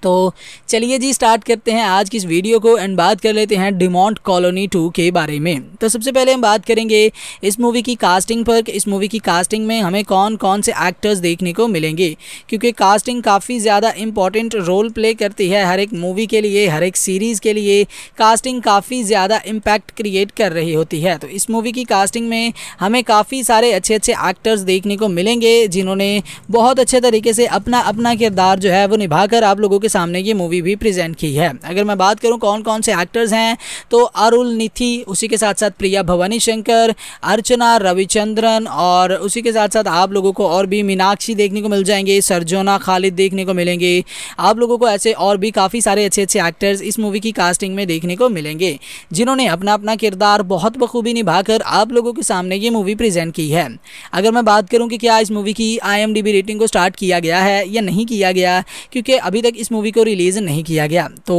तो चलिए जी स्टार्ट करते हैं आज की इस वीडियो को एंड बात कर लेते हैं डिमोंट कॉलोनी टू के बारे में तो सबसे पहले हम बात करेंगे इस मूवी की कास्टिंग पर इस मूवी की कास्टिंग में हमें कौन कौन से एक्टर्स देखने को मिलेंगे क्योंकि कास्टिंग काफ़ी ज़्यादा इंपॉर्टेंट रोल प्ले करती है हर एक मूवी के लिए हर एक सीरीज़ के लिए कास्टिंग काफ़ी ज़्यादा इम्पैक्ट क्रिएट कर रही होती है तो इस मूवी की कास्टिंग में हमें काफ़ी सारे अच्छे अच्छे एक्टर्स देखने को मिलेंगे जिन्होंने बहुत अच्छे तरीके से अपना अपना किरदार जो है वो निभाकर आप लोगों के सामने ये मूवी भी प्रेजेंट की है अगर मैं बात करूँ कौन कौन से एक्टर्स हैं तो अरुल निथि उसी के साथ साथ प्रिया भवानी शंकर अर्चना रविचंद्रन और उसी के साथ साथ आप लोगों को और भी मीनाक्षी देखने को मिल जाएंगे सरजोना खालिद देखने को मिलेंगे आप लोगों को ऐसे और भी काफ़ी सारे अच्छे अच्छे एक्टर्स इस मूवी की कास्टिंग में देखने को मिलेंगे जिन्होंने अपना अपना किरदार बहुत बखूबी निभाकर आप लोगों के सामने ये मूवी प्रेजेंट की है अगर मैं बात करूँ कि क्या इस मूवी की आई रेटिंग को स्टार्ट किया गया है या नहीं किया गया क्योंकि अभी तक इस मूवी मूवी को रिलीज़ नहीं किया गया तो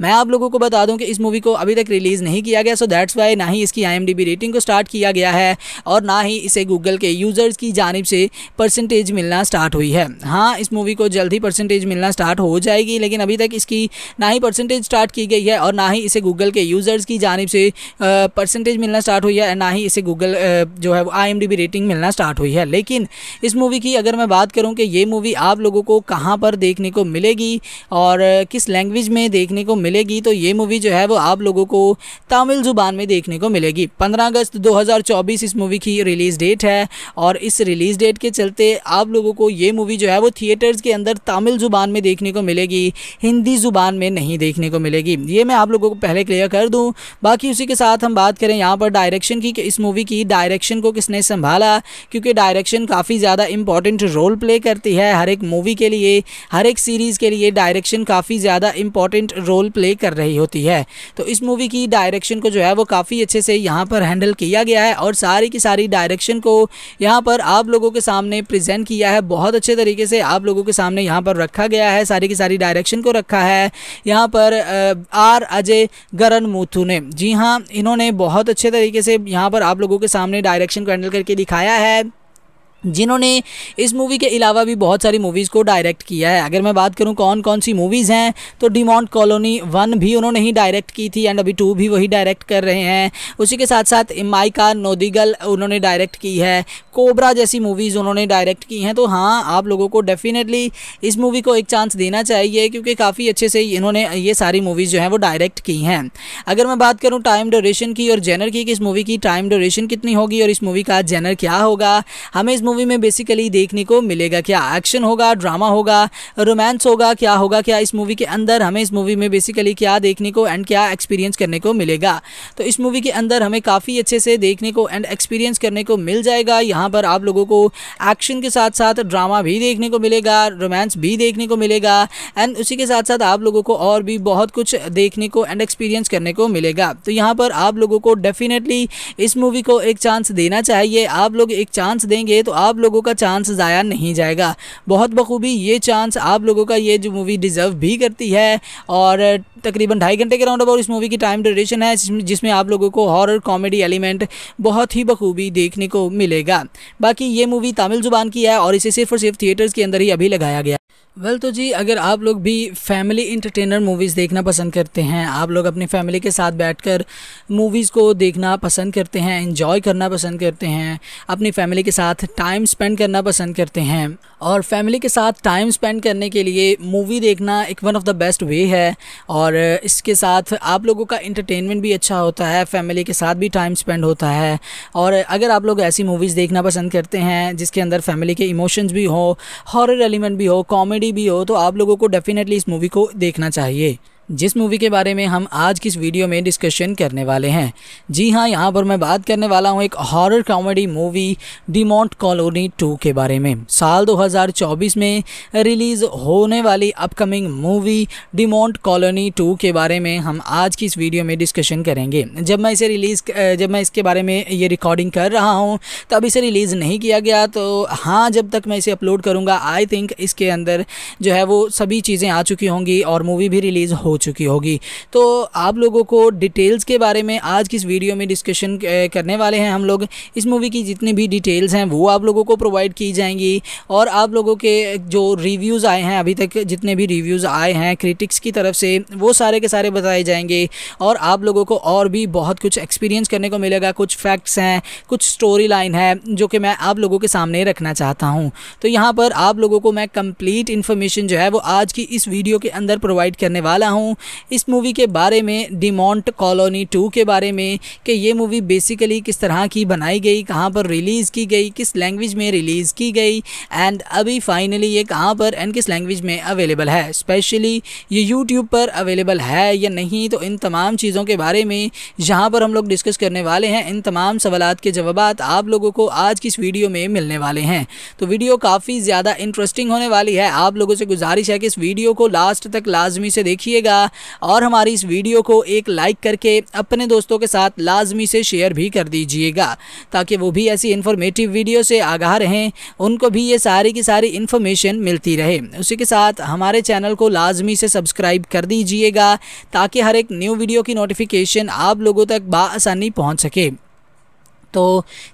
मैं आप लोगों को बता दूं कि इस मूवी को अभी तक रिलीज़ नहीं किया गया सो दैट्स वाई ना ही इसकी आई रेटिंग को स्टार्ट किया गया है और ना ही इसे गूगल के यूज़र्स की जानब से परसेंटेज मिलना स्टार्ट हुई है हाँ इस मूवी को जल्द ही परसेंटेज मिलना स्टार्ट हो जाएगी लेकिन अभी तक इसकी ना ही परसेंटेज स्टार्ट की गई है और ना ही इसे गूगल के यूज़र्स की जानब से परसेंटेज मिलना स्टार्ट हुई है ना ही इसे गूगल जो है आई रेटिंग मिलना स्टार्ट हुई है लेकिन इस मूवी की अगर मैं बात करूँ कि ये मूवी आप लोगों को कहाँ पर देखने को मिलेगी और किस लैंग्वेज में देखने को मिलेगी तो ये मूवी जो है वो आप लोगों को तमिल ज़ुबान में देखने को मिलेगी पंद्रह अगस्त 2024 इस मूवी की रिलीज़ डेट है और इस रिलीज़ डेट के चलते आप लोगों को ये मूवी जो है वो थिएटर्स के अंदर तमिल ज़ुबान में देखने को मिलेगी हिंदी ज़ुबान में नहीं देखने को मिलेगी ये मैं आप लोगों को पहले क्लियर कर दूँ बाकी उसी के साथ हम बात करें यहाँ पर डायरेक्शन की इस मूवी की डायरेक्शन को किसने संभाला क्योंकि डायरेक्शन काफ़ी ज़्यादा इंपॉर्टेंट रोल प्ले करती है हर एक मूवी के लिए हर एक सीरीज़ के लिए डायरेक्शन काफ़ी ज़्यादा इंपॉर्टेंट रोल प्ले कर रही होती है तो इस मूवी की डायरेक्शन को जो है वो काफ़ी अच्छे से यहाँ पर हैंडल किया गया है और सारी की सारी डायरेक्शन को यहाँ पर आप लोगों के सामने प्रजेंट किया है बहुत अच्छे तरीके से आप लोगों के सामने यहाँ पर रखा गया है सारी की सारी डायरेक्शन को रखा है यहाँ पर आर अजय गरन मूथू ने जी हाँ इन्होंने बहुत अच्छे तरीके से यहाँ पर आप लोगों के सामने डायरेक्शन को हैंडल करके दिखाया है जिन्होंने इस मूवी के अलावा भी बहुत सारी मूवीज़ को डायरेक्ट किया है अगर मैं बात करूं कौन कौन सी मूवीज़ हैं तो डिमॉन्ट कॉलोनी वन भी उन्होंने ही डायरेक्ट की थी एंड अभी टू भी वही डायरेक्ट कर रहे हैं उसी के साथ साथ माइका नोदिगल उन्होंने डायरेक्ट की है कोबरा जैसी मूवीज़ उन्होंने डायरेक्ट की हैं तो हाँ आप लोगों को डेफिनेटली इस मूवी को एक चांस देना चाहिए क्योंकि काफ़ी अच्छे से इन्होंने ये सारी मूवीज़ जो हैं वो डायरेक्ट की हैं अगर मैं बात करूँ टाइम ड्यूरेशन की और जेनर की कि इस मूवी की टाइम ड्यूरेशन कितनी होगी और इस मूवी का जेनर क्या होगा हमें इस मूवी में बेसिकली देखने को मिलेगा क्या एक्शन होगा ड्रामा होगा रोमांस होगा क्या होगा क्या इस मूवी के अंदर हमें इस मूवी में बेसिकली क्या देखने को एंड क्या एक्सपीरियंस करने को मिलेगा तो इस मूवी के अंदर हमें काफ़ी अच्छे से देखने को एंड एक्सपीरियंस करने को मिल जाएगा यहाँ पर आप लोगों को एक्शन के साथ साथ ड्रामा भी देखने को मिलेगा रोमांस भी देखने को मिलेगा एंड उसी के साथ साथ आप लोगों को और भी बहुत कुछ देखने को एंड एक्सपीरियंस करने को मिलेगा तो यहाँ पर आप लोगों को डेफिनेटली इस मूवी को एक चांस देना चाहिए आप लोग एक चांस देंगे तो आप लोगों का चांस ज़ाया नहीं जाएगा बहुत बखूबी ये चांस आप लोगों का ये जो मूवी डिज़र्व भी करती है और तकरीबन ढाई घंटे के राउंड अबाउट इस मूवी की टाइम ड्यूरेशन है जिसमें आप लोगों को हॉरर कॉमेडी एलिमेंट बहुत ही बखूबी देखने को मिलेगा बाकी ये मूवी तमिल ज़ुबान की है और इसे सिर्फ और सिर्फ थिएटर्स के अंदर ही अभी लगाया गया वेल well, तो जी अगर आप लोग भी फैमिली इंटरटेनर मूवीज़ देखना पसंद करते हैं आप लोग अपनी फैमिली के साथ बैठकर मूवीज़ को देखना पसंद करते हैं इन्जॉय करना पसंद करते हैं अपनी फैमिली के साथ टाइम स्पेंड करना पसंद करते हैं और फैमिली के साथ टाइम स्पेंड करने के लिए मूवी देखना एक one of the best way है और इसके साथ आप लोगों का इंटरटेनमेंट भी अच्छा होता है फैमिली के साथ भी टाइम स्पेंड होता है और अगर आप लोग ऐसी मूवीज़ देखना पसंद करते हैं जिसके अंदर फैमिली के इमोशंस भी हों हॉरर एलिमेंट भी हो कॉमेडी कॉमेडी भी हो तो आप लोगों को डेफिनेटली इस मूवी को देखना चाहिए जिस मूवी के बारे में हम आज की इस वीडियो में डिस्कशन करने वाले हैं जी हाँ यहाँ पर मैं बात करने वाला हूँ एक horror comedy movie Monte Colony 2 के बारे में साल 2024 में रिलीज़ होने वाली अपकमिंग मूवी मॉन्ट कॉलोनी 2 के बारे में हम आज की इस वीडियो में डिस्कशन करेंगे जब मैं इसे रिलीज़ जब मैं इसके बारे में ये रिकॉर्डिंग कर रहा हूँ तब इसे रिलीज़ नहीं किया गया तो हाँ जब तक मैं इसे अपलोड करूँगा आई थिंक इसके अंदर जो है वो सभी चीज़ें आ चुकी होंगी और मूवी भी रिलीज़ हो हो चुकी होगी तो आप लोगों को डिटेल्स के बारे में आज की इस वीडियो में डिस्कशन करने वाले हैं हम लोग इस मूवी की जितनी भी डिटेल्स हैं वो आप लोगों को प्रोवाइड की जाएंगी और आप लोगों के जो रिव्यूज़ आए हैं अभी तक जितने भी रिव्यूज़ आए हैं क्रिटिक्स की तरफ से वो सारे के सारे बताए जाएंगे और आप लोगों को और भी बहुत कुछ एक्सपीरियंस करने को मिलेगा कुछ फैक्ट्स हैं कुछ स्टोरी लाइन है जो कि मैं आप लोगों के सामने रखना चाहता हूँ तो यहाँ पर आप लोगों को मैं कंप्लीट इन्फॉर्मेशन जो है वो आज की इस वीडियो के अंदर प्रोवाइड करने वाला हूँ हूँ इस मूवी के बारे में डिमोंट कॉलोनी टू के बारे में कि ये मूवी बेसिकली किस तरह की बनाई गई कहाँ पर रिलीज़ की गई किस लैंग्वेज में रिलीज़ की गई एंड अभी फाइनली ये कहाँ पर एंड किस लैंग्वेज में अवेलेबल है स्पेशली ये यूट्यूब पर अवेलेबल है या नहीं तो इन तमाम चीज़ों के बारे में जहाँ पर हम लोग डिस्कस करने वाले हैं इन तमाम सवाल के जवाब आप लोगों को आज की इस वीडियो में मिलने वाले हैं तो वीडियो काफ़ी ज़्यादा इंटरेस्टिंग होने वाली है आप लोगों से गुजारिश है कि इस वीडियो को लास्ट तक लाजमी से देखिएगा कीजिएगा और हमारी इस वीडियो को एक लाइक करके अपने दोस्तों के साथ लाजमी से शेयर भी कर दीजिएगा ताकि वो भी ऐसी इन्फॉर्मेटिव वीडियो से आगाह रहें उनको भी ये सारी की सारी इन्फॉर्मेशन मिलती रहे उसी के साथ हमारे चैनल को लाजमी से सब्सक्राइब कर दीजिएगा ताकि हर एक न्यू वीडियो की नोटिफिकेशन आप लोगों तक बासानी पहुँच सके तो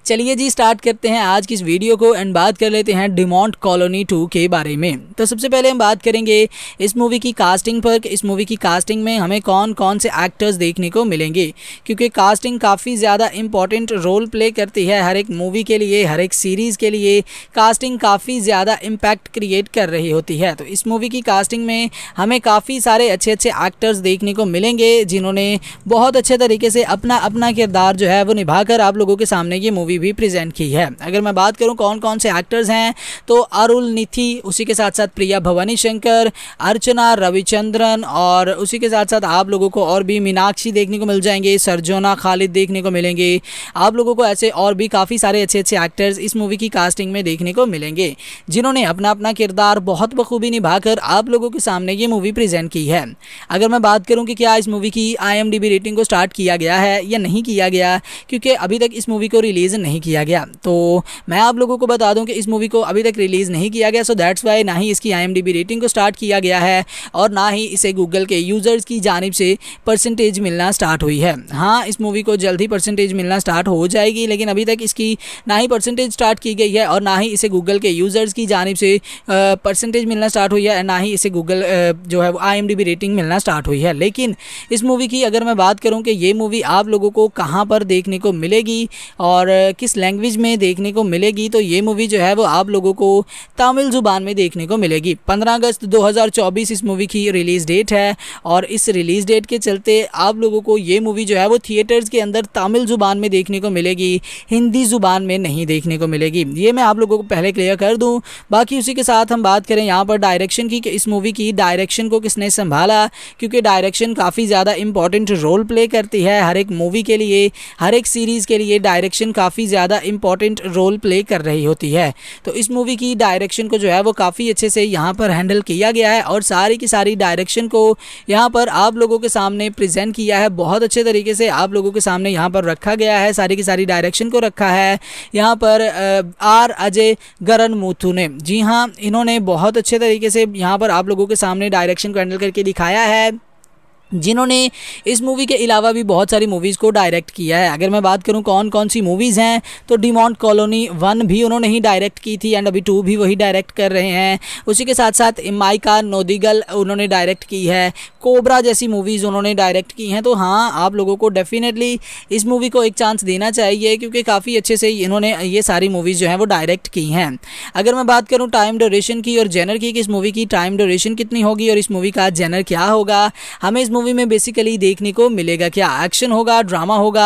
चलिए जी स्टार्ट करते हैं आज की इस वीडियो को एंड बात कर लेते हैं डिमोंट कॉलोनी टू के बारे में तो सबसे पहले हम बात करेंगे इस मूवी की कास्टिंग पर इस मूवी की कास्टिंग में हमें कौन कौन से एक्टर्स देखने को मिलेंगे क्योंकि कास्टिंग काफ़ी ज़्यादा इंपॉर्टेंट रोल प्ले करती है हर एक मूवी के लिए हर एक सीरीज़ के लिए कास्टिंग काफ़ी ज़्यादा इम्पैक्ट क्रिएट कर रही होती है तो इस मूवी की कास्टिंग में हमें काफ़ी सारे अच्छे अच्छे एक्टर्स देखने को मिलेंगे जिन्होंने बहुत अच्छे तरीके से अपना अपना किरदार जो है वो निभाकर आप लोगों के सामने ये मूवी भी प्रेजेंट की है अगर मैं बात करूँ कौन कौन से एक्टर्स हैं तो अरुल निथि उसी के साथ साथ प्रिया भवानी शंकर अर्चना रविचंद्रन और उसी के साथ साथ आप लोगों को और भी मीनाक्षी देखने को मिल जाएंगे सरजोना खालिद देखने को मिलेंगे आप लोगों को ऐसे और भी काफ़ी सारे अच्छे अच्छे एक्टर्स इस मूवी की कास्टिंग में देखने को मिलेंगे जिन्होंने अपना अपना किरदार बहुत बखूबी निभाकर आप लोगों के सामने ये मूवी प्रेजेंट की है अगर मैं बात करूँ कि क्या इस मूवी की आई रेटिंग को स्टार्ट किया गया है या नहीं किया गया क्योंकि अभी तक इस मूवी मूवी को रिलीज़ नहीं किया गया तो मैं आप लोगों को बता दूं कि इस मूवी को अभी तक रिलीज़ नहीं किया गया सो दैट्स वाई ना ही इसकी आई रेटिंग को स्टार्ट किया गया है और ना ही इसे गूगल के यूज़र्स की जानब से परसेंटेज मिलना स्टार्ट हुई है हाँ इस मूवी को जल्द ही परसेंटेज मिलना स्टार्ट हो जाएगी लेकिन अभी तक इसकी ना ही परसेंटेज स्टार्ट की गई है और ना ही इसे गूगल के यूज़र्स की जानब से परसेंटेज मिलना स्टार्ट हुई है ना ही इसे गूगल जो है आई रेटिंग मिलना स्टार्ट हुई है लेकिन इस मूवी की अगर मैं बात करूँ कि ये मूवी आप लोगों को कहाँ पर देखने को मिलेगी और किस लैंग्वेज में देखने को मिलेगी तो ये मूवी जो है वो आप लोगों को तमिल ज़ुबान में देखने को मिलेगी 15 अगस्त 2024 इस मूवी की रिलीज़ डेट है और इस रिलीज़ डेट के चलते आप लोगों को ये मूवी जो है वो थिएटर्स के अंदर तमिल ज़ुबान में देखने को मिलेगी हिंदी ज़ुबान में नहीं देखने को मिलेगी ये मैं आप लोगों को पहले क्लियर कर दूँ बाकी उसी के साथ हम बात करें यहाँ पर डायरेक्शन की कि इस मूवी की डायरेक्शन को किसने संभाला क्योंकि डायरेक्शन काफ़ी ज़्यादा इंपॉर्टेंट रोल प्ले करती है हर एक मूवी के लिए हर एक सीरीज़ के लिए डायरेक्शन डायरेक्शन काफ़ी ज़्यादा इंपॉर्टेंट रोल प्ले कर रही होती है तो इस मूवी की डायरेक्शन को जो है वो काफ़ी अच्छे से यहाँ पर हैंडल किया गया है और सारी की सारी डायरेक्शन को यहाँ पर आप लोगों के सामने प्रजेंट किया है बहुत अच्छे तरीके से आप लोगों के सामने यहाँ पर रखा गया है सारी की सारी डायरेक्शन को रखा है यहाँ पर आर अजय गरन मूथू ने जी हाँ इन्होंने बहुत अच्छे तरीके से यहाँ पर आप लोगों के सामने डायरेक्शन को हैंडल करके दिखाया है जिन्होंने इस मूवी के अलावा भी बहुत सारी मूवीज़ को डायरेक्ट किया है अगर मैं बात करूं कौन कौन सी मूवीज़ हैं तो डिमॉन्ट कॉलोनी वन भी उन्होंने ही डायरेक्ट की थी एंड अभी टू भी वही डायरेक्ट कर रहे हैं उसी के साथ साथ माइका नोदिगल उन्होंने डायरेक्ट की है कोबरा जैसी मूवीज़ उन्होंने डायरेक्ट की हैं तो हाँ आप लोगों को डेफिनेटली इस मूवी को एक चांस देना चाहिए क्योंकि काफ़ी अच्छे से इन्होंने ये सारी मूवीज़ जो हैं वो डायरेक्ट की हैं अगर मैं बात करूँ टाइम ड्यूरेशन की और जेनर की कि इस मूवी की टाइम ड्यूरेशन कितनी होगी और इस मूवी का जेनर क्या होगा हमें इस मूवी में बेसिकली देखने को मिलेगा क्या एक्शन होगा ड्रामा होगा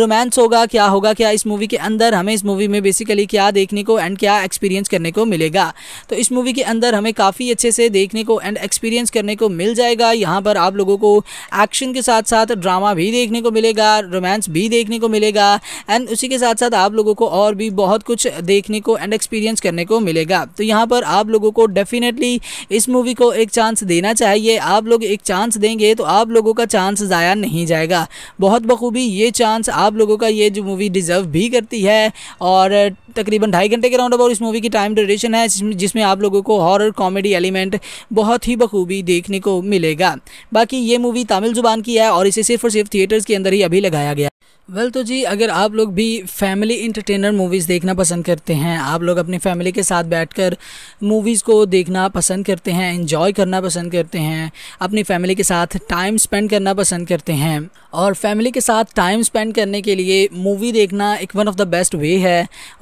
रोमांस होगा क्या होगा क्या इस मूवी के अंदर हमें इस मूवी में बेसिकली क्या देखने को एंड क्या एक्सपीरियंस करने को मिलेगा तो इस मूवी के अंदर हमें काफ़ी अच्छे से देखने को एंड एक्सपीरियंस करने को मिल जाएगा यहाँ पर आप लोगों को एक्शन के साथ साथ ड्रामा भी देखने को मिलेगा रोमांस भी देखने को मिलेगा एंड उसी के साथ साथ आप लोगों को और भी बहुत कुछ देखने को एंड एक्सपीरियंस करने को मिलेगा तो यहाँ पर आप लोगों को डेफिनेटली इस मूवी को एक चांस देना चाहिए आप लोग एक चांस देंगे तो आप लोगों का चांस ज़ाया नहीं जाएगा बहुत बखूबी ये चांस आप लोगों का ये जो मूवी डिज़र्व भी करती है और तकरीबन ढाई घंटे के राउंड अबाउट इस मूवी की टाइम ड्यूरेशन है जिसमें आप लोगों को हॉरर कॉमेडी एलिमेंट बहुत ही बखूबी देखने को मिलेगा बाकी ये मूवी तमिल ज़ुबान की है और इसे सिर्फ और सिर्फ थिएटर्स के अंदर ही अभी लगाया गया वेल well, तो जी अगर आप लोग भी फैमिली इंटरटेनर मूवीज़ देखना पसंद करते हैं आप लोग अपनी फैमिली के साथ बैठकर मूवीज़ को देखना पसंद करते हैं इन्जॉय करना पसंद करते हैं अपनी फैमिली के साथ टाइम स्पेंड करना पसंद करते हैं और फैमिली के साथ टाइम स्पेंड करने के लिए मूवी देखना एक one of the best way है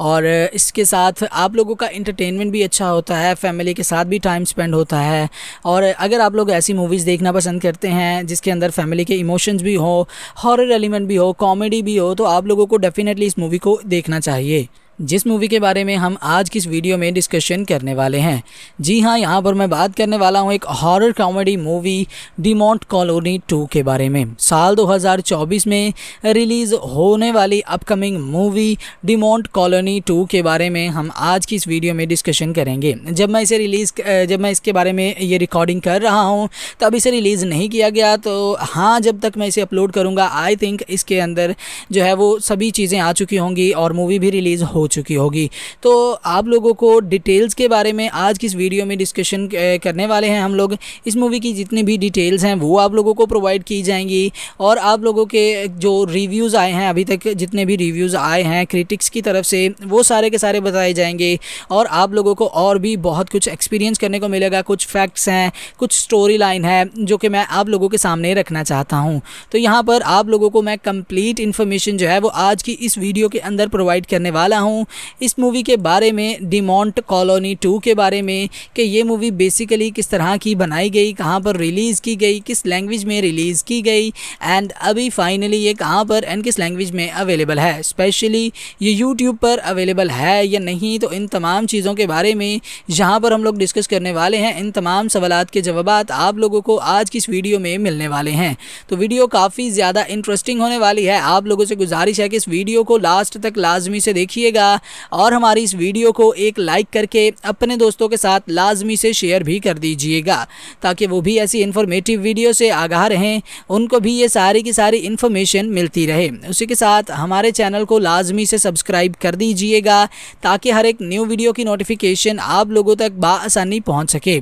और इसके साथ आप लोगों का इंटरटेनमेंट भी अच्छा होता है फैमिली के साथ भी टाइम स्पेंड होता है और अगर आप लोग ऐसी मूवीज़ देखना पसंद करते हैं जिसके अंदर फैमिली के इमोशंस भी हो हॉरर एलिमेंट भी हो कॉमेडी कॉमेडी भी हो तो आप लोगों को डेफिनेटली इस मूवी को देखना चाहिए जिस मूवी के बारे में हम आज की इस वीडियो में डिस्कशन करने वाले हैं जी हाँ यहाँ पर मैं बात करने वाला हूँ एक horror comedy movie Demonte Colony 2 के बारे में साल 2024 में रिलीज़ होने वाली अपकमिंग मूवी डिमोंट कॉलोनी 2 के बारे में हम आज की इस वीडियो में डिस्कशन करेंगे जब मैं इसे रिलीज़ जब मैं इसके बारे में ये रिकॉर्डिंग कर रहा हूँ तब इसे रिलीज़ नहीं किया गया तो हाँ जब तक मैं इसे अपलोड करूँगा आई थिंक इसके अंदर जो है वो सभी चीज़ें आ चुकी होंगी और मूवी भी रिलीज़ हो चुकी होगी तो आप लोगों को डिटेल्स के बारे में आज की इस वीडियो में डिस्कशन करने वाले हैं हम लोग इस मूवी की जितनी भी डिटेल्स हैं वो आप लोगों को प्रोवाइड की जाएंगी और आप लोगों के जो रिव्यूज़ आए हैं अभी तक जितने भी रिव्यूज़ आए हैं क्रिटिक्स की तरफ से वो सारे के सारे बताए जाएंगे और आप लोगों को और भी बहुत कुछ एक्सपीरियंस करने को मिलेगा कुछ फैक्ट्स हैं कुछ स्टोरी लाइन है जो कि मैं आप लोगों के सामने रखना चाहता हूँ तो यहाँ पर आप लोगों को मैं कंप्लीट इन्फॉर्मेशन जो है वो आज की इस वीडियो के अंदर प्रोवाइड करने वाला हूँ हूँ इस मूवी के बारे में डिमोंट कॉलोनी टू के बारे में कि ये मूवी बेसिकली किस तरह की बनाई गई कहाँ पर रिलीज़ की गई किस लैंग्वेज में रिलीज़ की गई एंड अभी फाइनली ये कहाँ पर एंड किस लैंग्वेज में अवेलेबल है स्पेशली ये यूट्यूब पर अवेलेबल है या नहीं तो इन तमाम चीज़ों के बारे में जहाँ पर हम लोग डिस्कस करने वाले हैं इन तमाम सवाल के जवाब आप लोगों को आज की इस वीडियो में मिलने वाले हैं तो वीडियो काफ़ी ज़्यादा इंटरेस्टिंग होने वाली है आप लोगों से गुजारिश है कि इस वीडियो को लास्ट तक लाजमी से देखिएगा कीजिएगा और हमारी इस वीडियो को एक लाइक करके अपने दोस्तों के साथ लाजमी से शेयर भी कर दीजिएगा ताकि वो भी ऐसी इन्फॉर्मेटिव वीडियो से आगाह रहें उनको भी ये सारी की सारी इन्फॉर्मेशन मिलती रहे उसी के साथ हमारे चैनल को लाजमी से सब्सक्राइब कर दीजिएगा ताकि हर एक न्यू वीडियो की नोटिफिकेशन आप लोगों तक बासानी पहुँच सके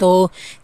तो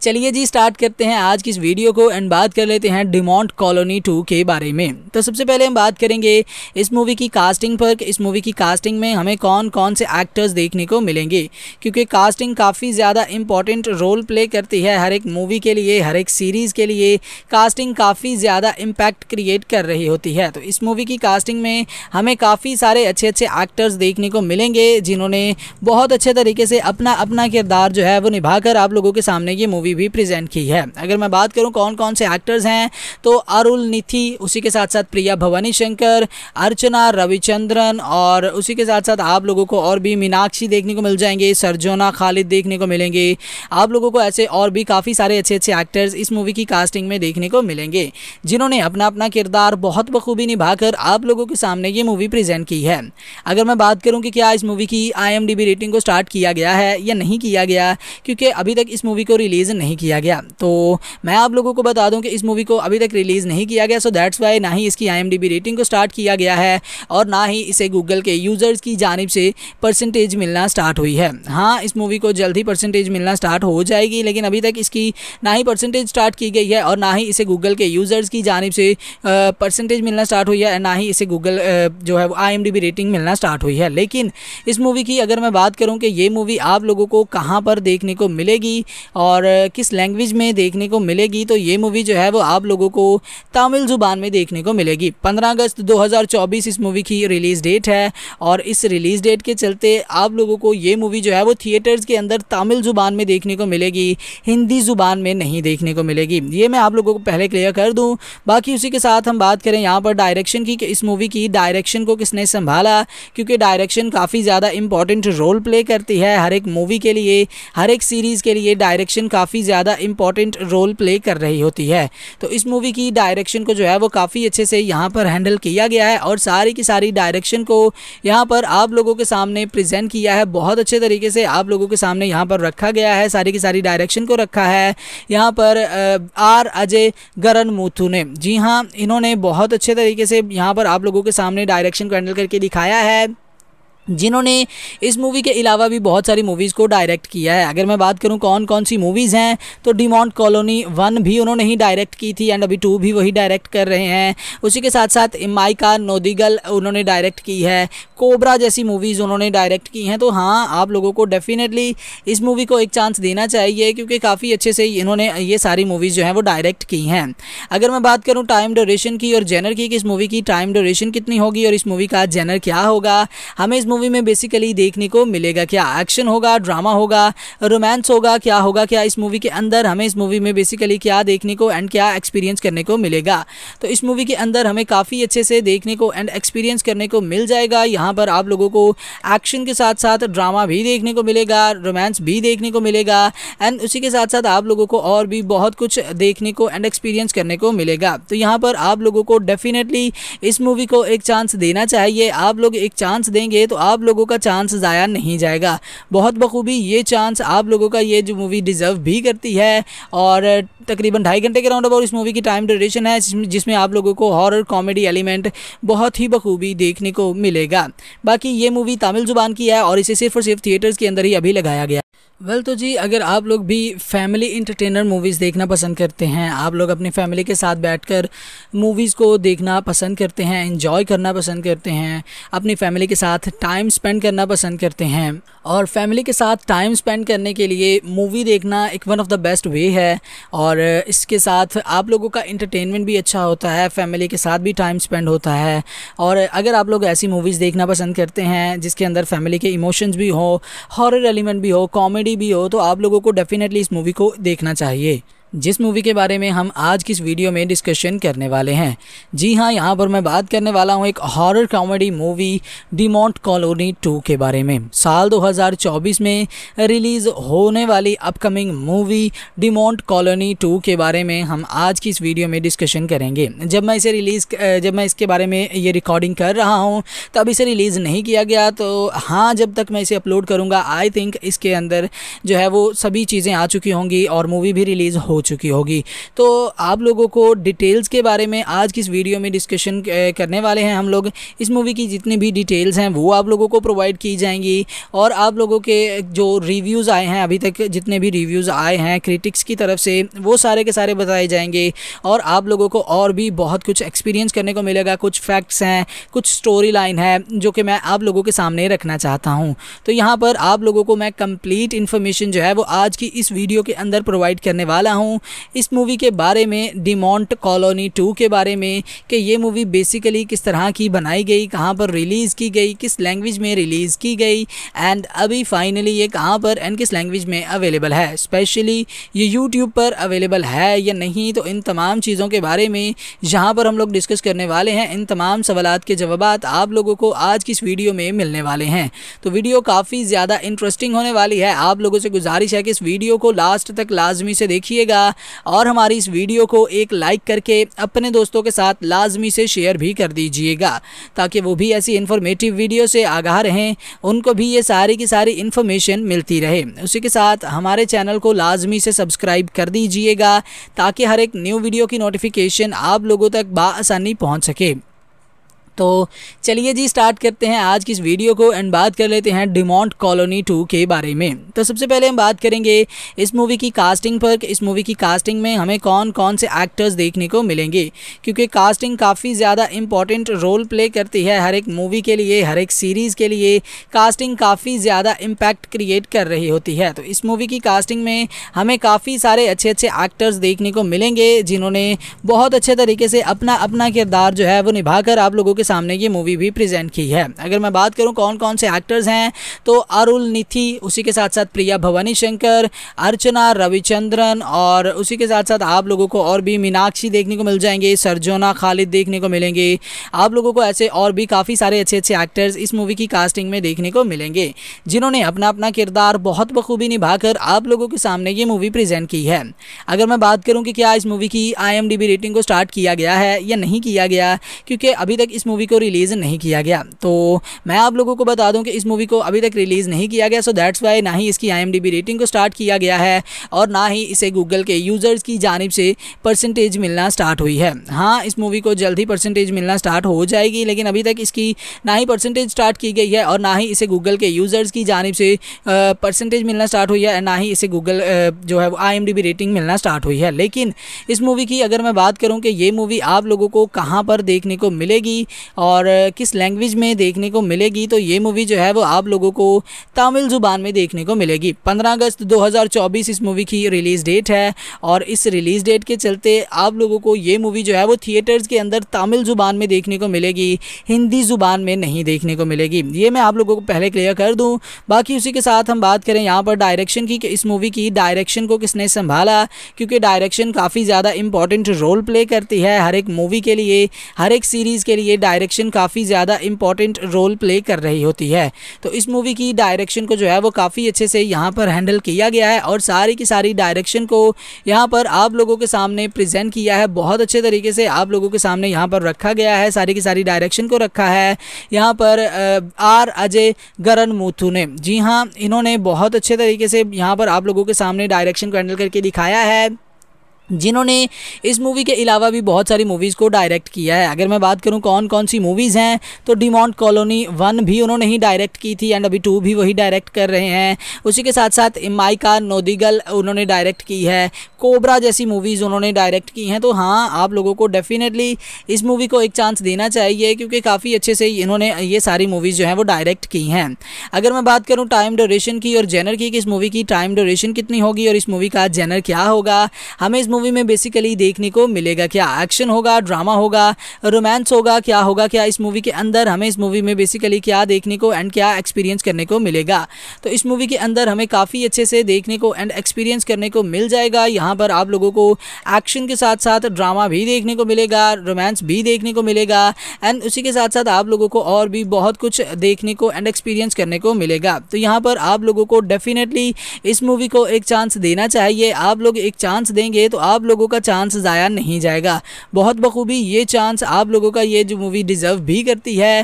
चलिए जी स्टार्ट करते हैं आज की इस वीडियो को एंड बात कर लेते हैं डिमोंट कॉलोनी टू के बारे में तो सबसे पहले हम बात करेंगे इस मूवी की कास्टिंग पर इस मूवी की कास्टिंग में हमें कौन कौन से एक्टर्स देखने को मिलेंगे क्योंकि कास्टिंग काफ़ी ज़्यादा इंपॉर्टेंट रोल प्ले करती है हर एक मूवी के लिए हर एक सीरीज़ के लिए कास्टिंग काफ़ी ज़्यादा इम्पैक्ट क्रिएट कर रही होती है तो इस मूवी की कास्टिंग में हमें काफ़ी सारे अच्छे अच्छे एक्टर्स देखने को मिलेंगे जिन्होंने बहुत अच्छे तरीके से अपना अपना किरदार जो है वो निभा आप लोगों के के सामने ये मूवी भी प्रेजेंट की है अगर मैं बात करूँ कौन कौन से एक्टर्स हैं तो अरुल निथि उसी के साथ साथ प्रिया भवानी शंकर अर्चना रविचंद्रन और उसी के साथ साथ आप लोगों को और भी मीनाक्षी देखने को मिल जाएंगे सरजोना खालिद देखने को मिलेंगे आप लोगों को ऐसे और भी काफ़ी सारे अच्छे अच्छे एक्टर्स इस मूवी की कास्टिंग में देखने को मिलेंगे जिन्होंने अपना अपना किरदार बहुत बखूबी निभाकर आप लोगों के सामने ये मूवी प्रेजेंट की है अगर मैं बात करूँ कि क्या इस मूवी की आई रेटिंग को स्टार्ट किया गया है या नहीं किया गया क्योंकि अभी तक इस मूवी को रिलीज़ नहीं किया गया तो मैं आप लोगों को बता दूं कि इस मूवी को अभी तक रिलीज़ नहीं किया गया सो दैट्स वाई ना ही इसकी आई रेटिंग को स्टार्ट किया गया है और ना ही इसे गूगल के यूज़र्स की जानब से परसेंटेज मिलना स्टार्ट हुई है हाँ इस मूवी को जल्द ही परसेंटेज मिलना स्टार्ट हो जाएगी लेकिन अभी तक इसकी ना ही परसेंटेज स्टार्ट की गई है और ना ही इसे गूगल के यूज़र्स की जानब से परसेंटेज मिलना स्टार्ट हुई है ना ही इसे गूगल जो है वो आई रेटिंग मिलना स्टार्ट हुई है लेकिन इस मूवी की अगर मैं बात करूँ कि ये मूवी आप लोगों को कहाँ पर देखने को मिलेगी और किस लैंग्वेज में देखने को मिलेगी तो ये मूवी जो है वो आप लोगों को तमिल ज़ुबान में देखने को मिलेगी पंद्रह अगस्त 2024 इस मूवी की रिलीज़ डेट है और इस रिलीज़ डेट के चलते आप लोगों को ये मूवी जो है वो थिएटर्स के अंदर तमिल ज़ुबान में देखने को मिलेगी हिंदी ज़ुबान में नहीं देखने को मिलेगी ये मैं आप लोगों को पहले क्लियर कर दूँ बाकी उसी के साथ हम बात करें यहाँ पर डायरेक्शन की कि इस मूवी की डायरेक्शन को किसने संभाला क्योंकि डायरेक्शन काफ़ी ज़्यादा इंपॉर्टेंट रोल प्ले करती है हर एक मूवी के लिए हर एक सीरीज़ के लिए डायरेक्शन काफ़ी ज़्यादा इंपॉर्टेंट रोल प्ले कर रही होती है तो इस मूवी की डायरेक्शन को जो है वो काफ़ी अच्छे से यहाँ पर हैंडल किया गया है और सारी की सारी डायरेक्शन को यहाँ पर आप लोगों के सामने प्रजेंट किया है बहुत अच्छे तरीके से आप लोगों के सामने यहाँ पर रखा गया है सारी की सारी डायरेक्शन को रखा है यहाँ पर आर अजय गरन मूथू ने जी हाँ इन्होंने बहुत अच्छे तरीके से यहाँ पर आप लोगों के सामने डायरेक्शन को हैंडल करके दिखाया है जिन्होंने इस मूवी के अलावा भी बहुत सारी मूवीज़ को डायरेक्ट किया है अगर मैं बात करूं कौन कौन सी मूवीज़ हैं तो डिमॉन्ट कॉलोनी वन भी उन्होंने ही डायरेक्ट की थी एंड अभी टू भी वही डायरेक्ट कर रहे हैं उसी के साथ साथ माइका नोदिगल उन्होंने डायरेक्ट की है कोबरा जैसी मूवीज़ उन्होंने डायरेक्ट की हैं तो हाँ आप लोगों को डेफिनेटली इस मूवी को एक चांस देना चाहिए क्योंकि काफ़ी अच्छे से इन्होंने ये सारी मूवीज़ जो हैं वो डायरेक्ट की हैं अगर मैं बात करूँ टाइम ड्यूरेशन की और जेनर की कि इस मूवी की टाइम ड्यूरेशन कितनी होगी और इस मूवी का जेनर क्या होगा हमें इस मूवी में बेसिकली देखने को मिलेगा क्या एक्शन होगा ड्रामा होगा रोमांस होगा क्या होगा क्या इस मूवी के अंदर हमें इस मूवी में बेसिकली क्या देखने को एंड क्या एक्सपीरियंस करने को मिलेगा तो इस मूवी के अंदर हमें काफ़ी अच्छे से देखने को एंड एक्सपीरियंस करने को मिल जाएगा यहाँ पर आप लोगों को एक्शन के साथ साथ ड्रामा भी देखने को मिलेगा रोमांस भी देखने को मिलेगा एंड उसी के साथ साथ आप लोगों को और भी बहुत कुछ देखने को एंड एक्सपीरियंस करने को मिलेगा तो यहाँ पर आप लोगों को डेफिनेटली इस मूवी को एक चांस देना चाहिए आप लोग एक चांस देंगे तो आप लोगों का चांस ज़ाया नहीं जाएगा बहुत बखूबी ये चांस आप लोगों का ये जो मूवी डिज़र्व भी करती है और तकरीबन ढाई घंटे के राउंड अबाउट इस मूवी की टाइम ड्यूरेशन है जिसमें आप लोगों को हॉरर कॉमेडी एलिमेंट बहुत ही बखूबी देखने को मिलेगा बाकी ये मूवी तमिल ज़ुबान की है और इसे सिर्फ और सिर्फ थिएटर्स के अंदर ही अभी लगाया गया वेल well, तो जी अगर आप लोग भी फैमिली इंटरटेनर मूवीज़ देखना पसंद करते हैं आप लोग अपनी फैमिली के साथ बैठकर मूवीज़ को देखना पसंद करते हैं इन्जॉय करना पसंद करते हैं अपनी फैमिली के साथ टाइम स्पेंड करना पसंद करते हैं और फैमिली के साथ टाइम स्पेंड करने के लिए मूवी देखना एक one of the best way है और इसके साथ आप लोगों का इंटरटेनमेंट भी अच्छा होता है फैमिली के साथ भी टाइम स्पेंड होता है और अगर आप लोग ऐसी मूवीज़ देखना पसंद करते हैं जिसके अंदर फैमिली के इमोशंस भी हो हॉरर एलिमेंट भी हो कॉमेडी भी हो तो आप लोगों को डेफिनेटली इस मूवी को देखना चाहिए जिस मूवी के बारे में हम आज की इस वीडियो में डिस्कशन करने वाले हैं जी हाँ यहाँ पर मैं बात करने वाला हूँ एक horror comedy movie Monte Colony 2 के बारे में साल 2024 में रिलीज़ होने वाली अपकमिंग मूवी मॉन्ट कॉलोनी 2 के बारे में हम आज की इस वीडियो में डिस्कशन करेंगे जब मैं इसे रिलीज़ जब मैं इसके बारे में ये रिकॉर्डिंग कर रहा हूँ तब इसे रिलीज़ नहीं किया गया तो हाँ जब तक मैं इसे अपलोड करूँगा आई थिंक इसके अंदर जो है वो सभी चीज़ें आ चुकी होंगी और मूवी भी रिलीज़ हो चुकी होगी तो आप लोगों को डिटेल्स के बारे में आज की इस वीडियो में डिस्कशन करने वाले हैं हम लोग इस मूवी की जितनी भी डिटेल्स हैं वो आप लोगों को प्रोवाइड की जाएंगी और आप लोगों के जो रिव्यूज़ आए हैं अभी तक जितने भी रिव्यूज़ आए हैं क्रिटिक्स की तरफ से वो सारे के सारे बताए जाएंगे और आप लोगों को और भी बहुत कुछ एक्सपीरियंस करने को मिलेगा कुछ फैक्ट्स हैं कुछ स्टोरी लाइन है जो कि मैं आप लोगों के सामने रखना चाहता हूँ तो यहाँ पर आप लोगों को मैं कंप्लीट इन्फॉर्मेशन जो है वो आज की इस वीडियो के अंदर प्रोवाइड करने वाला हूँ हूँ इस मूवी के बारे में डिमोंट कॉलोनी टू के बारे में कि ये मूवी बेसिकली किस तरह की बनाई गई कहाँ पर रिलीज़ की गई किस लैंग्वेज में रिलीज़ की गई एंड अभी फाइनली ये कहाँ पर एंड किस लैंग्वेज में अवेलेबल है स्पेशली ये यूट्यूब पर अवेलेबल है या नहीं तो इन तमाम चीज़ों के बारे में जहाँ पर हम लोग डिस्कस करने वाले हैं इन तमाम सवाल के जवाब आप लोगों को आज की इस वीडियो में मिलने वाले हैं तो वीडियो काफ़ी ज़्यादा इंटरेस्टिंग होने वाली है आप लोगों से गुजारिश है कि इस वीडियो को लास्ट तक लाजमी से देखिएगा लगा और हमारी इस वीडियो को एक लाइक करके अपने दोस्तों के साथ लाजमी से शेयर भी कर दीजिएगा ताकि वो भी ऐसी इन्फॉर्मेटिव वीडियो से आगाह रहें उनको भी ये सारी की सारी इन्फॉर्मेशन मिलती रहे उसी के साथ हमारे चैनल को लाजमी से सब्सक्राइब कर दीजिएगा ताकि हर एक न्यू वीडियो की नोटिफिकेशन आप लोगों तक बासानी पहुँच सके तो चलिए जी स्टार्ट करते हैं आज की इस वीडियो को एंड बात कर लेते हैं डिमोंट कॉलोनी टू के बारे में तो सबसे पहले हम बात करेंगे इस मूवी की कास्टिंग पर इस मूवी की कास्टिंग में हमें कौन कौन से एक्टर्स देखने को मिलेंगे क्योंकि कास्टिंग काफ़ी ज़्यादा इम्पॉर्टेंट रोल प्ले करती है हर एक मूवी के लिए हर एक सीरीज़ के लिए कास्टिंग काफ़ी ज़्यादा इम्पैक्ट क्रिएट कर रही होती है तो इस मूवी की कास्टिंग में हमें काफ़ी सारे अच्छे अच्छे एक्टर्स देखने को मिलेंगे जिन्होंने बहुत अच्छे तरीके से अपना अपना किरदार जो है वो निभाकर आप लोगों के के सामने ये मूवी भी प्रेजेंट की है अगर मैं बात करूँ कौन कौन से एक्टर्स हैं तो अरुल निथि उसी के साथ साथ प्रिया भवानी शंकर अर्चना रविचंद्रन और उसी के साथ साथ आप लोगों को और भी मीनाक्षी देखने को मिल जाएंगे सरजोना खालिद देखने को मिलेंगे आप लोगों को ऐसे और भी काफ़ी सारे अच्छे अच्छे एक्टर्स इस मूवी की कास्टिंग में देखने को मिलेंगे जिन्होंने अपना अपना किरदार बहुत बखूबी निभाकर आप लोगों के सामने ये मूवी प्रेजेंट की है अगर मैं बात करूँ कि क्या इस मूवी की आई रेटिंग को स्टार्ट किया गया है या नहीं किया गया क्योंकि अभी तक इस मूवी को रिलीज़ नहीं किया गया तो मैं आप लोगों को बता दूं कि इस मूवी को अभी तक रिलीज़ नहीं किया गया सो दैट्स वाई ना ही इसकी आई रेटिंग को स्टार्ट किया गया है और ना ही इसे गूगल के यूज़र्स की जानब से परसेंटेज मिलना स्टार्ट हुई है हाँ इस मूवी को जल्द ही परसेंटेज मिलना स्टार्ट हो जाएगी लेकिन अभी तक इसकी ना ही परसेंटेज स्टार्ट की गई है और ना ही इसे गूगल के यूज़र्स की जानब से परसेंटेज मिलना स्टार्ट हुई है ना ही इसे गूगल जो है वो आई रेटिंग मिलना स्टार्ट हुई है लेकिन इस मूवी की अगर मैं बात करूँ कि ये मूवी आप लोगों को कहाँ पर देखने को मिलेगी और किस लैंग्वेज में देखने को मिलेगी तो ये मूवी जो है वो आप लोगों को तमिल ज़ुबान में देखने को मिलेगी 15 अगस्त 2024 इस मूवी की रिलीज़ डेट है और इस रिलीज़ डेट के चलते आप लोगों को ये मूवी जो है वो थिएटर्स के अंदर तमिल ज़ुबान में देखने को मिलेगी हिंदी ज़ुबान में नहीं देखने को मिलेगी ये मैं आप लोगों को पहले क्लियर कर दूँ बाकी उसी के साथ हम बात करें यहाँ पर डायरेक्शन की कि इस मूवी की डायरेक्शन को किसने संभाला क्योंकि डायरेक्शन काफ़ी ज़्यादा इंपॉर्टेंट रोल प्ले करती है हर एक मूवी के लिए हर एक सीरीज़ के लिए डायरेक्शन काफ़ी ज़्यादा इंपॉर्टेंट रोल प्ले कर रही होती है तो इस मूवी की डायरेक्शन को जो है वो काफ़ी अच्छे से यहाँ पर हैंडल किया गया है और सारी की सारी डायरेक्शन को यहाँ पर आप लोगों के सामने प्रजेंट किया है बहुत अच्छे तरीके से आप लोगों के सामने यहाँ पर रखा गया है सारी की सारी डायरेक्शन को रखा है यहाँ पर आर अजय गरन मूथू ने जी हाँ इन्होंने बहुत अच्छे तरीके से यहाँ पर आप लोगों के सामने डायरेक्शन को हैंडल करके दिखाया है जिन्होंने इस मूवी के अलावा भी बहुत सारी मूवीज़ को डायरेक्ट किया है अगर मैं बात करूँ कौन कौन सी मूवीज़ हैं तो डिमॉन्ट कॉलोनी वन भी उन्होंने ही डायरेक्ट की थी एंड अभी टू भी वही डायरेक्ट कर रहे हैं उसी के साथ साथ माइका नोदिगल उन्होंने डायरेक्ट की है कोबरा जैसी मूवीज़ उन्होंने डायरेक्ट की हैं तो हाँ आप लोगों को डेफिनेटली इस मूवी को एक चांस देना चाहिए क्योंकि काफ़ी अच्छे से इन्होंने ये सारी मूवीज़ जो हैं वो डायरेक्ट की हैं अगर मैं बात करूँ टाइम ड्यूरेशन की और जेनर की कि इस मूवी की टाइम ड्यूरेशन कितनी होगी और इस मूवी का जेनर क्या होगा हमें इस मूवी मूवी में बेसिकली देखने को मिलेगा क्या एक्शन होगा ड्रामा होगा रोमांस होगा क्या होगा क्या इस मूवी के अंदर हमें इस मूवी में बेसिकली क्या देखने को एंड क्या एक्सपीरियंस करने को मिलेगा तो इस मूवी के अंदर हमें काफ़ी अच्छे से देखने को एंड एक्सपीरियंस करने को मिल जाएगा यहाँ पर आप लोगों को एक्शन के साथ साथ ड्रामा भी देखने को मिलेगा रोमांस भी देखने को मिलेगा एंड उसी के साथ साथ आप लोगों को और भी बहुत कुछ देखने को एंड एक्सपीरियंस करने को मिलेगा तो यहाँ पर आप लोगों को डेफिनेटली इस मूवी को एक चांस देना चाहिए आप लोग एक चांस देंगे तो आप लोगों का चांस ज़ाया नहीं जाएगा बहुत बखूबी ये चांस आप लोगों का ये जो मूवी डिज़र्व भी करती है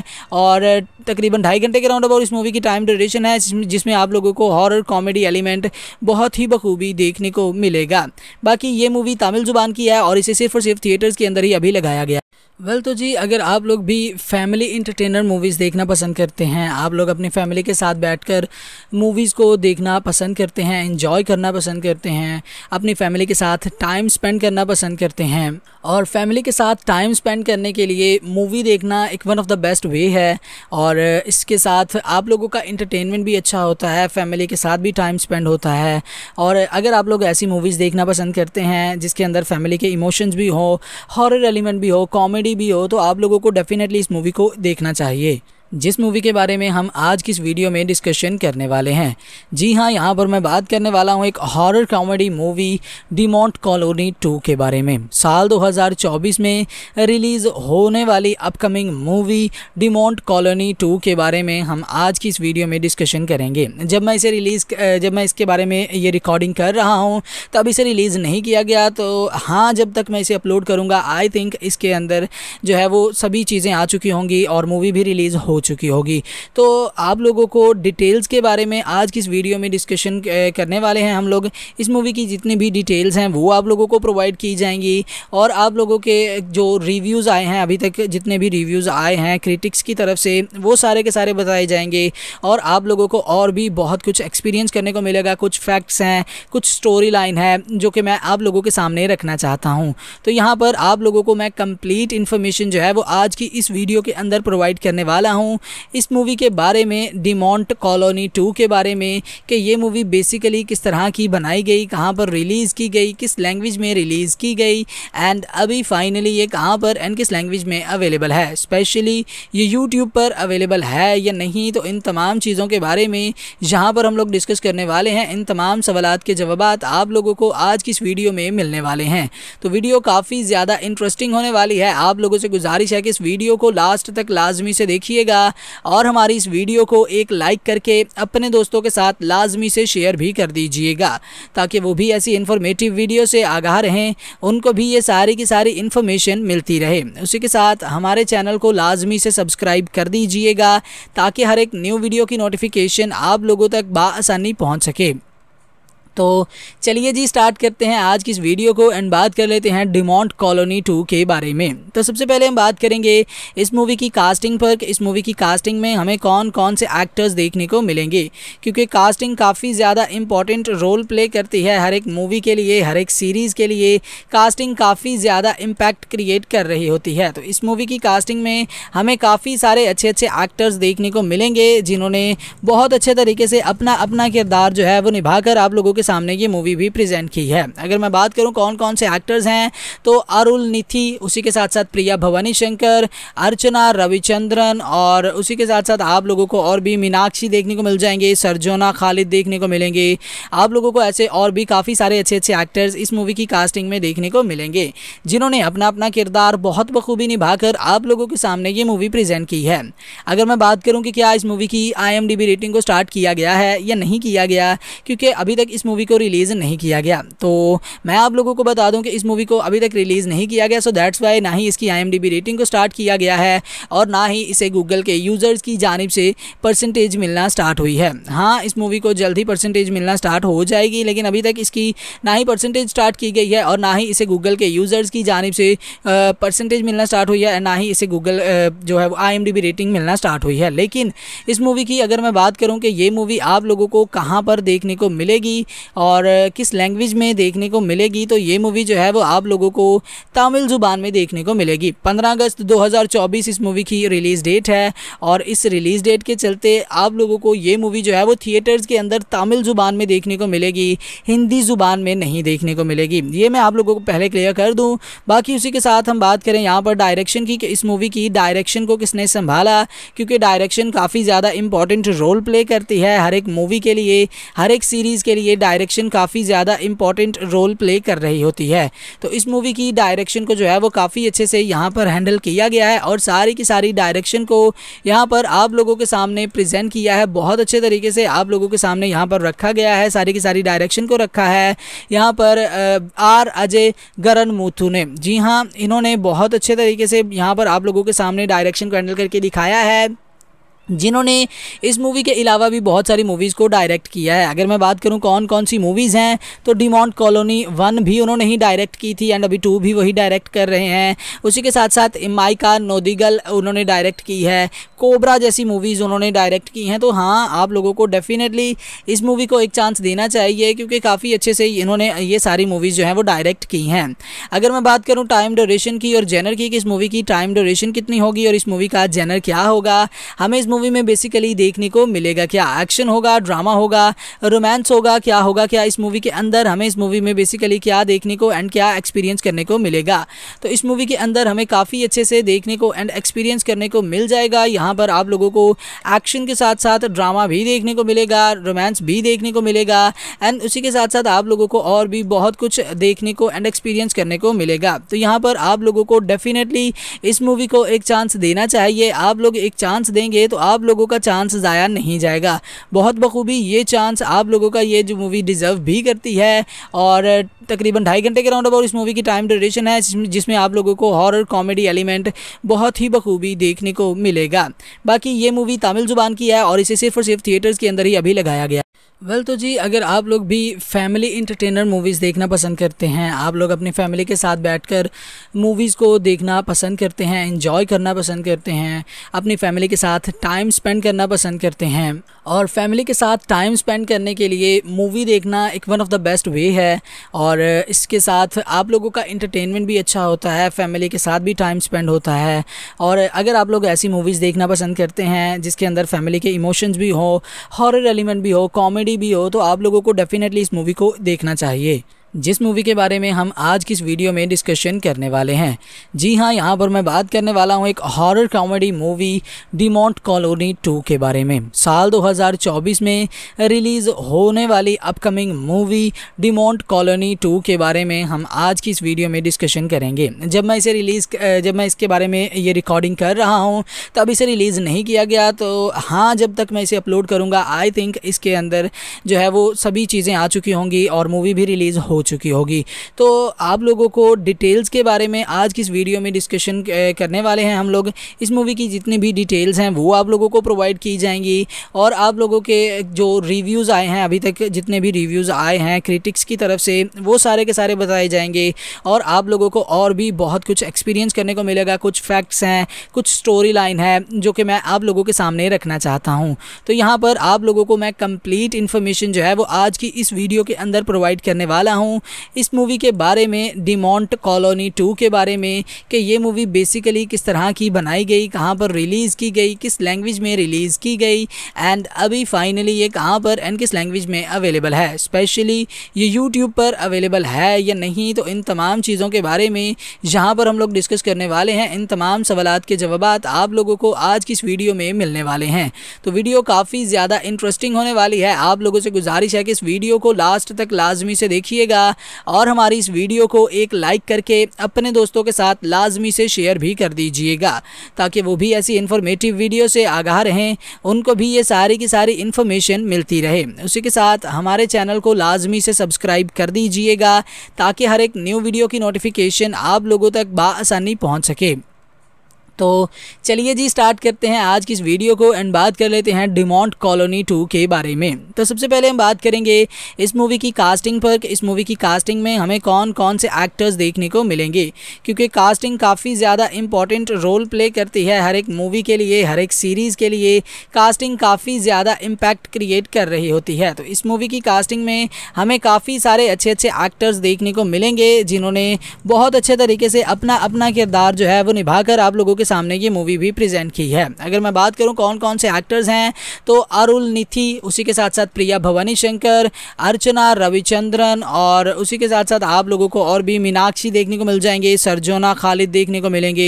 और तकरीबन ढाई घंटे के राउंड अबाउट इस मूवी की टाइम ड्यूरेशन है जिसमें आप लोगों को हॉरर कॉमेडी एलिमेंट बहुत ही बखूबी देखने को मिलेगा बाकी ये मूवी तमिल ज़ुबान की है और इसे सिर्फ और सिर्फ थिएटर्स के अंदर ही अभी लगाया गया वेल well, तो जी अगर आप लोग भी फैमिली इंटरटेनर मूवीज़ देखना पसंद करते हैं आप लोग अपनी फैमिली के साथ बैठकर मूवीज़ को देखना पसंद करते हैं इन्जॉय करना पसंद करते हैं अपनी फैमिली के साथ टाइम स्पेंड करना पसंद करते हैं और फैमिली के साथ टाइम स्पेंड करने के लिए मूवी देखना एक one of the best way है और इसके साथ आप लोगों का इंटरटेनमेंट भी अच्छा होता है फैमिली के साथ भी टाइम स्पेंड होता है और अगर आप लोग ऐसी मूवीज़ देखना पसंद करते हैं जिसके अंदर फैमिली के इमोशंस भी हों हॉरर एलिमेंट भी हो कॉमेडी भी हो तो आप लोगों को डेफिनेटली इस मूवी को देखना चाहिए जिस मूवी के बारे में हम आज की इस वीडियो में डिस्कशन करने वाले हैं जी हाँ यहाँ पर मैं बात करने वाला हूँ एक horror comedy movie Demonte Colony 2 के बारे में साल 2024 में रिलीज़ होने वाली अपकमिंग मूवी मॉन्ट कॉलोनी 2 के बारे में हम आज की इस वीडियो में डिस्कशन करेंगे जब मैं इसे रिलीज़ जब मैं इसके बारे में ये रिकॉर्डिंग कर रहा हूँ तब इसे रिलीज़ नहीं किया गया तो हाँ जब तक मैं इसे अपलोड करूँगा आई थिंक इसके अंदर जो है वो सभी चीज़ें आ चुकी होंगी और मूवी भी रिलीज़ हो चुकी होगी तो आप लोगों को डिटेल्स के बारे में आज की इस वीडियो में डिस्कशन करने वाले हैं हम लोग इस मूवी की जितनी भी डिटेल्स हैं वो आप लोगों को प्रोवाइड की जाएंगी और आप लोगों के जो रिव्यूज़ आए हैं अभी तक जितने भी रिव्यूज़ आए हैं क्रिटिक्स की तरफ से वो सारे के सारे बताए जाएंगे और आप लोगों को और भी बहुत कुछ एक्सपीरियंस करने को मिलेगा कुछ फैक्ट्स हैं कुछ स्टोरी लाइन है जो कि मैं आप लोगों के सामने रखना चाहता हूँ तो यहाँ पर आप लोगों को मैं कंप्लीट इन्फॉर्मेशन जो है वो आज की इस वीडियो के अंदर प्रोवाइड करने वाला हूँ हूँ इस मूवी के बारे में मॉन्ट कॉलोनी टू के बारे में कि ये मूवी बेसिकली किस तरह की बनाई गई कहाँ पर रिलीज़ की गई किस लैंग्वेज में रिलीज़ की गई एंड अभी फाइनली ये कहाँ पर एंड किस लैंग्वेज में अवेलेबल है स्पेशली ये यूट्यूब पर अवेलेबल है या नहीं तो इन तमाम चीज़ों के बारे में जहाँ पर हम लोग डिस्कस करने वाले हैं इन तमाम सवाल के जवाब आप लोगों को आज की इस वीडियो में मिलने वाले हैं तो वीडियो काफ़ी ज़्यादा इंटरेस्टिंग होने वाली है आप लोगों से गुजारिश है कि इस वीडियो को लास्ट तक लाजमी से देखिएगा किया और हमारी इस वीडियो को एक लाइक करके अपने दोस्तों के साथ लाजमी से शेयर भी कर दीजिएगा ताकि वो भी ऐसी इन्फॉर्मेटिव वीडियो से आगाह रहें उनको भी ये सारी की सारी इन्फॉर्मेशन मिलती रहे उसी के साथ हमारे चैनल को लाजमी से सब्सक्राइब कर दीजिएगा ताकि हर एक न्यू वीडियो की नोटिफिकेशन आप लोगों तक बासानी पहुँच सके तो चलिए जी स्टार्ट करते हैं आज की इस वीडियो को एंड बात कर लेते हैं डिमोंट कॉलोनी टू के बारे में तो सबसे पहले हम बात करेंगे इस मूवी की कास्टिंग पर इस मूवी की कास्टिंग में हमें कौन कौन से एक्टर्स देखने को मिलेंगे क्योंकि कास्टिंग काफ़ी ज़्यादा इंपॉर्टेंट रोल प्ले करती है हर एक मूवी के लिए हर एक सीरीज़ के लिए कास्टिंग काफ़ी ज़्यादा इम्पैक्ट क्रिएट कर रही होती है तो इस मूवी की कास्टिंग में हमें काफ़ी सारे अच्छे अच्छे एक्टर्स देखने को मिलेंगे जिन्होंने बहुत अच्छे तरीके से अपना अपना किरदार जो है वो निभाकर आप लोगों के सामने ये मूवी भी प्रेजेंट की है अगर मैं बात करूँ कौन कौन से एक्टर्स हैं तो अरुल निथि उसी के साथ साथ प्रिया भवानी शंकर अर्चना रविचंद्रन और उसी के साथ साथ आप लोगों को और भी मीनाक्षी देखने को मिल जाएंगे सरजोना खालिद देखने को मिलेंगे आप लोगों को ऐसे और भी काफ़ी सारे अच्छे अच्छे एक्टर्स इस मूवी की कास्टिंग में देखने को मिलेंगे जिन्होंने अपना अपना किरदार बहुत बखूबी निभाकर आप लोगों के सामने ये मूवी प्रेजेंट की है अगर मैं बात करूँ कि क्या इस मूवी की आई रेटिंग को स्टार्ट किया गया है या नहीं किया गया क्योंकि अभी तक इस मूवी को रिलीज़ नहीं किया गया तो मैं आप लोगों को बता दूं कि इस मूवी को अभी तक रिलीज़ नहीं किया गया सो दैट्स वाई ना ही इसकी आई रेटिंग को स्टार्ट किया गया है और ना ही इसे गूगल के यूज़र्स की जानब से परसेंटेज मिलना स्टार्ट हुई है हाँ इस मूवी को जल्द ही परसेंटेज मिलना स्टार्ट हो जाएगी लेकिन अभी तक इसकी ना ही परसेंटेज स्टार्ट की गई है और ना ही इसे गूगल के यूज़र्स की जानब से परसेंटेज मिलना स्टार्ट हुई है ना ही इसे गूगल जो है वो आई रेटिंग मिलना स्टार्ट हुई है लेकिन इस मूवी की अगर मैं बात करूँ कि ये मूवी आप लोगों को कहाँ पर देखने को मिलेगी और किस लैंग्वेज में देखने को मिलेगी तो ये मूवी जो है वो आप लोगों को तमिल ज़ुबान में देखने को मिलेगी पंद्रह अगस्त 2024 इस मूवी की रिलीज़ डेट है और इस रिलीज़ डेट के चलते आप लोगों को ये मूवी जो है वो थिएटर्स के अंदर तमिल ज़ुबान में देखने को मिलेगी हिंदी ज़ुबान में नहीं देखने को मिलेगी ये मैं आप लोगों को पहले क्लियर कर दूँ बाकी उसी के साथ हम बात करें यहाँ पर डायरेक्शन की कि इस मूवी की डायरेक्शन को किसने संभाला क्योंकि डायरेक्शन काफ़ी ज़्यादा इंपॉर्टेंट रोल प्ले करती है हर एक मूवी के लिए हर एक सीरीज़ के लिए डायरेक्शन काफ़ी ज़्यादा इंपॉर्टेंट रोल प्ले कर रही होती है तो इस मूवी की डायरेक्शन को जो है वो काफ़ी अच्छे से यहाँ पर हैंडल किया गया है और सारी की सारी डायरेक्शन को यहाँ पर आप लोगों के सामने प्रजेंट किया है बहुत अच्छे तरीके से आप लोगों के सामने यहाँ पर रखा गया है सारी की सारी डायरेक्शन को रखा है यहाँ पर आर अजय गरन मूथू ने जी हाँ इन्होंने बहुत अच्छे तरीके से यहाँ पर आप लोगों के सामने डायरेक्शन को हैंडल करके दिखाया है जिन्होंने इस मूवी के अलावा भी बहुत सारी मूवीज़ को डायरेक्ट किया है अगर मैं बात करूं कौन कौन सी मूवीज़ हैं तो डिमॉन्ट कॉलोनी वन भी उन्होंने ही डायरेक्ट की थी एंड अभी टू भी वही डायरेक्ट कर रहे हैं उसी के साथ साथ माइका नोदिगल उन्होंने डायरेक्ट की है कोबरा जैसी मूवीज़ उन्होंने डायरेक्ट की हैं तो हाँ आप लोगों को डेफिनेटली इस मूवी को एक चांस देना चाहिए क्योंकि काफ़ी अच्छे से इन्होंने ये सारी मूवीज़ जो हैं वो डायरेक्ट की हैं अगर मैं बात करूँ टाइम ड्यूरेशन की और जेनर की कि इस मूवी की टाइम ड्यूरेशन कितनी होगी और इस मूवी का जेनर क्या होगा हमें इस मूवी में बेसिकली देखने को मिलेगा क्या एक्शन होगा ड्रामा होगा रोमांस होगा क्या होगा क्या इस मूवी के अंदर हमें इस मूवी में बेसिकली क्या देखने को एंड क्या एक्सपीरियंस करने को मिलेगा तो इस मूवी के अंदर हमें काफ़ी अच्छे से देखने को एंड एक्सपीरियंस करने को मिल जाएगा यहाँ पर आप लोगों को एक्शन के साथ साथ ड्रामा भी देखने को मिलेगा रोमांस भी देखने को मिलेगा एंड उसी के साथ साथ आप लोगों को और भी बहुत कुछ देखने को एंड एक्सपीरियंस करने को मिलेगा तो यहाँ पर आप लोगों को डेफिनेटली इस मूवी को एक चांस देना चाहिए आप लोग एक चांस देंगे तो आप लोगों का चांस ज़ाया नहीं जाएगा बहुत बखूबी ये चांस आप लोगों का ये जो मूवी डिज़र्व भी करती है और तकरीबन ढाई घंटे के राउंड अबाउट इस मूवी की टाइम ड्यूरेशन है जिसमें आप लोगों को हॉरर कॉमेडी एलिमेंट बहुत ही बखूबी देखने को मिलेगा बाकी ये मूवी तमिल ज़ुबान की है और इसे सिर्फ और सिर्फ थिएटर्स के अंदर ही अभी लगाया गया वेल well, तो जी अगर आप लोग भी फैमिली इंटरटेनर मूवीज़ देखना पसंद करते हैं आप लोग अपनी फैमिली के साथ बैठकर मूवीज़ को देखना पसंद करते हैं इन्जॉय करना पसंद करते हैं अपनी फैमिली के साथ टाइम स्पेंड करना पसंद करते हैं और फैमिली के साथ टाइम स्पेंड करने के लिए मूवी देखना एक one of the best way है और इसके साथ आप लोगों का इंटरटेनमेंट भी अच्छा होता है फैमिली के साथ भी टाइम स्पेंड होता है और अगर आप लोग ऐसी मूवीज़ देखना पसंद करते हैं जिसके अंदर फैमिली के इमोशंस भी हो हॉरर एलिमेंट भी हो कॉमेडी कॉमेडी भी हो तो आप लोगों को डेफिनेटली इस मूवी को देखना चाहिए जिस मूवी के बारे में हम आज की इस वीडियो में डिस्कशन करने वाले हैं जी हाँ यहाँ पर मैं बात करने वाला हूँ एक horror comedy movie Demonte Colony 2 के बारे में साल 2024 में रिलीज़ होने वाली अपकमिंग मूवी मॉन्ट कॉलोनी 2 के बारे में हम आज की इस वीडियो में डिस्कशन करेंगे जब मैं इसे रिलीज़ जब मैं इसके बारे में ये रिकॉर्डिंग कर रहा हूँ तब इसे रिलीज़ नहीं किया गया तो हाँ जब तक मैं इसे अपलोड करूँगा आई थिंक इसके अंदर जो है वो सभी चीज़ें आ चुकी होंगी और मूवी भी रिलीज़ हो चुकी होगी तो आप लोगों को डिटेल्स के बारे में आज की इस वीडियो में डिस्कशन करने वाले हैं हम लोग इस मूवी की जितनी भी डिटेल्स हैं वो आप लोगों को प्रोवाइड की जाएंगी और आप लोगों के जो रिव्यूज़ आए हैं अभी तक जितने भी रिव्यूज़ आए हैं क्रिटिक्स की तरफ से वो सारे के सारे बताए जाएंगे और आप लोगों को और भी बहुत कुछ एक्सपीरियंस करने को मिलेगा कुछ फैक्ट्स हैं कुछ स्टोरी लाइन है जो कि मैं आप लोगों के सामने रखना चाहता हूँ तो यहाँ पर आप लोगों को मैं कंप्लीट इन्फॉर्मेशन जो है वो आज की इस वीडियो के अंदर प्रोवाइड करने वाला हूँ हूँ इस मूवी के बारे में डिमोंट कॉलोनी टू के बारे में कि ये मूवी बेसिकली किस तरह की बनाई गई कहाँ पर रिलीज़ की गई किस लैंग्वेज में रिलीज़ की गई एंड अभी फाइनली ये कहाँ पर एंड किस लैंग्वेज में अवेलेबल है स्पेशली ये यूट्यूब पर अवेलेबल है या नहीं तो इन तमाम चीज़ों के बारे में जहाँ पर हम लोग डिस्कस करने वाले हैं इन तमाम सवाल के जवाब आप लोगों को आज की इस वीडियो में मिलने वाले हैं तो वीडियो काफ़ी ज़्यादा इंटरेस्टिंग होने वाली है आप लोगों से गुजारिश है कि इस वीडियो को लास्ट तक लाजमी से देखिएगा मिला और हमारी इस वीडियो को एक लाइक करके अपने दोस्तों के साथ लाजमी से शेयर भी कर दीजिएगा ताकि वो भी ऐसी इन्फॉर्मेटिव वीडियो से आगाह रहें उनको भी ये सारी की सारी इन्फॉर्मेशन मिलती रहे उसी के साथ हमारे चैनल को लाजमी से सब्सक्राइब कर दीजिएगा ताकि हर एक न्यू वीडियो की नोटिफिकेशन आप लोगों तक बासानी पहुँच सके तो चलिए जी स्टार्ट करते हैं आज की इस वीडियो को एंड बात कर लेते हैं डिमोंट कॉलोनी टू के बारे में तो सबसे पहले हम बात करेंगे इस मूवी की कास्टिंग पर इस मूवी की कास्टिंग में हमें कौन कौन से एक्टर्स देखने को मिलेंगे क्योंकि कास्टिंग काफ़ी ज़्यादा इंपॉर्टेंट रोल प्ले करती है हर एक मूवी के लिए हर एक सीरीज़ के लिए कास्टिंग काफ़ी ज़्यादा इम्पैक्ट क्रिएट कर रही होती है तो इस मूवी की कास्टिंग में हमें काफ़ी सारे अच्छे अच्छे एक्टर्स देखने को मिलेंगे जिन्होंने बहुत अच्छे तरीके से अपना अपना किरदार जो है वो निभाकर आप लोगों के सामने ये मूवी भी प्रेजेंट की है अगर मैं बात करूँ कौन कौन से एक्टर्स हैं तो अरुल निथि उसी के साथ साथ प्रिया भवानी शंकर अर्चना रविचंद्रन और उसी के साथ साथ आप लोगों को और भी मीनाक्षी देखने को मिल जाएंगे सरजोना खालिद देखने को मिलेंगे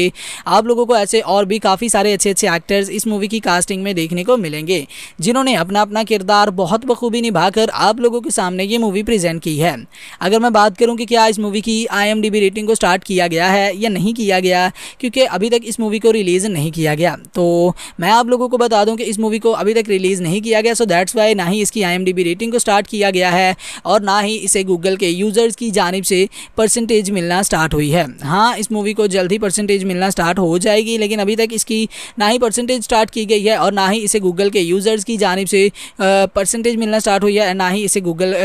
आप लोगों को ऐसे और भी काफ़ी सारे अच्छे अच्छे एक्टर्स इस मूवी की कास्टिंग में देखने को मिलेंगे जिन्होंने अपना अपना किरदार बहुत बखूबी निभाकर आप लोगों के सामने ये मूवी प्रेजेंट की है अगर मैं बात करूँ कि क्या इस मूवी की आई रेटिंग को स्टार्ट किया गया है या नहीं किया गया क्योंकि अभी तक इस मूवी मूवी को रिलीज़ नहीं किया गया तो मैं आप लोगों को बता दूं कि इस मूवी को अभी तक रिलीज़ नहीं किया गया सो दैट्स वाई ना ही इसकी आई रेटिंग को स्टार्ट किया गया है और ना ही इसे गूगल के यूज़र्स की जानब से परसेंटेज मिलना स्टार्ट हुई है हाँ इस मूवी को जल्द ही परसेंटेज मिलना स्टार्ट हो जाएगी लेकिन अभी तक इसकी ना ही परसेंटेज स्टार्ट की गई है और ना ही इसे गूगल के यूज़र्स की जानब से परसेंटेज मिलना स्टार्ट हुई है ना ही इसे गूगल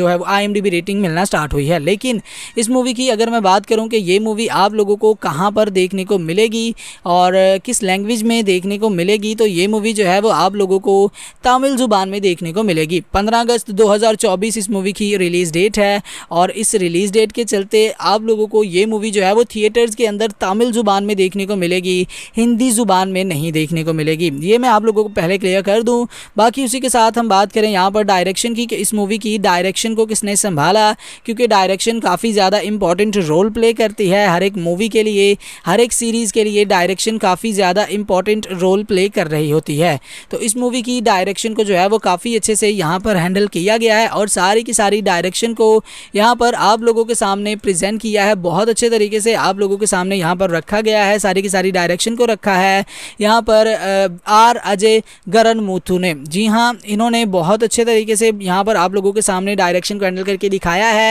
जो है आई रेटिंग मिलना स्टार्ट हुई है लेकिन इस मूवी की अगर मैं बात करूँ कि ये मूवी आप लोगों को कहाँ पर देखने को मिलेगी और किस लैंग्वेज में देखने को मिलेगी तो ये मूवी जो है वो आप लोगों को तमिल ज़ुबान में देखने को मिलेगी पंद्रह अगस्त 2024 इस मूवी की रिलीज़ डेट है और इस रिलीज़ डेट के चलते आप लोगों को ये मूवी जो है वो थिएटर्स के अंदर तमिल ज़ुबान में देखने को मिलेगी हिंदी ज़ुबान में नहीं देखने को मिलेगी ये मैं आप लोगों को पहले क्लियर कर दूँ बाकी उसी के साथ हम बात करें यहाँ पर डायरेक्शन की इस मूवी की डायरेक्शन को किसने संभाला क्योंकि डायरेक्शन काफ़ी ज़्यादा इंपॉर्टेंट रोल प्ले करती है हर एक मूवी के लिए हर एक सीरीज़ के लिए डायरेक्शन काफ़ी ज़्यादा इंपॉर्टेंट रोल प्ले कर रही होती है तो इस मूवी की डायरेक्शन को जो है वो काफ़ी अच्छे से यहाँ पर हैंडल किया गया है और सारी की सारी डायरेक्शन को यहाँ पर आप लोगों के सामने प्रजेंट किया है बहुत अच्छे तरीके से आप लोगों के सामने यहाँ पर रखा गया है सारी की सारी डायरेक्शन को रखा है यहाँ पर आर अजय गरन मूथू ने जी हाँ इन्होंने बहुत अच्छे तरीके से यहाँ पर आप लोगों के सामने डायरेक्शन को हैंडल करके दिखाया है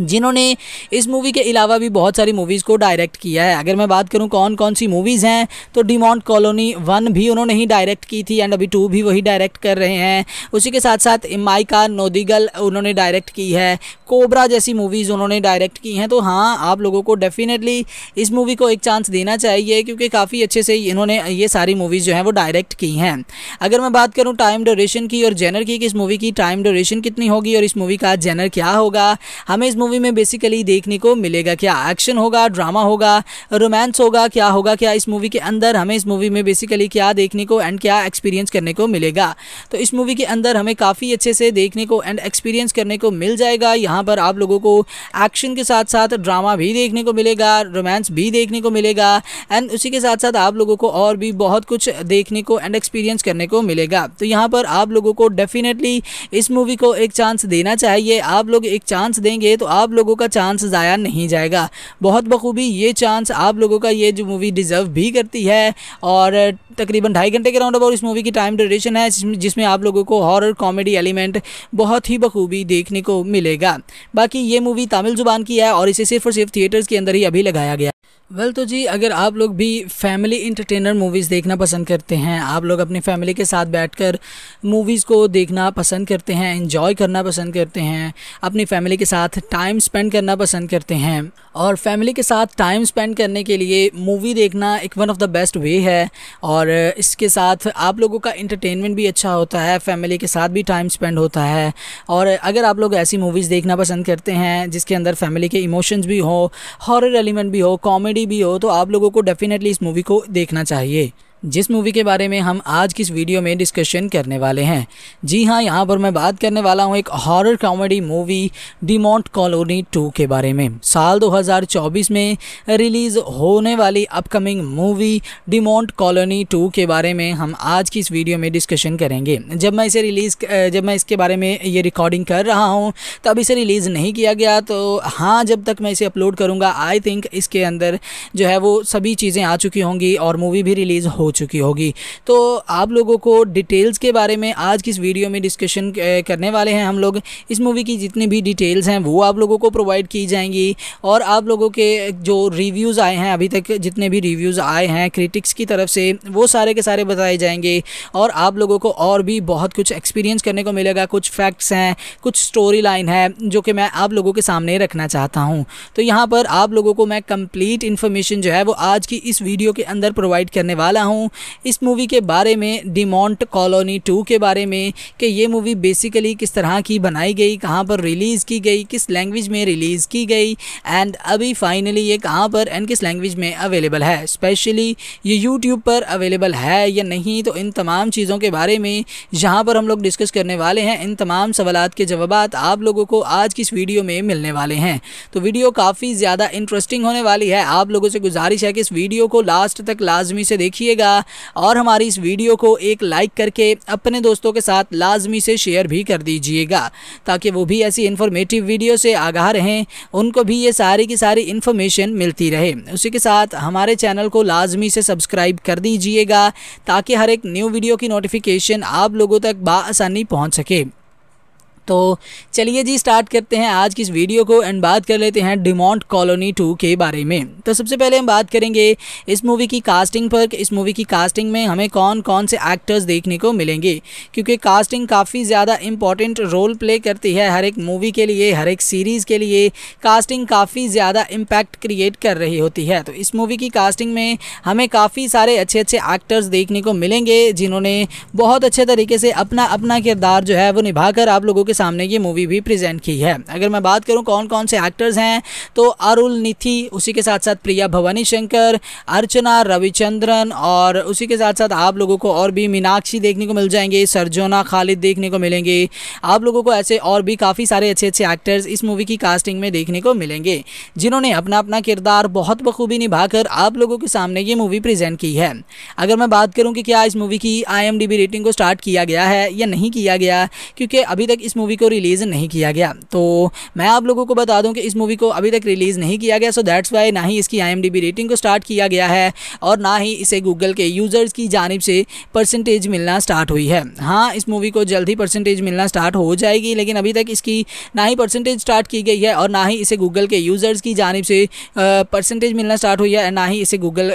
जिन्होंने इस मूवी के अलावा भी बहुत सारी मूवीज़ को डायरेक्ट किया है अगर मैं बात करूं कौन कौन सी मूवीज़ हैं तो डिमॉन्ट कॉलोनी वन भी उन्होंने ही डायरेक्ट की थी एंड अभी टू भी वही डायरेक्ट कर रहे हैं उसी के साथ साथ माइका नोदिगल उन्होंने डायरेक्ट की है कोबरा जैसी मूवीज़ उन्होंने डायरेक्ट की हैं तो हाँ आप लोगों को डेफिनेटली इस मूवी को एक चांस देना चाहिए क्योंकि काफ़ी अच्छे से इन्होंने ये सारी मूवीज़ जो हैं वो डायरेक्ट की हैं अगर मैं बात करूँ टाइम ड्यूरेशन की और जेनर की कि इस मूवी की टाइम ड्यूरेशन कितनी होगी और इस मूवी का जेनर क्या होगा हमें इस मूवी में बेसिकली देखने को मिलेगा क्या एक्शन होगा ड्रामा होगा रोमांस होगा क्या होगा क्या इस मूवी के अंदर हमें इस मूवी में बेसिकली क्या देखने को एंड क्या एक्सपीरियंस करने को मिलेगा तो इस मूवी के अंदर हमें काफ़ी अच्छे से देखने को एंड एक्सपीरियंस करने को मिल जाएगा यहाँ पर आप लोगों को एक्शन के साथ साथ ड्रामा भी देखने को मिलेगा रोमांस भी देखने को मिलेगा एंड उसी के साथ साथ आप लोगों को और भी बहुत कुछ देखने को एंड एक्सपीरियंस करने को मिलेगा तो यहाँ पर आप लोगों को डेफिनेटली इस मूवी को एक चांस देना चाहिए आप लोग एक चांस देंगे तो आप लोगों का चांस ज़ाया नहीं जाएगा बहुत बखूबी ये चांस आप लोगों का ये जो मूवी डिज़र्व भी करती है और तकरीबन ढाई घंटे के राउंड अबाउट इस मूवी की टाइम ड्यूरेशन है जिसमें आप लोगों को हॉरर कॉमेडी एलिमेंट बहुत ही बखूबी देखने को मिलेगा बाकी ये मूवी तमिल ज़ुबान की है और इसे सिर्फ और सिर्फ थिएटर्स के अंदर ही अभी लगाया गया वेल well, तो जी अगर आप लोग भी फैमिली इंटरटेनर मूवीज़ देखना पसंद करते हैं आप लोग अपनी फैमिली के साथ बैठकर मूवीज़ को देखना पसंद करते हैं इन्जॉय करना पसंद करते हैं अपनी फैमिली के साथ टाइम टाइम स्पेंड करना पसंद करते हैं और फैमिली के साथ टाइम स्पेंड करने के लिए मूवी देखना एक one of the best way है और इसके साथ आप लोगों का इंटरटेनमेंट भी अच्छा होता है फैमिली के साथ भी टाइम स्पेंड होता है और अगर आप लोग ऐसी मूवीज़ देखना पसंद करते हैं जिसके अंदर फैमिली के इमोशंस भी हो हॉरर एलिमेंट भी हो कॉमेडी भी हो तो आप लोगों को डेफ़िनेटली इस मूवी को देखना चाहिए जिस मूवी के बारे में हम आज की इस वीडियो में डिस्कशन करने वाले हैं जी हाँ यहाँ पर मैं बात करने वाला हूँ एक horror comedy movie Demonte Colony two के बारे में साल 2024 में रिलीज़ होने वाली upcoming movie Monte Colony two के बारे में हम आज की इस वीडियो में डिस्कशन करेंगे जब मैं इसे रिलीज़ जब मैं इसके बारे में ये रिकॉर्डिंग कर रहा हूँ तब इसे रिलीज़ नहीं किया गया तो हाँ जब तक मैं इसे अपलोड करूँगा आई थिंक इसके अंदर जो है वो सभी चीज़ें आ चुकी होंगी और मूवी भी रिलीज़ हो चुकी होगी तो आप लोगों को डिटेल्स के बारे में आज की इस वीडियो में डिस्कशन करने वाले हैं हम लोग इस मूवी की जितनी भी डिटेल्स हैं वो आप लोगों को प्रोवाइड की जाएंगी और आप लोगों के जो रिव्यूज़ आए हैं अभी तक जितने भी रिव्यूज़ आए हैं क्रिटिक्स की तरफ से वो सारे के सारे बताए जाएंगे और आप लोगों को और भी बहुत कुछ एक्सपीरियंस करने को मिलेगा कुछ फैक्ट्स हैं कुछ स्टोरी लाइन है जो कि मैं आप लोगों के सामने रखना चाहता हूँ तो यहाँ पर आप लोगों को मैं कंप्लीट इन्फॉर्मेशन जो है वो आज की इस वीडियो के अंदर प्रोवाइड करने वाला हूँ हूँ इस मूवी के बारे में डिमोंट कॉलोनी टू के बारे में कि ये मूवी बेसिकली किस तरह की बनाई गई कहाँ पर रिलीज़ की गई किस लैंग्वेज में रिलीज़ की गई एंड अभी फाइनली ये कहाँ पर एंड किस लैंग्वेज में अवेलेबल है स्पेशली ये यूट्यूब पर अवेलेबल है या नहीं तो इन तमाम चीज़ों के बारे में जहाँ पर हम लोग डिस्कस करने वाले हैं इन तमाम सवाल के जवाब आप लोगों को आज की इस वीडियो में मिलने वाले हैं तो वीडियो काफ़ी ज़्यादा इंटरेस्टिंग होने वाली है आप लोगों से गुजारिश है कि इस वीडियो को लास्ट तक लाजमी से देखिएगा कीजिएगा और हमारी इस वीडियो को एक लाइक करके अपने दोस्तों के साथ लाजमी से शेयर भी कर दीजिएगा ताकि वो भी ऐसी इन्फॉर्मेटिव वीडियो से आगाह रहें उनको भी ये सारी की सारी इन्फॉर्मेशन मिलती रहे उसी के साथ हमारे चैनल को लाजमी से सब्सक्राइब कर दीजिएगा ताकि हर एक न्यू वीडियो की नोटिफिकेशन आप लोगों तक बासानी पहुँच सके तो चलिए जी स्टार्ट करते हैं आज की इस वीडियो को एंड बात कर लेते हैं डिमोंट कॉलोनी टू के बारे में तो सबसे पहले हम बात करेंगे इस मूवी की कास्टिंग पर इस मूवी की कास्टिंग में हमें कौन कौन से एक्टर्स देखने को मिलेंगे क्योंकि कास्टिंग काफ़ी ज़्यादा इंपॉर्टेंट रोल प्ले करती है हर एक मूवी के लिए हर एक सीरीज़ के लिए कास्टिंग काफ़ी ज़्यादा इम्पैक्ट क्रिएट कर रही होती है तो इस मूवी की कास्टिंग में हमें काफ़ी सारे अच्छे अच्छे एक्टर्स देखने को मिलेंगे जिन्होंने बहुत अच्छे तरीके से अपना अपना किरदार जो है वो निभाकर आप लोगों के सामने ये मूवी भी प्रेजेंट की है अगर मैं बात करूँ कौन कौन से एक्टर्स हैं तो अरुल निथि उसी के साथ साथ प्रिया भवानी शंकर अर्चना रविचंद्रन और उसी के साथ साथ आप लोगों को और भी मीनाक्षी देखने को मिल जाएंगे सरजोना खालिद देखने को मिलेंगे आप लोगों को ऐसे और भी काफ़ी सारे अच्छे अच्छे एक्टर्स इस मूवी की कास्टिंग में देखने को मिलेंगे जिन्होंने अपना अपना किरदार बहुत बखूबी निभाकर आप लोगों के सामने ये मूवी प्रेजेंट की है अगर मैं बात करूँ कि क्या इस मूवी की आई रेटिंग को स्टार्ट किया गया है या नहीं किया गया क्योंकि अभी तक इस मूवी मूवी को रिलीज़ नहीं किया गया तो मैं आप लोगों को बता दूं कि इस मूवी को अभी तक रिलीज़ नहीं किया गया सो दैट्स वाई ना ही इसकी आई रेटिंग को स्टार्ट किया गया है और ना ही इसे गूगल के यूज़र्स की जानब से परसेंटेज मिलना स्टार्ट हुई है हाँ इस मूवी को जल्द ही परसेंटेज मिलना स्टार्ट हो जाएगी लेकिन अभी तक इसकी ना ही परसेंटेज स्टार्ट की गई है और ना ही इसे गूगल के यूज़र्स की जानब से परसेंटेज मिलना स्टार्ट हुई है ना ही इसे गूगल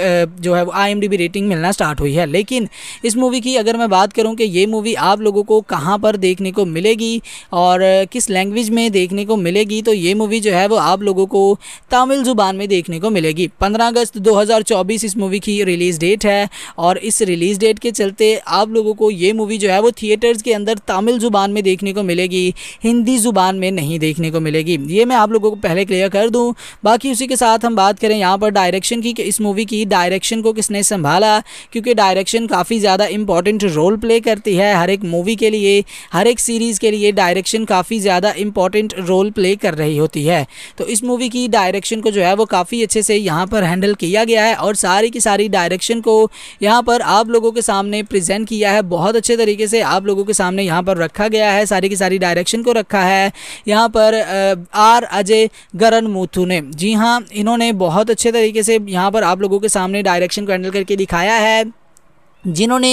जो है आई रेटिंग मिलना स्टार्ट हुई है लेकिन इस मूवी की अगर मैं बात करूँ कि ये मूवी आप लोगों को कहाँ पर देखने को मिलेगी और किस लैंग्वेज में देखने को मिलेगी तो ये मूवी जो है वो आप लोगों को तमिल ज़ुबान में देखने को मिलेगी 15 अगस्त 2024 इस मूवी की रिलीज़ डेट है और इस रिलीज़ डेट के चलते आप लोगों को ये मूवी जो है वो थिएटर्स के अंदर तमिल ज़ुबान में देखने को मिलेगी हिंदी ज़ुबान में नहीं देखने को मिलेगी ये मैं आप लोगों को पहले क्लियर कर दूँ बाकी उसी के साथ हम बात करें यहाँ पर डायरेक्शन की कि इस मूवी की डायरेक्शन को किसने संभाला क्योंकि डायरेक्शन काफ़ी ज़्यादा इंपॉर्टेंट रोल प्ले करती है हर एक मूवी के लिए हर एक सीरीज़ के लिए डायरेक्शन डायरेक्शन काफ़ी ज़्यादा इंपॉर्टेंट रोल प्ले कर रही होती है तो इस मूवी की डायरेक्शन को जो है वो काफ़ी अच्छे से यहाँ पर हैंडल किया गया है और सारी की सारी डायरेक्शन को यहाँ पर आप लोगों के सामने प्रजेंट किया है बहुत अच्छे तरीके से आप लोगों के सामने यहाँ पर रखा गया है सारी की सारी डायरेक्शन को रखा है यहाँ पर आर अजय गरन मूथू ने जी हाँ इन्होंने बहुत अच्छे तरीके से यहाँ पर आप लोगों के सामने डायरेक्शन को हैंडल करके दिखाया है जिन्होंने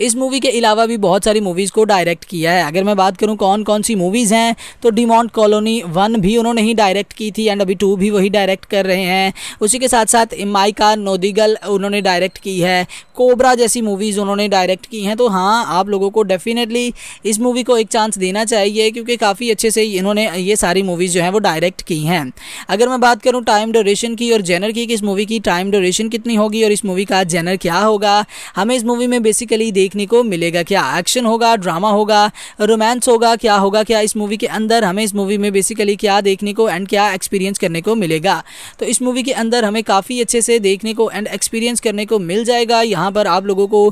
इस मूवी के अलावा भी बहुत सारी मूवीज़ को डायरेक्ट किया है अगर मैं बात करूं कौन कौन सी मूवीज़ हैं तो डिमॉन्ट कॉलोनी वन भी उन्होंने ही डायरेक्ट की थी एंड अभी टू भी वही डायरेक्ट कर रहे हैं उसी के साथ साथ माइका नोदिगल उन्होंने डायरेक्ट की है कोबरा जैसी मूवीज़ उन्होंने डायरेक्ट की हैं तो हाँ आप लोगों को डेफिनेटली इस मूवी को एक चांस देना चाहिए क्योंकि काफ़ी अच्छे से इन्होंने ये सारी मूवीज़ जो हैं वो डायरेक्ट की हैं अगर मैं बात करूँ टाइम ड्यूरेशन की और जेनर की कि इस मूवी की टाइम ड्यूरेशन कितनी होगी और इस मूवी का जेनर क्या होगा हमें इस मूवी में बेसिकली देखने को मिलेगा क्या एक्शन होगा ड्रामा होगा रोमांस होगा क्या होगा क्या इस मूवी के अंदर हमें इस मूवी में बेसिकली क्या देखने को एंड क्या एक्सपीरियंस करने को मिलेगा तो इस मूवी के अंदर हमें काफ़ी अच्छे से देखने को एंड एक्सपीरियंस करने को मिल जाएगा यहाँ पर आप लोगों को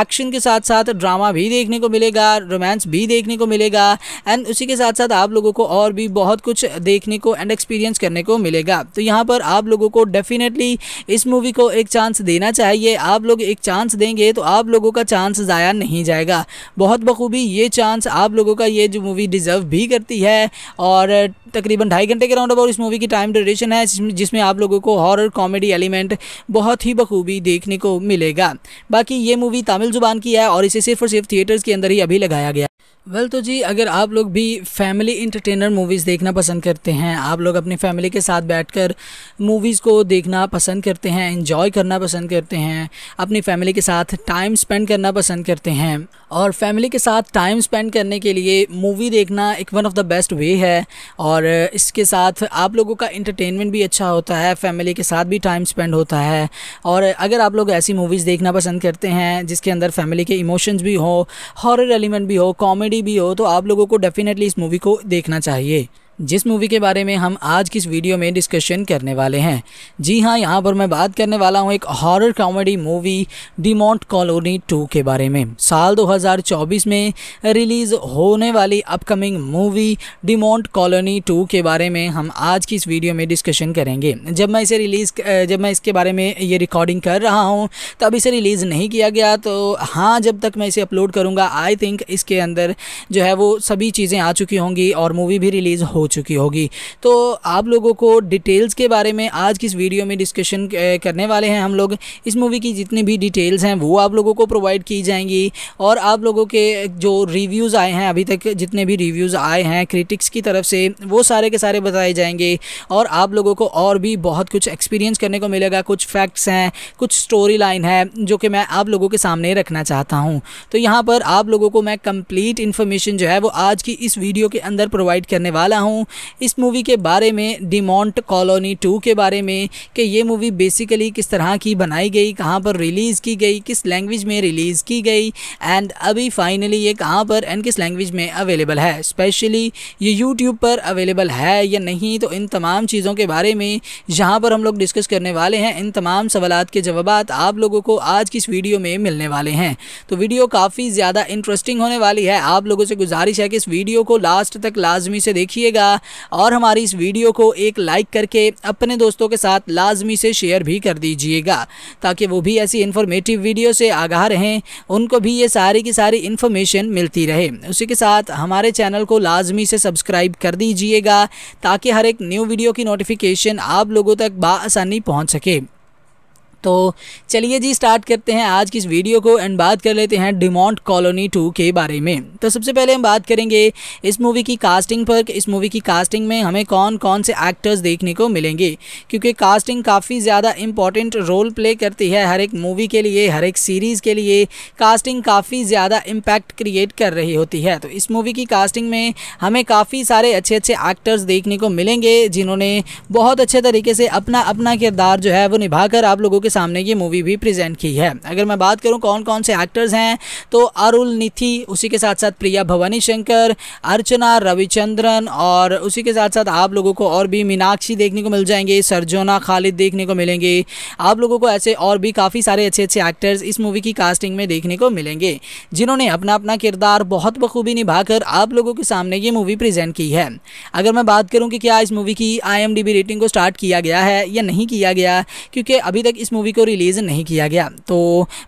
एक्शन के साथ साथ ड्रामा भी देखने को मिलेगा रोमांस भी देखने को मिलेगा एंड उसी के साथ साथ आप लोगों को और भी बहुत कुछ देखने को एंड एक्सपीरियंस करने को मिलेगा तो यहाँ पर आप लोगों को डेफिनेटली इस मूवी को एक चांस देना चाहिए आप लोग एक चांस देंगे तो आप लोगों का चांस ज़ाया नहीं जाएगा बहुत बखूबी ये चांस आप लोगों का ये जो मूवी डिज़र्व भी करती है और तकरीबन ढाई घंटे के राउंड अबाउट इस मूवी की टाइम ड्यूरेशन है जिसमें आप लोगों को हॉरर कॉमेडी एलिमेंट बहुत ही बखूबी देखने को मिलेगा बाकी ये मूवी तमिल ज़ुबान की है और इसे सिर्फ और सिर्फ थिएटर्स के अंदर ही अभी लगाया गया वेल well, तो जी अगर आप लोग भी फैमिली इंटरटेनर मूवीज़ देखना पसंद करते हैं आप लोग अपनी फैमिली के साथ बैठकर मूवीज़ को देखना पसंद करते हैं इन्जॉय करना पसंद करते हैं अपनी फैमिली के साथ टाइम टाइम स्पेंड करना पसंद करते हैं और फैमिली के साथ टाइम स्पेंड करने के लिए मूवी देखना एक one of the best way है और इसके साथ आप लोगों का इंटरटेनमेंट भी अच्छा होता है फैमिली के साथ भी टाइम स्पेंड होता है और अगर आप लोग ऐसी मूवीज़ देखना पसंद करते हैं जिसके अंदर फैमिली के इमोशंस भी हो हॉरर एलिमेंट भी हो कॉमेडी भी हो तो आप लोगों को डेफ़िनेटली इस मूवी को देखना चाहिए जिस मूवी के बारे में हम आज की इस वीडियो में डिस्कशन करने वाले हैं जी हाँ यहाँ पर मैं बात करने वाला हूँ एक horror comedy movie Demonte Colony 2 के बारे में साल 2024 में रिलीज़ होने वाली अपकमिंग मूवी डिमोंट कॉलोनी 2 के बारे में हम आज की इस वीडियो में डिस्कशन करेंगे जब मैं इसे रिलीज़ जब मैं इसके बारे में ये रिकॉर्डिंग कर रहा हूँ तब इसे रिलीज़ नहीं किया गया तो हाँ जब तक मैं इसे अपलोड करूँगा आई थिंक इसके अंदर जो है वो सभी चीज़ें आ चुकी होंगी और मूवी भी रिलीज़ हो चुकी होगी तो आप लोगों को डिटेल्स के बारे में आज की इस वीडियो में डिस्कशन करने वाले हैं हम लोग इस मूवी की जितनी भी डिटेल्स हैं वो आप लोगों को प्रोवाइड की जाएंगी और आप लोगों के जो रिव्यूज़ आए हैं अभी तक जितने भी रिव्यूज़ आए हैं क्रिटिक्स की तरफ से वो सारे के सारे बताए जाएंगे और आप लोगों को और भी बहुत कुछ एक्सपीरियंस करने को मिलेगा कुछ फैक्ट्स हैं कुछ स्टोरी लाइन है जो कि मैं आप लोगों के सामने रखना चाहता हूँ तो यहाँ पर आप लोगों को मैं कंप्लीट इन्फॉर्मेशन जो है वो आज की इस वीडियो के अंदर प्रोवाइड करने वाला हूँ हूँ इस मूवी के बारे में डिमोंट कॉलोनी टू के बारे में कि ये मूवी बेसिकली किस तरह की बनाई गई कहाँ पर रिलीज़ की गई किस लैंग्वेज में रिलीज़ की गई एंड अभी फाइनली ये कहाँ पर एंड किस लैंग्वेज में अवेलेबल है स्पेशली ये यूट्यूब पर अवेलेबल है या नहीं तो इन तमाम चीज़ों के बारे में जहाँ पर हम लोग डिस्कस करने वाले हैं इन तमाम सवाल के जवाब आप लोगों को आज की इस वीडियो में मिलने वाले हैं तो वीडियो काफ़ी ज़्यादा इंटरेस्टिंग होने वाली है आप लोगों से गुजारिश है कि इस वीडियो को लास्ट तक लाजमी से देखिएगा कीजिएगा और हमारी इस वीडियो को एक लाइक करके अपने दोस्तों के साथ लाजमी से शेयर भी कर दीजिएगा ताकि वो भी ऐसी इन्फॉर्मेटिव वीडियो से आगाह रहें उनको भी ये सारी की सारी इन्फॉर्मेशन मिलती रहे उसी के साथ हमारे चैनल को लाजमी से सब्सक्राइब कर दीजिएगा ताकि हर एक न्यू वीडियो की नोटिफिकेशन आप लोगों तक बासानी पहुँच सके तो चलिए जी स्टार्ट करते हैं आज की इस वीडियो को एंड बात कर लेते हैं डिमोंट कॉलोनी टू के बारे में तो सबसे पहले हम बात करेंगे इस मूवी की कास्टिंग पर इस मूवी की कास्टिंग में हमें कौन कौन से एक्टर्स देखने को मिलेंगे क्योंकि कास्टिंग काफ़ी ज़्यादा इम्पॉर्टेंट रोल प्ले करती है हर एक मूवी के लिए हर एक सीरीज़ के लिए कास्टिंग काफ़ी ज़्यादा इम्पैक्ट क्रिएट कर रही होती है तो इस मूवी की कास्टिंग में हमें काफ़ी सारे अच्छे अच्छे एक्टर्स देखने को मिलेंगे जिन्होंने बहुत अच्छे तरीके से अपना अपना किरदार जो है वो निभाकर आप लोगों के के सामने ये मूवी भी प्रेजेंट की है अगर मैं बात करूँ कौन कौन से एक्टर्स हैं तो अरुल निथि उसी के साथ साथ प्रिया भवानी शंकर अर्चना रविचंद्रन और उसी के साथ साथ आप लोगों को और भी मीनाक्षी देखने को मिल जाएंगे सरजोना खालिद देखने को मिलेंगे आप लोगों को ऐसे और भी काफ़ी सारे अच्छे अच्छे एक्टर्स इस मूवी की कास्टिंग में देखने को मिलेंगे जिन्होंने अपना अपना किरदार बहुत बखूबी निभाकर आप लोगों के सामने ये मूवी प्रेजेंट की है अगर मैं बात करूँ कि क्या इस मूवी की आई रेटिंग को स्टार्ट किया गया है या नहीं किया गया क्योंकि अभी तक इस मूवी को रिलीज़ नहीं किया गया तो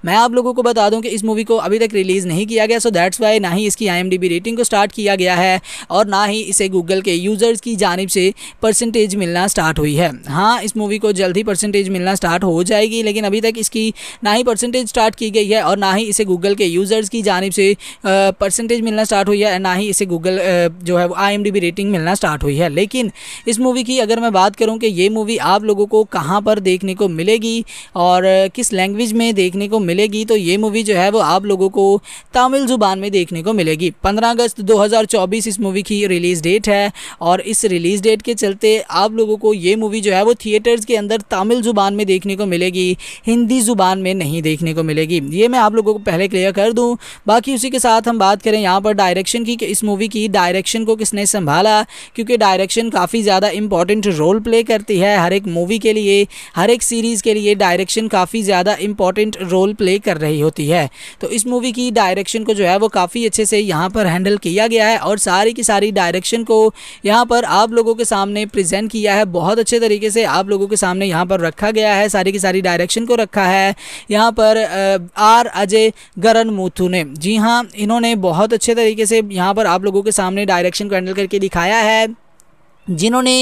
मैं आप लोगों को बता दूं कि इस मूवी को अभी तक रिलीज़ नहीं किया गया सो दैट्स वाई ना ही इसकी आई रेटिंग को स्टार्ट किया गया है और ना ही इसे गूगल के यूज़र्स की जानब से परसेंटेज मिलना स्टार्ट हुई है हाँ इस मूवी को जल्द ही परसेंटेज मिलना स्टार्ट हो जाएगी लेकिन अभी तक इसकी ना ही परसेंटेज स्टार्ट की गई है और ना ही इसे गूगल के यूज़र्स की जानब से परसेंटेज मिलना स्टार्ट हुई है ना ही इसे गूगल जो है वो आई रेटिंग मिलना स्टार्ट हुई है लेकिन इस मूवी की अगर मैं बात करूँ कि ये मूवी आप लोगों को कहाँ पर देखने को मिलेगी और किस लैंग्वेज में देखने को मिलेगी तो ये मूवी जो है वो आप लोगों को तमिल ज़ुबान में देखने को मिलेगी पंद्रह अगस्त 2024 इस मूवी की रिलीज़ डेट है और इस रिलीज़ डेट के चलते आप लोगों को ये मूवी जो है वो थिएटर्स के अंदर तमिल ज़ुबान में देखने को मिलेगी हिंदी ज़ुबान में नहीं देखने को मिलेगी ये मैं आप लोगों को पहले क्लियर कर दूँ बाकी उसी के साथ हम बात करें यहाँ पर डायरेक्शन की कि इस मूवी की डायरेक्शन को किसने संभाला क्योंकि डायरेक्शन काफ़ी ज़्यादा इंपॉर्टेंट रोल प्ले करती है हर एक मूवी के लिए हर एक सीरीज़ के लिए डायरेक्शन काफ़ी ज़्यादा इंपॉर्टेंट रोल प्ले कर रही होती है तो इस मूवी की डायरेक्शन को जो है वो काफ़ी अच्छे से यहाँ पर हैंडल किया गया है और सारी की सारी डायरेक्शन को यहाँ पर आप लोगों के सामने प्रजेंट किया है बहुत अच्छे तरीके से आप लोगों के सामने यहाँ पर रखा गया है सारी की सारी डायरेक्शन को रखा है यहाँ पर आर अजय गरन मूथू ने जी हाँ इन्होंने बहुत अच्छे तरीके से यहाँ पर आप लोगों के सामने डायरेक्शन को हैंडल करके दिखाया है जिन्होंने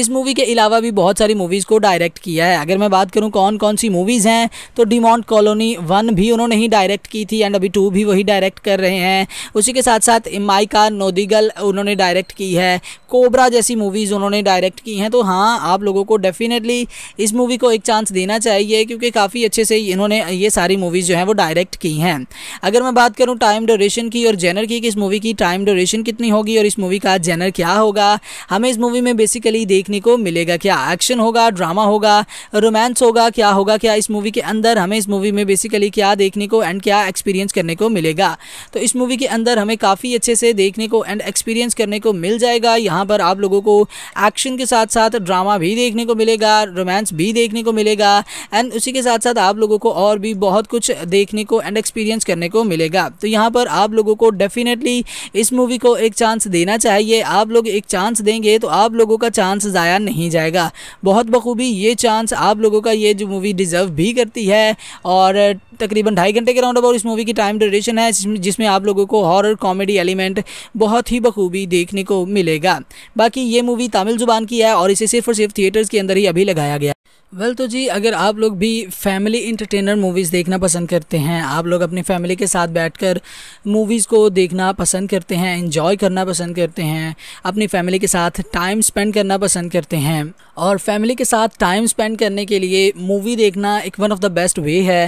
इस मूवी के अलावा भी बहुत सारी मूवीज़ को डायरेक्ट किया है अगर मैं बात करूं कौन कौन सी मूवीज़ हैं तो डिमॉन्ट कॉलोनी वन भी उन्होंने ही डायरेक्ट की थी एंड अभी टू भी वही डायरेक्ट कर रहे हैं उसी के साथ साथ माइका नोदिगल उन्होंने डायरेक्ट की है कोबरा जैसी मूवीज़ उन्होंने डायरेक्ट की हैं तो हाँ आप लोगों को डेफिनेटली इस मूवी को एक चांस देना चाहिए क्योंकि काफ़ी अच्छे से इन्होंने ये सारी मूवीज़ जो हैं वो डायरेक्ट की हैं अगर मैं बात करूँ टाइम ड्यूरेशन की और जेनर की कि इस मूवी की टाइम ड्यूरेशन कितनी होगी और इस मूवी का जेनर क्या होगा हमें इस मूवी में बेसिकली देखने को मिलेगा क्या एक्शन होगा ड्रामा होगा रोमांस होगा क्या होगा क्या इस मूवी के अंदर हमें इस मूवी में बेसिकली क्या देखने को एंड क्या एक्सपीरियंस करने को मिलेगा तो इस मूवी के अंदर हमें काफ़ी अच्छे से देखने को एंड एक्सपीरियंस करने को मिल जाएगा यहाँ पर आप लोगों को एक्शन के साथ साथ ड्रामा भी देखने को मिलेगा रोमांस भी देखने को मिलेगा एंड उसी के साथ साथ आप लोगों को और भी बहुत कुछ देखने को एंड एक्सपीरियंस करने को मिलेगा तो यहाँ पर आप लोगों को डेफिनेटली इस मूवी को एक चांस देना चाहिए आप लोग एक चांस देंगे तो आप लोगों का चांस ज़ाया नहीं जाएगा बहुत बखूबी ये चांस आप लोगों का ये जो मूवी डिज़र्व भी करती है और तकरीबन ढाई घंटे के राउंड अबाउट इस मूवी की टाइम ड्यूरेशन है जिसमें आप लोगों को हॉरर कॉमेडी एलिमेंट बहुत ही बखूबी देखने को मिलेगा बाकी ये मूवी तमिल ज़ुबान की है और इसे सिर्फ और सिर्फ थिएटर्स के अंदर ही अभी लगाया गया वेल well, तो जी अगर आप लोग भी फैमिली इंटरटेनर मूवीज़ देखना पसंद करते हैं आप लोग अपनी फैमिली के साथ बैठकर मूवीज़ को देखना पसंद करते हैं इन्जॉय करना पसंद करते हैं अपनी फैमिली के साथ टाइम स्पेंड करना पसंद करते हैं और फैमिली के साथ टाइम स्पेंड करने के लिए मूवी देखना एक one of the best way है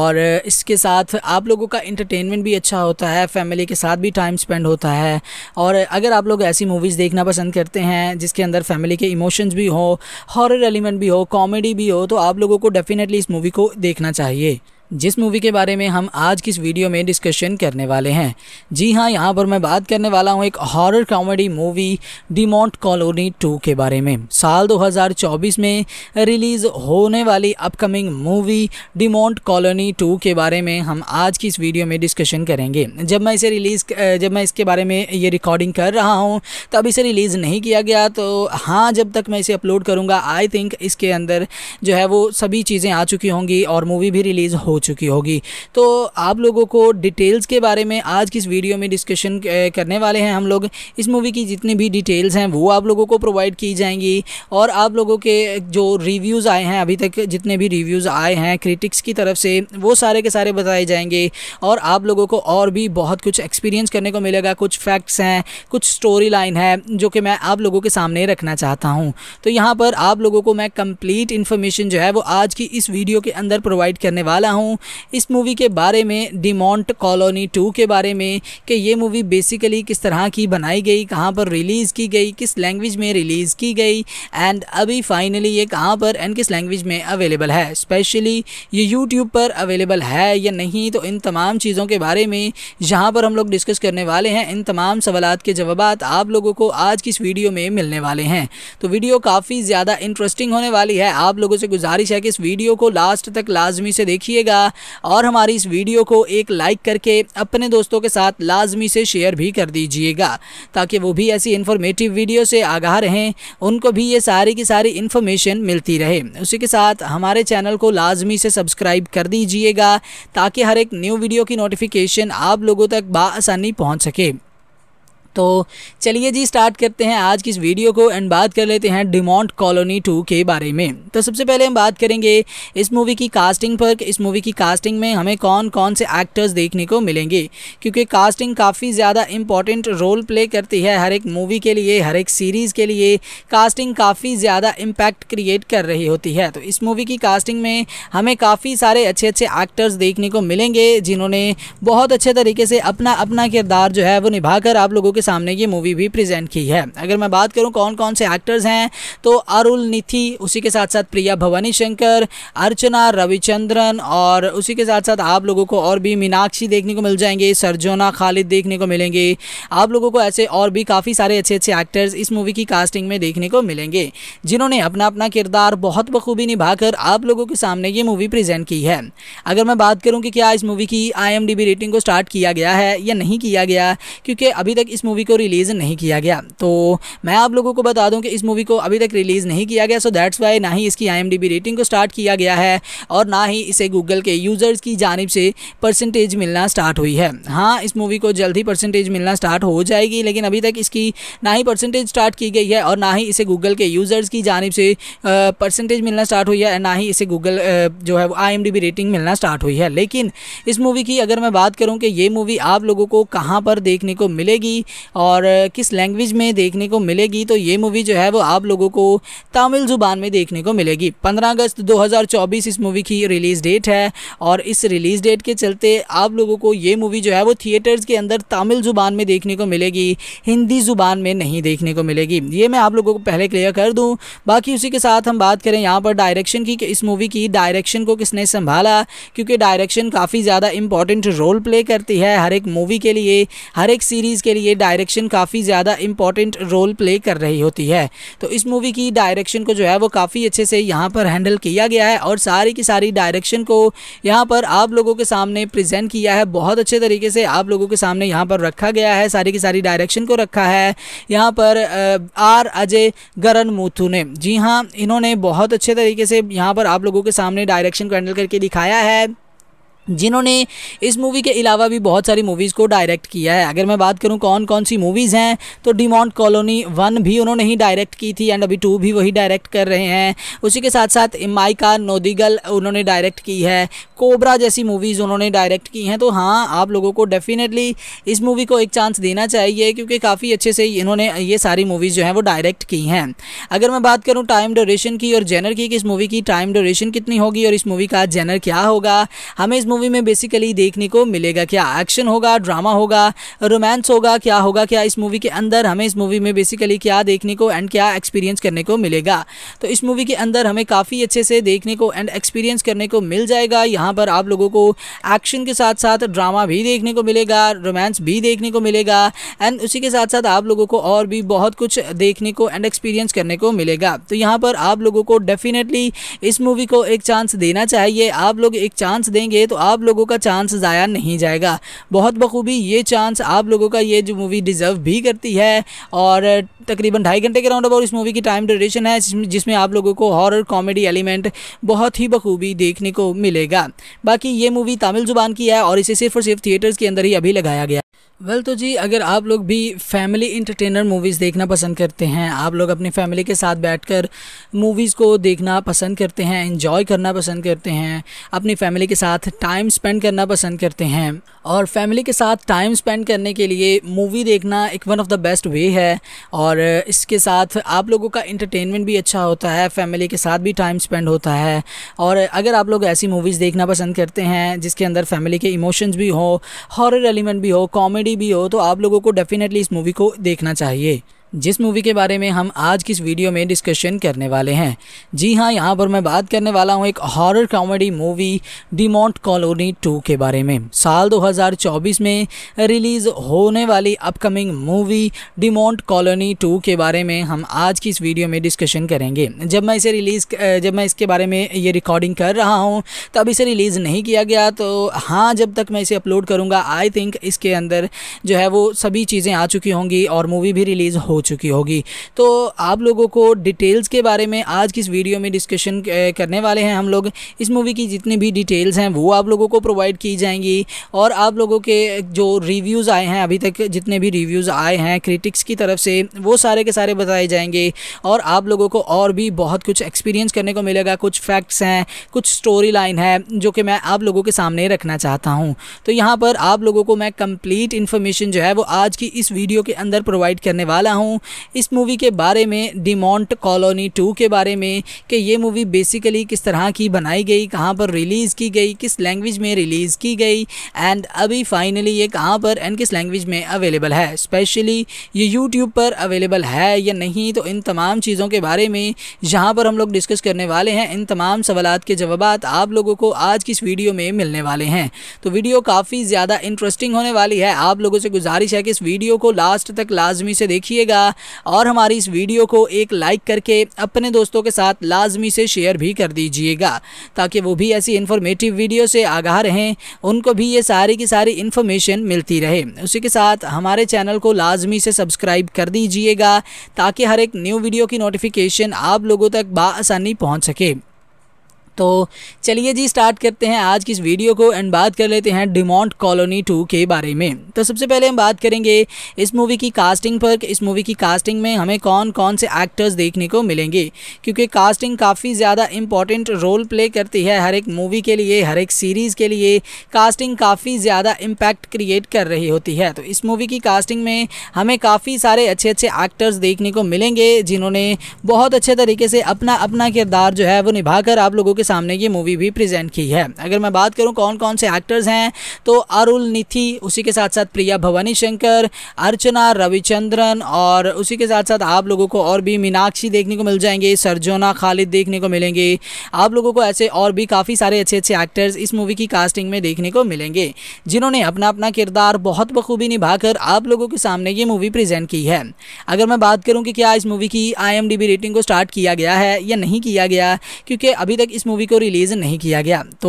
और इसके साथ आप लोगों का इंटरटेनमेंट भी अच्छा होता है फैमिली के साथ भी टाइम स्पेंड होता है और अगर आप लोग ऐसी मूवीज़ देखना पसंद करते हैं जिसके अंदर फैमिली के इमोशंस भी हो हॉरर एलिमेंट भी हो कॉमेडी भी हो तो आप लोगों को डेफिनेटली इस मूवी को देखना चाहिए जिस मूवी के बारे में हम आज की इस वीडियो में डिस्कशन करने वाले हैं जी हाँ यहाँ पर मैं बात करने वाला हूँ एक horror comedy movie Monte Colony 2 के बारे में साल 2024 में रिलीज़ होने वाली अपकमिंग मूवी मॉन्ट कॉलोनी 2 के बारे में हम आज की इस वीडियो में डिस्कशन करेंगे जब मैं इसे रिलीज़ जब मैं इसके बारे में ये रिकॉर्डिंग कर रहा हूँ तब इसे रिलीज़ नहीं किया गया तो हाँ जब तक मैं इसे अपलोड करूँगा आई थिंक इसके अंदर जो है वो सभी चीज़ें आ चुकी होंगी और मूवी भी रिलीज़ हो चुकी होगी तो आप लोगों को डिटेल्स के बारे में आज की इस वीडियो में डिस्कशन करने वाले हैं हम लोग इस मूवी की जितनी भी डिटेल्स हैं वो आप लोगों को प्रोवाइड की जाएंगी और आप लोगों के जो रिव्यूज़ आए हैं अभी तक जितने भी रिव्यूज़ आए हैं क्रिटिक्स की तरफ से वो सारे के सारे बताए जाएंगे और आप लोगों को और भी बहुत कुछ एक्सपीरियंस करने को मिलेगा कुछ फैक्ट्स हैं कुछ स्टोरी लाइन है जो कि मैं आप लोगों के सामने रखना चाहता हूँ तो यहाँ पर आप लोगों को मैं कंप्लीट इन्फॉर्मेशन जो है वो आज की इस वीडियो के अंदर प्रोवाइड करने वाला हूँ हूँ इस मूवी के बारे में डिमोंट कॉलोनी टू के बारे में कि ये मूवी बेसिकली किस तरह की बनाई गई कहाँ पर रिलीज़ की गई किस लैंग्वेज में रिलीज़ की गई एंड अभी फाइनली ये कहाँ पर एंड किस लैंग्वेज में अवेलेबल है स्पेशली ये यूट्यूब पर अवेलेबल है या नहीं तो इन तमाम चीज़ों के बारे में जहाँ पर हम लोग डिस्कस करने वाले हैं इन तमाम सवाल के जवाब आप लोगों को आज की इस वीडियो में मिलने वाले हैं तो वीडियो काफ़ी ज़्यादा इंटरेस्टिंग होने वाली है आप लोगों से गुजारिश है कि इस वीडियो को लास्ट तक लाजमी से देखिएगा लगा और हमारी इस वीडियो को एक लाइक करके अपने दोस्तों के साथ लाजमी से शेयर भी कर दीजिएगा ताकि वो भी ऐसी इन्फॉर्मेटिव वीडियो से आगाह रहें उनको भी ये सारी की सारी इन्फॉर्मेशन मिलती रहे उसी के साथ हमारे चैनल को लाजमी से सब्सक्राइब कर दीजिएगा ताकि हर एक न्यू वीडियो की नोटिफिकेशन आप लोगों तक बासानी पहुँच सके तो चलिए जी स्टार्ट करते हैं आज की इस वीडियो को एंड बात कर लेते हैं डिमोंट कॉलोनी टू के बारे में तो सबसे पहले हम बात करेंगे इस मूवी की कास्टिंग पर इस मूवी की कास्टिंग में हमें कौन कौन से एक्टर्स देखने को मिलेंगे क्योंकि कास्टिंग काफ़ी ज़्यादा इम्पॉर्टेंट रोल प्ले करती है हर एक मूवी के लिए हर एक सीरीज़ के लिए कास्टिंग काफ़ी ज़्यादा इम्पैक्ट क्रिएट कर रही होती है तो इस मूवी की कास्टिंग में हमें काफ़ी सारे अच्छे अच्छे एक्टर्स देखने को मिलेंगे जिन्होंने बहुत अच्छे तरीके से अपना अपना किरदार जो है वो निभाकर आप लोगों के के सामने ये मूवी भी प्रेजेंट की है अगर मैं बात करूँ कौन कौन से एक्टर्स हैं तो अरुल निथि उसी के साथ साथ प्रिया भवानी शंकर अर्चना रविचंद्रन और उसी के साथ साथ आप लोगों को और भी मीनाक्षी देखने को मिल जाएंगे सरजोना खालिद देखने को मिलेंगे आप लोगों को ऐसे और भी काफ़ी सारे अच्छे अच्छे एक्टर्स इस मूवी की कास्टिंग में देखने को मिलेंगे जिन्होंने अपना अपना किरदार बहुत बखूबी निभाकर आप लोगों के सामने ये मूवी प्रेजेंट की है अगर मैं बात करूँ कि क्या इस मूवी की आई रेटिंग को स्टार्ट किया गया है या नहीं किया गया क्योंकि अभी तक इस मूवी को रिलीज़ नहीं किया गया तो मैं आप लोगों को बता दूं कि इस मूवी को अभी तक रिलीज़ नहीं किया गया सो दैट्स वाई ना ही इसकी आई रेटिंग को स्टार्ट किया गया है और ना ही इसे गूगल के यूज़र्स की जानब से परसेंटेज मिलना स्टार्ट हुई है हाँ इस मूवी को जल्द ही परसेंटेज मिलना स्टार्ट हो जाएगी लेकिन अभी तक इसकी ना ही परसेंटेज स्टार्ट की गई है और ना ही इसे गूगल के यूज़र्स की जानब से परसेंटेज मिलना स्टार्ट हुई है ना ही इसे गूगल जो है वो आई रेटिंग मिलना स्टार्ट हुई है लेकिन इस मूवी की अगर मैं बात करूँ कि ये मूवी आप लोगों को कहाँ पर देखने को मिलेगी और किस लैंग्वेज में देखने को मिलेगी तो ये मूवी जो है वो आप लोगों को तमिल ज़ुबान में देखने को मिलेगी 15 अगस्त 2024 इस मूवी की रिलीज़ डेट है और इस रिलीज़ डेट के चलते आप लोगों को ये मूवी जो है वो थिएटर्स के अंदर तमिल ज़ुबान में देखने को मिलेगी हिंदी ज़ुबान में नहीं देखने को मिलेगी ये मैं आप लोगों को पहले क्लियर कर दूँ बाकी उसी के साथ हम बात करें यहाँ पर डायरेक्शन की कि इस मूवी की डायरेक्शन को किसने संभाला क्योंकि डायरेक्शन काफ़ी ज़्यादा इंपॉर्टेंट रोल प्ले करती है हर एक मूवी के लिए हर एक सीरीज़ के लिए डायरेक्शन काफ़ी ज़्यादा इंपॉर्टेंट रोल प्ले कर रही होती है तो इस मूवी की डायरेक्शन को जो है वो काफ़ी अच्छे से यहाँ पर हैंडल किया गया है और सारी की सारी डायरेक्शन को यहाँ पर आप लोगों के सामने प्रजेंट किया है बहुत अच्छे तरीके से आप लोगों के सामने यहाँ पर रखा गया है सारी की सारी डायरेक्शन को रखा है यहाँ पर आर अजय गरन मूथू ने जी हाँ इन्होंने बहुत अच्छे तरीके से यहाँ पर आप लोगों के सामने डायरेक्शन को हैंडल करके दिखाया है जिन्होंने इस मूवी के अलावा भी बहुत सारी मूवीज़ को डायरेक्ट किया है अगर मैं बात करूं कौन कौन सी मूवीज़ हैं तो डिमॉन्ट कॉलोनी वन भी उन्होंने ही डायरेक्ट की थी एंड अभी टू भी वही डायरेक्ट कर रहे हैं उसी के साथ साथ माइका नोदिगल उन्होंने डायरेक्ट की है कोबरा जैसी मूवीज़ उन्होंने डायरेक्ट की हैं तो हाँ आप लोगों को डेफिनेटली इस मूवी को एक चांस देना चाहिए क्योंकि काफ़ी अच्छे से इन्होंने ये सारी मूवीज़ जो हैं वो डायरेक्ट की हैं अगर मैं बात करूँ टाइम ड्यूरेशन की और जेनर की कि इस मूवी की टाइम ड्यूरेशन कितनी होगी और इस मूवी का जेनर क्या होगा हमें इस मूवी में बेसिकली देखने को मिलेगा क्या एक्शन होगा ड्रामा होगा रोमांस होगा क्या होगा क्या इस मूवी के अंदर हमें इस मूवी में बेसिकली क्या देखने को एंड क्या एक्सपीरियंस करने को मिलेगा तो इस मूवी के अंदर हमें काफ़ी अच्छे से देखने को एंड एक्सपीरियंस करने को मिल जाएगा यहाँ पर आप लोगों को एक्शन के साथ साथ ड्रामा भी देखने को मिलेगा रोमांस भी देखने को मिलेगा एंड उसी के साथ साथ आप लोगों को और भी बहुत कुछ देखने को एंड एक्सपीरियंस करने को मिलेगा तो यहाँ पर आप लोगों को डेफिनेटली इस मूवी को एक चांस देना चाहिए आप लोग एक चांस देंगे तो आप लोगों का चांस ज़ाया नहीं जाएगा बहुत बखूबी ये चांस आप लोगों का ये जो मूवी डिज़र्व भी करती है और तकरीबन ढाई घंटे के राउंड अबाउट इस मूवी की टाइम ड्यूरेशन है जिसमें आप लोगों को हॉरर कॉमेडी एलिमेंट बहुत ही बखूबी देखने को मिलेगा बाकी ये मूवी तमिल ज़ुबान की है और इसे सिर्फ और सिर्फ थिएटर्स के अंदर ही अभी लगाया गया वेल well, तो जी अगर आप लोग भी फैमिली इंटरटेनर मूवीज़ देखना पसंद करते हैं आप लोग अपनी फैमिली के साथ बैठकर मूवीज़ को देखना पसंद करते हैं इन्जॉय करना पसंद करते हैं अपनी फैमिली के साथ टाइम स्पेंड करना पसंद करते हैं और फैमिली के साथ टाइम स्पेंड करने के लिए मूवी देखना एक one of the best way है और इसके साथ आप लोगों का इंटरटेनमेंट भी अच्छा होता है फैमिली के साथ भी टाइम स्पेंड होता है और अगर आप लोग ऐसी मूवीज़ देखना पसंद करते हैं जिसके अंदर फैमिली के इमोशंस भी हों हॉरर एलिमेंट भी हो कॉमेडी कॉमेडी भी हो तो आप लोगों को डेफिनेटली इस मूवी को देखना चाहिए जिस मूवी के बारे में हम आज की इस वीडियो में डिस्कशन करने वाले हैं जी हाँ यहाँ पर मैं बात करने वाला हूँ एक horror comedy movie Demonte Colony 2 के बारे में साल 2024 में रिलीज़ होने वाली अपकमिंग मूवी मॉन्ट कॉलोनी 2 के बारे में हम आज की इस वीडियो में डिस्कशन करेंगे जब मैं इसे रिलीज़ जब मैं इसके बारे में ये रिकॉर्डिंग कर रहा हूँ तब इसे रिलीज़ नहीं किया गया तो हाँ जब तक मैं इसे अपलोड करूँगा आई थिंक इसके अंदर जो है वो सभी चीज़ें आ चुकी होंगी और मूवी भी रिलीज़ हो चुकी होगी तो आप लोगों को डिटेल्स के बारे में आज की इस वीडियो में डिस्कशन करने वाले हैं हम लोग इस मूवी की जितनी भी डिटेल्स हैं वो आप लोगों को प्रोवाइड की जाएंगी और आप लोगों के जो रिव्यूज़ आए हैं अभी तक जितने भी रिव्यूज़ आए हैं क्रिटिक्स की तरफ से वो सारे के सारे बताए जाएंगे और आप लोगों को और भी बहुत कुछ एक्सपीरियंस करने को मिलेगा कुछ फैक्ट्स हैं कुछ स्टोरी लाइन है जो कि मैं आप लोगों के सामने रखना चाहता हूँ तो यहाँ पर आप लोगों को मैं कंप्लीट इन्फॉर्मेशन जो है वो आज की इस वीडियो के अंदर प्रोवाइड करने वाला हूँ हूँ इस मूवी के बारे में मॉन्ट कॉलोनी टू के बारे में कि ये मूवी बेसिकली किस तरह की बनाई गई कहाँ पर रिलीज़ की गई किस लैंग्वेज में रिलीज़ की गई एंड अभी फाइनली ये कहाँ पर एंड किस लैंग्वेज में अवेलेबल है स्पेशली ये यूट्यूब पर अवेलेबल है या नहीं तो इन तमाम चीज़ों के बारे में जहाँ पर हम लोग डिस्कस करने वाले हैं इन तमाम सवाल के जवाब आप लोगों को आज की इस वीडियो में मिलने वाले हैं तो वीडियो काफ़ी ज़्यादा इंटरेस्टिंग होने वाली है आप लोगों से गुजारिश है कि इस वीडियो को लास्ट तक लाजमी से देखिएगा किया और हमारी इस वीडियो को एक लाइक करके अपने दोस्तों के साथ लाजमी से शेयर भी कर दीजिएगा ताकि वो भी ऐसी इन्फॉर्मेटिव वीडियो से आगाह रहें उनको भी ये सारी की सारी इन्फॉर्मेशन मिलती रहे उसी के साथ हमारे चैनल को लाजमी से सब्सक्राइब कर दीजिएगा ताकि हर एक न्यू वीडियो की नोटिफिकेशन आप लोगों तक बासानी पहुँच सके तो चलिए जी स्टार्ट करते हैं आज की इस वीडियो को एंड बात कर लेते हैं डिमोंट कॉलोनी टू के बारे में तो सबसे पहले हम बात करेंगे इस मूवी की कास्टिंग पर इस मूवी की कास्टिंग में हमें कौन कौन से एक्टर्स देखने को मिलेंगे क्योंकि कास्टिंग काफ़ी ज़्यादा इंपॉर्टेंट रोल प्ले करती है हर एक मूवी के लिए हर एक सीरीज़ के लिए कास्टिंग काफ़ी ज़्यादा इम्पैक्ट क्रिएट कर रही होती है तो इस मूवी की कास्टिंग में हमें काफ़ी सारे अच्छे अच्छे एक्टर्स देखने को मिलेंगे जिन्होंने बहुत अच्छे तरीके से अपना अपना किरदार जो है वो निभाकर आप लोगों के सामने ये मूवी भी प्रेजेंट की है अगर मैं बात करूँ कौन कौन से एक्टर्स हैं तो अरुल निथि उसी के साथ साथ प्रिया भवानी शंकर अर्चना रविचंद्रन और उसी के साथ साथ आप लोगों को और भी मीनाक्षी देखने को मिल जाएंगे सरजोना खालिद देखने को मिलेंगे आप लोगों को ऐसे और भी काफ़ी सारे अच्छे अच्छे एक्टर्स इस मूवी की कास्टिंग में देखने को मिलेंगे जिन्होंने अपना अपना किरदार बहुत बखूबी निभाकर आप लोगों के सामने ये मूवी प्रेजेंट की है अगर मैं बात करूँ कि क्या इस मूवी की आई रेटिंग को स्टार्ट किया गया है या नहीं किया गया क्योंकि अभी तक इस मूवी मूवी को रिलीज़ नहीं किया गया तो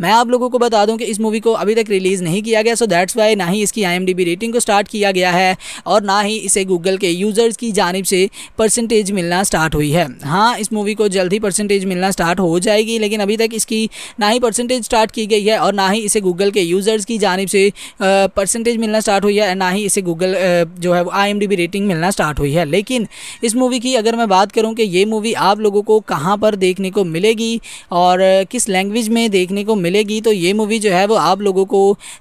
मैं आप लोगों को बता दूं कि इस मूवी को अभी तक रिलीज़ नहीं किया गया सो दैट्स वाई ना ही इसकी आई रेटिंग को स्टार्ट किया गया है और ना ही इसे गूगल के यूज़र्स की जानब से परसेंटेज मिलना स्टार्ट हुई है हाँ इस मूवी को जल्द ही परसेंटेज मिलना स्टार्ट हो जाएगी लेकिन अभी तक इसकी ना ही परसेंटेज स्टार्ट की गई है और ना ही इसे गूगल के यूज़र्स की जानब से परसेंटेज मिलना स्टार्ट हुई है ना ही इसे गूगल जो है आई रेटिंग मिलना स्टार्ट हुई है लेकिन इस मूवी की अगर मैं बात करूँ कि ये मूवी आप लोगों को कहाँ पर देखने को मिलेगी और किस लैंग्वेज में देखने को मिलेगी तो ये मूवी जो है वो आप लोगों को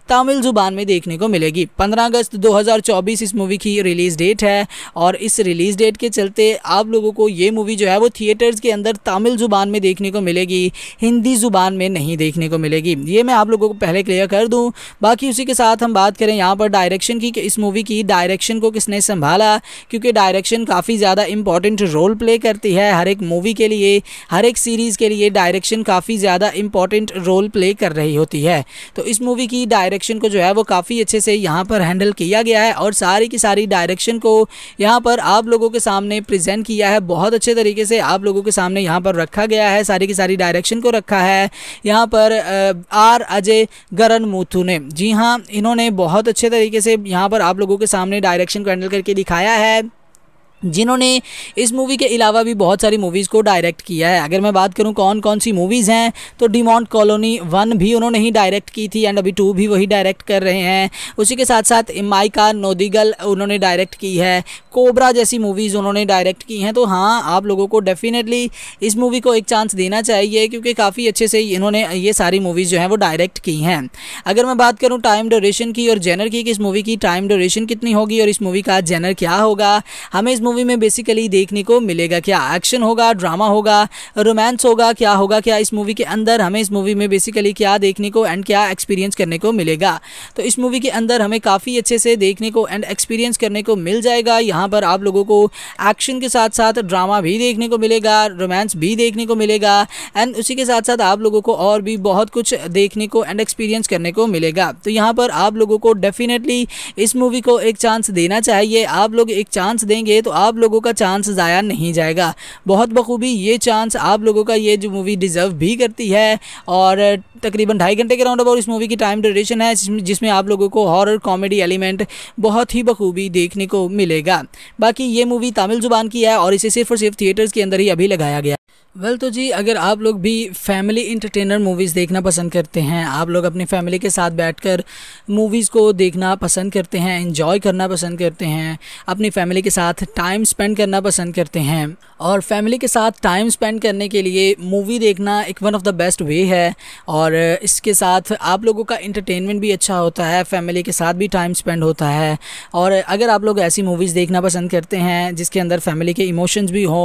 तमिल ज़ुबान में देखने को मिलेगी पंद्रह अगस्त 2024 इस मूवी की रिलीज़ डेट है और इस रिलीज़ डेट के चलते आप लोगों को ये मूवी जो है वो थिएटर्स के अंदर तमिल ज़ुबान में देखने को मिलेगी हिंदी ज़ुबान में नहीं देखने को मिलेगी ये मैं आप लोगों को पहले क्लियर कर दूँ बाकी उसी के साथ हम बात करें यहाँ पर डायरेक्शन की कि इस मूवी की डायरेक्शन को किसने संभाला क्योंकि डायरेक्शन काफ़ी ज़्यादा इंपॉर्टेंट रोल प्ले करती है हर एक मूवी के लिए हर एक सीरीज़ के लिए डायरेक्शन काफ़ी ज़्यादा इंपॉर्टेंट रोल प्ले कर रही होती है तो इस मूवी की डायरेक्शन को जो है वो काफ़ी अच्छे से यहाँ पर हैंडल किया गया है और सारी की सारी डायरेक्शन को यहाँ पर आप लोगों के सामने प्रजेंट किया है बहुत अच्छे तरीके से आप लोगों के सामने यहाँ पर रखा गया है सारी की सारी डायरेक्शन को रखा है यहाँ पर आर अजय गरन मूथू ने जी हाँ इन्होंने बहुत अच्छे तरीके से यहाँ पर आप लोगों के सामने डायरेक्शन को हैंडल करके दिखाया है जिन्होंने इस मूवी के अलावा भी बहुत सारी मूवीज़ को डायरेक्ट किया है अगर मैं बात करूं कौन कौन सी मूवीज़ हैं तो डिमॉन्ट कॉलोनी वन भी उन्होंने ही डायरेक्ट की थी एंड अभी टू भी वही डायरेक्ट कर रहे हैं उसी के साथ साथ माइका नोदिगल उन्होंने डायरेक्ट की है कोबरा जैसी मूवीज़ उन्होंने डायरेक्ट की हैं तो हाँ आप लोगों को डेफिनेटली इस मूवी को एक चांस देना चाहिए क्योंकि काफ़ी अच्छे से इन्होंने ये सारी मूवीज़ जो हैं वो डायरेक्ट की हैं अगर मैं बात करूँ टाइम ड्यूरेशन की और जेनर की कि इस मूवी की टाइम ड्यूरेशन कितनी होगी और इस मूवी का जेनर क्या होगा हमें इस मूवी में बेसिकली देखने को मिलेगा क्या एक्शन होगा ड्रामा होगा रोमांस होगा क्या होगा क्या इस मूवी के अंदर हमें इस मूवी में बेसिकली क्या देखने को एंड क्या एक्सपीरियंस करने को मिलेगा तो इस मूवी के अंदर हमें काफ़ी अच्छे से देखने को एंड एक्सपीरियंस करने को मिल जाएगा यहाँ पर आप लोगों को एक्शन के साथ साथ ड्रामा भी देखने को मिलेगा रोमांस भी देखने को मिलेगा एंड उसी के साथ साथ आप लोगों को और भी बहुत कुछ देखने को एंड एक्सपीरियंस करने को मिलेगा तो यहाँ पर आप लोगों को डेफिनेटली इस मूवी को एक चांस देना चाहिए आप लोग एक चांस देंगे तो आप लोगों का चांस ज़ाया नहीं जाएगा बहुत बखूबी ये चांस आप लोगों का ये जो मूवी डिज़र्व भी करती है और तकरीबन ढाई घंटे के राउंड अबाउट इस मूवी की टाइम ड्यूरेशन है जिसमें आप लोगों को हॉरर कॉमेडी एलिमेंट बहुत ही बखूबी देखने को मिलेगा बाकी ये मूवी तमिल ज़ुबान की है और इसे सिर्फ और सिर्फ थिएटर्स के अंदर ही अभी लगाया गया वेल well, तो जी अगर आप लोग भी फैमिली इंटरटेनर मूवीज़ देखना पसंद करते हैं आप लोग अपनी फैमिली के साथ बैठकर मूवीज़ को देखना पसंद करते हैं इन्जॉय करना पसंद करते हैं अपनी फैमिली के साथ टाइम स्पेंड करना पसंद करते हैं और फैमिली के साथ टाइम स्पेंड करने के लिए मूवी देखना एक one of the best way है और इसके साथ आप लोगों का इंटरटेनमेंट भी अच्छा होता है फैमिली के साथ भी टाइम स्पेंड होता है और अगर आप लोग ऐसी मूवीज़ देखना पसंद करते हैं जिसके अंदर फैमिली के इमोशंस भी हो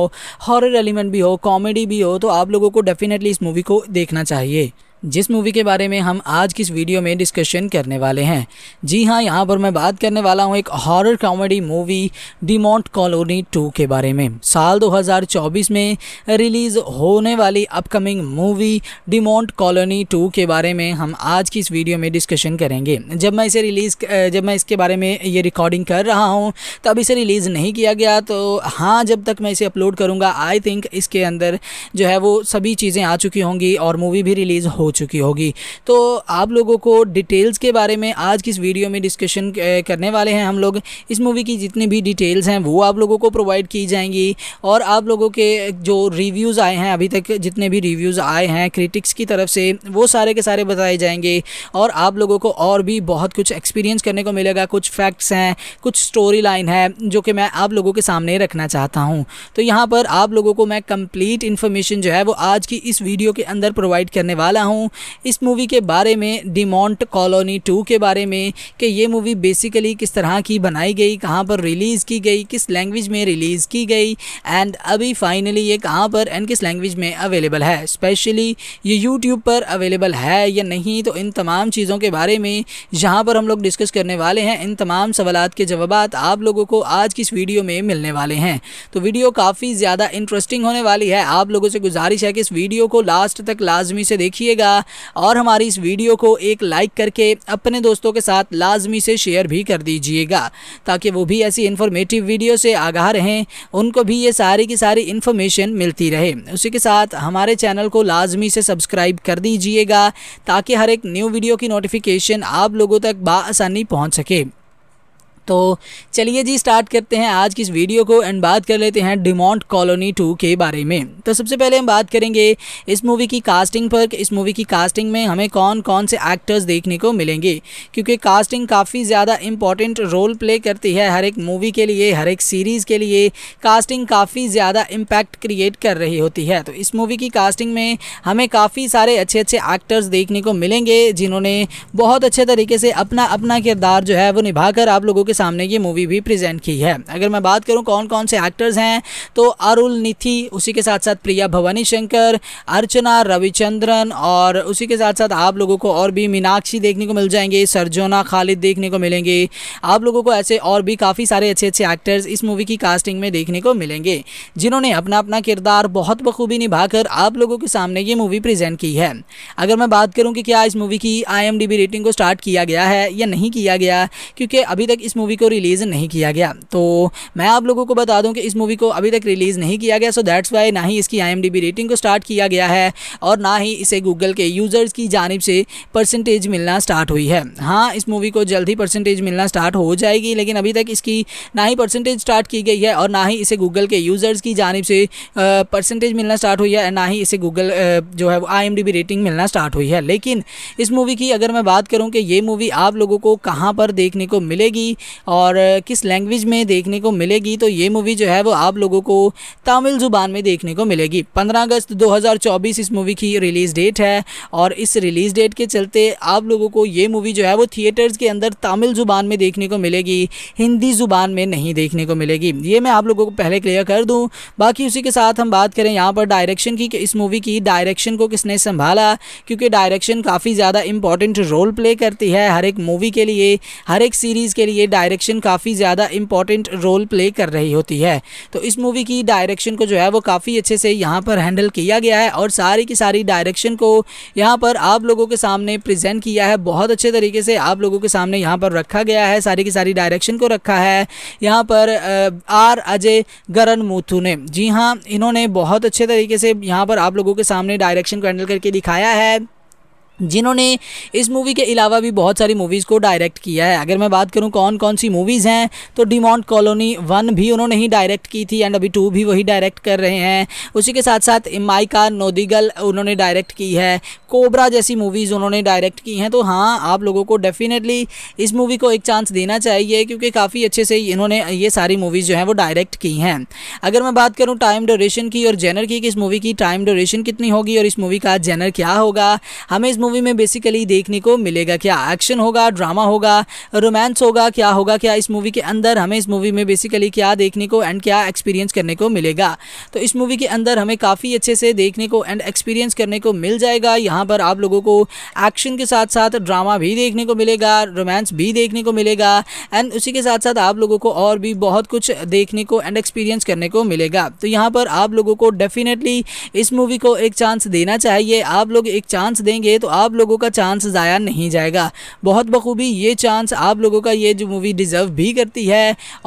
हॉरर एलिमेंट भी हो कॉमेडी कॉमेडी भी हो तो आप लोगों को डेफिनेटली इस मूवी को देखना चाहिए जिस मूवी के बारे में हम आज की इस वीडियो में डिस्कशन करने वाले हैं जी हाँ यहाँ पर मैं बात करने वाला हूँ एक horror comedy movie Demonte Colony 2 के बारे में साल 2024 में रिलीज़ होने वाली अपकमिंग मूवी मॉन्ट कॉलोनी 2 के बारे में हम आज की इस वीडियो में डिस्कशन करेंगे जब मैं इसे रिलीज़ जब मैं इसके बारे में ये रिकॉर्डिंग कर रहा हूँ तब इसे रिलीज़ नहीं किया गया तो हाँ जब तक मैं इसे अपलोड करूँगा आई थिंक इसके अंदर जो है वो सभी चीज़ें आ चुकी होंगी और मूवी भी रिलीज़ हो चुकी होगी तो आप लोगों को डिटेल्स के बारे में आज की इस वीडियो में डिस्कशन करने वाले हैं हम लोग इस मूवी की जितनी भी डिटेल्स हैं वो आप लोगों को प्रोवाइड की जाएंगी और आप लोगों के जो रिव्यूज़ आए हैं अभी तक जितने भी रिव्यूज़ आए हैं क्रिटिक्स की तरफ से वो सारे के सारे बताए जाएंगे और आप लोगों को और भी बहुत कुछ एक्सपीरियंस करने को मिलेगा कुछ फैक्ट्स हैं कुछ स्टोरी लाइन है जो कि मैं आप लोगों के सामने रखना चाहता हूँ तो यहाँ पर आप लोगों को मैं कंप्लीट इन्फॉर्मेशन जो है वो आज की इस वीडियो के अंदर प्रोवाइड करने वाला हूँ हूँ इस मूवी के बारे में डिमोंट कॉलोनी टू के बारे में कि ये मूवी बेसिकली किस तरह की बनाई गई कहाँ पर रिलीज़ की गई किस लैंग्वेज में रिलीज़ की गई एंड अभी फाइनली ये कहाँ पर एंड किस लैंग्वेज में अवेलेबल है स्पेशली ये यूट्यूब पर अवेलेबल है या नहीं तो इन तमाम चीज़ों के बारे में जहाँ पर हम लोग डिस्कस करने वाले हैं इन तमाम सवाल के जवाब आप लोगों को आज की इस वीडियो में मिलने वाले हैं तो वीडियो काफ़ी ज़्यादा इंटरेस्टिंग होने वाली है आप लोगों से गुजारिश है कि इस वीडियो को लास्ट तक लाजमी से देखिएगा मिला और हमारी इस वीडियो को एक लाइक करके अपने दोस्तों के साथ लाजमी से शेयर भी कर दीजिएगा ताकि वो भी ऐसी इन्फॉर्मेटिव वीडियो से आगाह रहें उनको भी ये सारी की सारी इन्फॉर्मेशन मिलती रहे उसी के साथ हमारे चैनल को लाजमी से सब्सक्राइब कर दीजिएगा ताकि हर एक न्यू वीडियो की नोटिफिकेशन आप लोगों तक बासानी पहुँच सके तो चलिए जी स्टार्ट करते हैं आज की इस वीडियो को एंड बात कर लेते हैं डिमोंट कॉलोनी टू के बारे में तो सबसे पहले हम बात करेंगे इस मूवी की कास्टिंग पर इस मूवी की कास्टिंग में हमें कौन कौन से एक्टर्स देखने को मिलेंगे क्योंकि कास्टिंग काफ़ी ज़्यादा इंपॉर्टेंट रोल प्ले करती है हर एक मूवी के लिए हर एक सीरीज़ के लिए कास्टिंग काफ़ी ज़्यादा इम्पैक्ट क्रिएट कर रही होती है तो इस मूवी की कास्टिंग में हमें काफ़ी सारे अच्छे अच्छे एक्टर्स देखने को मिलेंगे जिन्होंने बहुत अच्छे तरीके से अपना अपना किरदार जो है वो निभाकर आप लोगों के सामने ये मूवी भी प्रेजेंट की है अगर मैं बात करूँ कौन कौन से एक्टर्स हैं तो अरुल निथि उसी के साथ साथ प्रिया भवानी शंकर अर्चना रविचंद्रन और उसी के साथ साथ आप लोगों को और भी मीनाक्षी देखने को मिल जाएंगे सरजोना खालिद देखने को मिलेंगे आप लोगों को ऐसे और भी काफ़ी सारे अच्छे अच्छे एक्टर्स इस मूवी की कास्टिंग में देखने को मिलेंगे जिन्होंने अपना अपना किरदार बहुत बखूबी निभाकर आप लोगों के सामने ये मूवी प्रेजेंट की है अगर मैं बात करूँ कि क्या इस मूवी की आई रेटिंग को स्टार्ट किया गया है या नहीं किया गया क्योंकि अभी तक इस मूवी मूवी को रिलीज़ नहीं किया गया तो मैं आप लोगों को बता दूं कि इस मूवी को अभी तक रिलीज़ नहीं किया गया सो दैट्स वाई ना ही इसकी आई रेटिंग को स्टार्ट किया गया है और ना ही इसे गूगल के यूज़र्स की जानब से परसेंटेज मिलना स्टार्ट हुई है हाँ इस मूवी को जल्द ही परसेंटेज मिलना स्टार्ट हो जाएगी लेकिन अभी तक इसकी ना ही परसेंटेज स्टार्ट की गई है और ना ही इसे गूगल के यूज़र्स की जानब से परसेंटेज मिलना स्टार्ट हुई है ना ही इसे गूगल जो है आई रेटिंग मिलना स्टार्ट हुई है लेकिन इस मूवी की अगर मैं बात करूँ कि ये मूवी आप लोगों को कहाँ पर देखने को मिलेगी और किस लैंग्वेज में देखने को मिलेगी तो ये मूवी जो है वो आप लोगों को तमिल ज़ुबान में देखने को मिलेगी पंद्रह अगस्त 2024 इस मूवी की रिलीज़ डेट है और इस रिलीज़ डेट के चलते आप लोगों को ये मूवी जो है वो थिएटर्स के अंदर तमिल ज़ुबान में देखने को मिलेगी हिंदी ज़ुबान में नहीं देखने को मिलेगी ये मैं आप लोगों को पहले क्लियर कर दूँ बाकी उसी के साथ हम बात करें यहाँ पर डायरेक्शन की इस मूवी की डायरेक्शन को किसने संभाला क्योंकि डायरेक्शन काफ़ी ज़्यादा इंपॉर्टेंट रोल प्ले करती है हर एक मूवी के लिए हर एक सीरीज़ के लिए डायरेक्शन डायरेक्शन काफ़ी ज़्यादा इंपॉर्टेंट रोल प्ले कर रही होती है तो इस मूवी की डायरेक्शन को जो है वो काफ़ी अच्छे से यहाँ पर हैंडल किया गया है और सारी की सारी डायरेक्शन को यहाँ पर आप लोगों के सामने प्रजेंट किया है बहुत अच्छे तरीके से आप लोगों के सामने यहाँ पर रखा गया है सारी की सारी डायरेक्शन को रखा है यहाँ पर आर अजय गरन मूथू ने जी हाँ इन्होंने बहुत अच्छे तरीके से यहाँ पर आप लोगों के सामने डायरेक्शन को हैंडल करके दिखाया है जिन्होंने इस मूवी के अलावा भी बहुत सारी मूवीज़ को डायरेक्ट किया है अगर मैं बात करूं कौन कौन सी मूवीज़ हैं तो डिमॉन्ट कॉलोनी वन भी उन्होंने ही डायरेक्ट की थी एंड अभी टू भी वही डायरेक्ट कर रहे हैं उसी के साथ साथ माइका नोदिगल उन्होंने डायरेक्ट की है कोबरा जैसी मूवीज़ उन्होंने डायरेक्ट की हैं तो हाँ आप लोगों को डेफिनेटली इस मूवी को एक चांस देना चाहिए क्योंकि काफ़ी अच्छे से इन्होंने ये सारी मूवीज़ जो हैं वो डायरेक्ट की हैं अगर मैं बात करूँ टाइम ड्यूरेशन की और जेनर की कि इस मूवी की टाइम ड्यूरेशन कितनी होगी और इस मूवी का जेनर क्या होगा हमें इस मूवी में बेसिकली देखने को मिलेगा क्या एक्शन होगा ड्रामा होगा रोमांस होगा क्या होगा क्या इस मूवी के अंदर हमें इस मूवी में बेसिकली क्या देखने को एंड क्या एक्सपीरियंस करने को मिलेगा तो इस मूवी के अंदर हमें काफ़ी अच्छे से देखने को एंड एक्सपीरियंस करने को मिल जाएगा यहाँ पर आप लोगों को एक्शन के साथ साथ ड्रामा भी देखने को मिलेगा रोमांस भी देखने को मिलेगा एंड उसी के साथ साथ आप लोगों को और भी बहुत कुछ देखने को एंड एक्सपीरियंस करने को मिलेगा तो यहाँ पर आप लोगों को डेफिनेटली इस मूवी को एक चांस देना चाहिए आप लोग एक चांस देंगे तो आप लोगों का चांस ज़ाया नहीं जाएगा बहुत बखूबी ये चांस आप लोगों का ये जो मूवी डिज़र्व भी करती है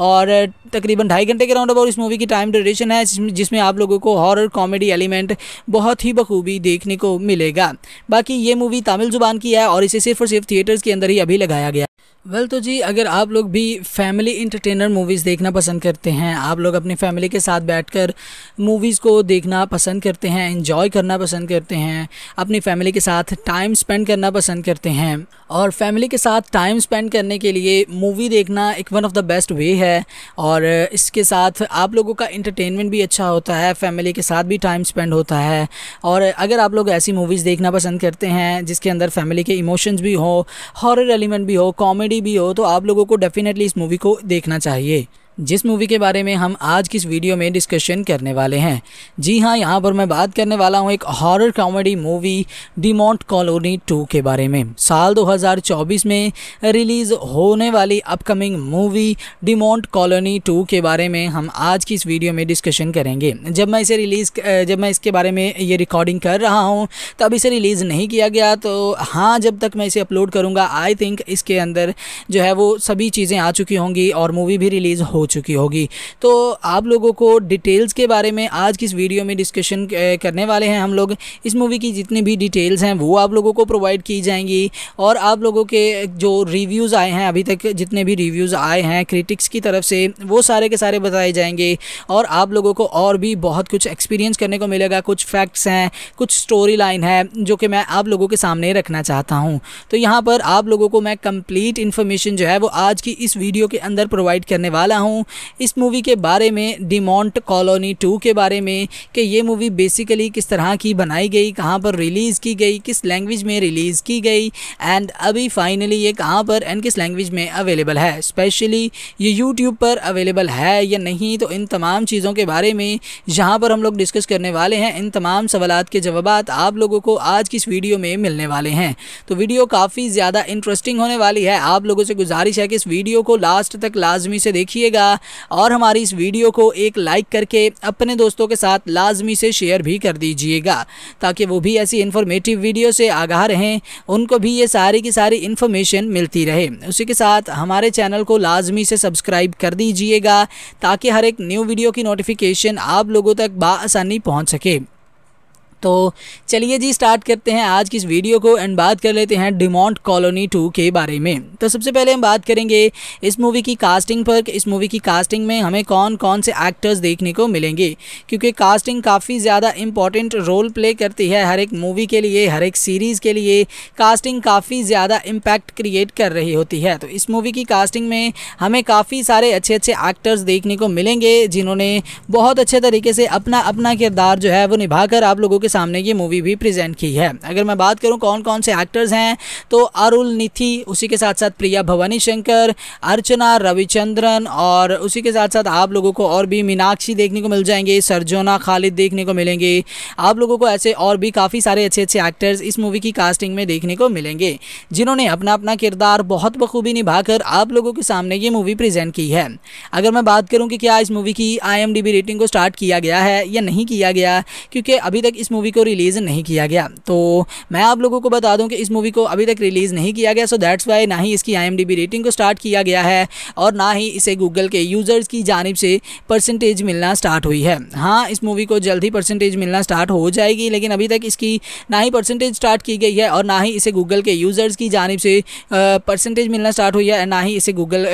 और तकरीबन ढाई घंटे के राउंड अबाउट इस मूवी की टाइम ड्यूरेशन है जिसमें आप लोगों को हॉरर कॉमेडी एलिमेंट बहुत ही बखूबी देखने को मिलेगा बाकी ये मूवी तमिल जुबान की है और इसे सिर्फ और सिर्फ थिएटर्स के अंदर ही अभी लगाया गया वेल well, तो जी अगर आप लोग भी फैमिली इंटरटेनर मूवीज़ देखना पसंद करते हैं आप लोग अपनी फैमिली के साथ बैठकर मूवीज़ को देखना पसंद करते हैं इन्जॉय करना पसंद करते हैं अपनी फैमिली के साथ टाइम स्पेंड करना पसंद करते हैं और फैमिली के साथ टाइम स्पेंड करने के लिए मूवी देखना एक one of the best way है और और इसके साथ आप लोगों का इंटरटेनमेंट भी अच्छा होता है फैमिली के साथ भी टाइम स्पेंड होता है और अगर आप लोग ऐसी मूवीज़ देखना पसंद करते हैं जिसके अंदर फैमिली के इमोशंस भी हो हॉरर एलिमेंट भी हो कॉमेडी भी हो तो आप लोगों को डेफ़िनेटली इस मूवी को देखना चाहिए जिस मूवी के बारे में हम आज की इस वीडियो में डिस्कशन करने वाले हैं जी हाँ यहाँ पर मैं बात करने वाला हूँ एक horror comedy movie Monte Colony 2 के बारे में साल 2024 में रिलीज़ होने वाली अपकमिंग मूवी मॉन्ट कॉलोनी 2 के बारे में हम आज की इस वीडियो में डिस्कशन करेंगे जब मैं इसे रिलीज़ जब मैं इसके बारे में ये रिकॉर्डिंग कर रहा हूँ तब इसे रिलीज़ नहीं किया गया तो हाँ जब तक मैं इसे अपलोड करूँगा आई थिंक इसके अंदर जो है वो सभी चीज़ें आ चुकी होंगी और मूवी भी रिलीज़ हो चुकी होगी तो आप लोगों को डिटेल्स के बारे में आज की इस वीडियो में डिस्कशन करने वाले हैं हम लोग इस मूवी की जितनी भी डिटेल्स हैं वो आप लोगों को प्रोवाइड की जाएंगी और आप लोगों के जो रिव्यूज़ आए हैं अभी तक जितने भी रिव्यूज़ आए हैं क्रिटिक्स की तरफ से वो सारे के सारे बताए जाएंगे और आप लोगों को और भी बहुत कुछ एक्सपीरियंस करने को मिलेगा कुछ फैक्ट्स हैं कुछ स्टोरी लाइन है जो कि मैं आप लोगों के सामने रखना चाहता हूँ तो यहाँ पर आप लोगों को मैं कंप्लीट इन्फॉर्मेशन जो है वो आज की इस वीडियो के अंदर प्रोवाइड करने वाला हूँ हूँ इस मूवी के बारे में डिमोंट कॉलोनी टू के बारे में कि ये मूवी बेसिकली किस तरह की बनाई गई कहाँ पर रिलीज़ की गई किस लैंग्वेज में रिलीज़ की गई एंड अभी फाइनली ये कहाँ पर एंड किस लैंग्वेज में अवेलेबल है स्पेशली ये यूट्यूब पर अवेलेबल है या नहीं तो इन तमाम चीज़ों के बारे में जहाँ पर हम लोग डिस्कस करने वाले हैं इन तमाम सवाल के जवाब आप लोगों को आज की इस वीडियो में मिलने वाले हैं तो वीडियो काफ़ी ज़्यादा इंटरेस्टिंग होने वाली है आप लोगों से गुजारिश है कि इस वीडियो को लास्ट तक लाजमी से देखिएगा कीजिएगा और हमारी इस वीडियो को एक लाइक करके अपने दोस्तों के साथ लाजमी से शेयर भी कर दीजिएगा ताकि वो भी ऐसी इन्फॉर्मेटिव वीडियो से आगाह रहें उनको भी ये सारी की सारी इन्फॉर्मेशन मिलती रहे उसी के साथ हमारे चैनल को लाजमी से सब्सक्राइब कर दीजिएगा ताकि हर एक न्यू वीडियो की नोटिफिकेशन आप लोगों तक बासानी पहुँच सके तो चलिए जी स्टार्ट करते हैं आज की इस वीडियो को एंड बात कर लेते हैं डिमोंट कॉलोनी टू के बारे में तो सबसे पहले हम बात करेंगे इस मूवी की कास्टिंग पर इस मूवी की कास्टिंग में हमें कौन कौन से एक्टर्स देखने को मिलेंगे क्योंकि कास्टिंग काफ़ी ज़्यादा इंपॉर्टेंट रोल प्ले करती है हर एक मूवी के लिए हर एक सीरीज़ के लिए कास्टिंग काफ़ी ज़्यादा इम्पैक्ट क्रिएट कर रही होती है तो इस मूवी की कास्टिंग में हमें काफ़ी सारे अच्छे अच्छे एक्टर्स देखने को मिलेंगे जिन्होंने बहुत अच्छे तरीके से अपना अपना किरदार जो है वो निभाकर आप लोगों के सामने ये मूवी भी प्रेजेंट की है अगर मैं बात करूँ कौन कौन से एक्टर्स हैं तो अरुल निथि उसी के साथ साथ प्रिया भवानी शंकर अर्चना रविचंद्रन और उसी के साथ साथ आप लोगों को और भी मीनाक्षी देखने को मिल जाएंगे सरजोना खालिद देखने को मिलेंगे आप लोगों को ऐसे और भी काफ़ी सारे अच्छे अच्छे एक्टर्स इस मूवी की कास्टिंग में देखने को मिलेंगे जिन्होंने अपना अपना किरदार बहुत बखूबी निभाकर आप लोगों के सामने ये मूवी प्रेजेंट की है अगर मैं बात करूँ कि क्या इस मूवी की आई रेटिंग को स्टार्ट किया गया है या नहीं किया गया क्योंकि अभी तक इस मूवी मूवी को रिलीज़ नहीं किया गया तो मैं आप लोगों को बता दूं कि इस मूवी को अभी तक रिलीज़ नहीं किया गया सो दैट्स वाई ना ही इसकी आई रेटिंग को स्टार्ट किया गया है और ना ही इसे गूगल के यूज़र्स की जानब से परसेंटेज मिलना स्टार्ट हुई है हाँ इस मूवी को जल्द ही परसेंटेज मिलना स्टार्ट हो जाएगी लेकिन अभी तक इसकी ना ही परसेंटेज स्टार्ट की गई है और ना ही इसे गूगल के यूज़र्स की जानब से परसेंटेज मिलना स्टार्ट हुई है ना ही इसे गूगल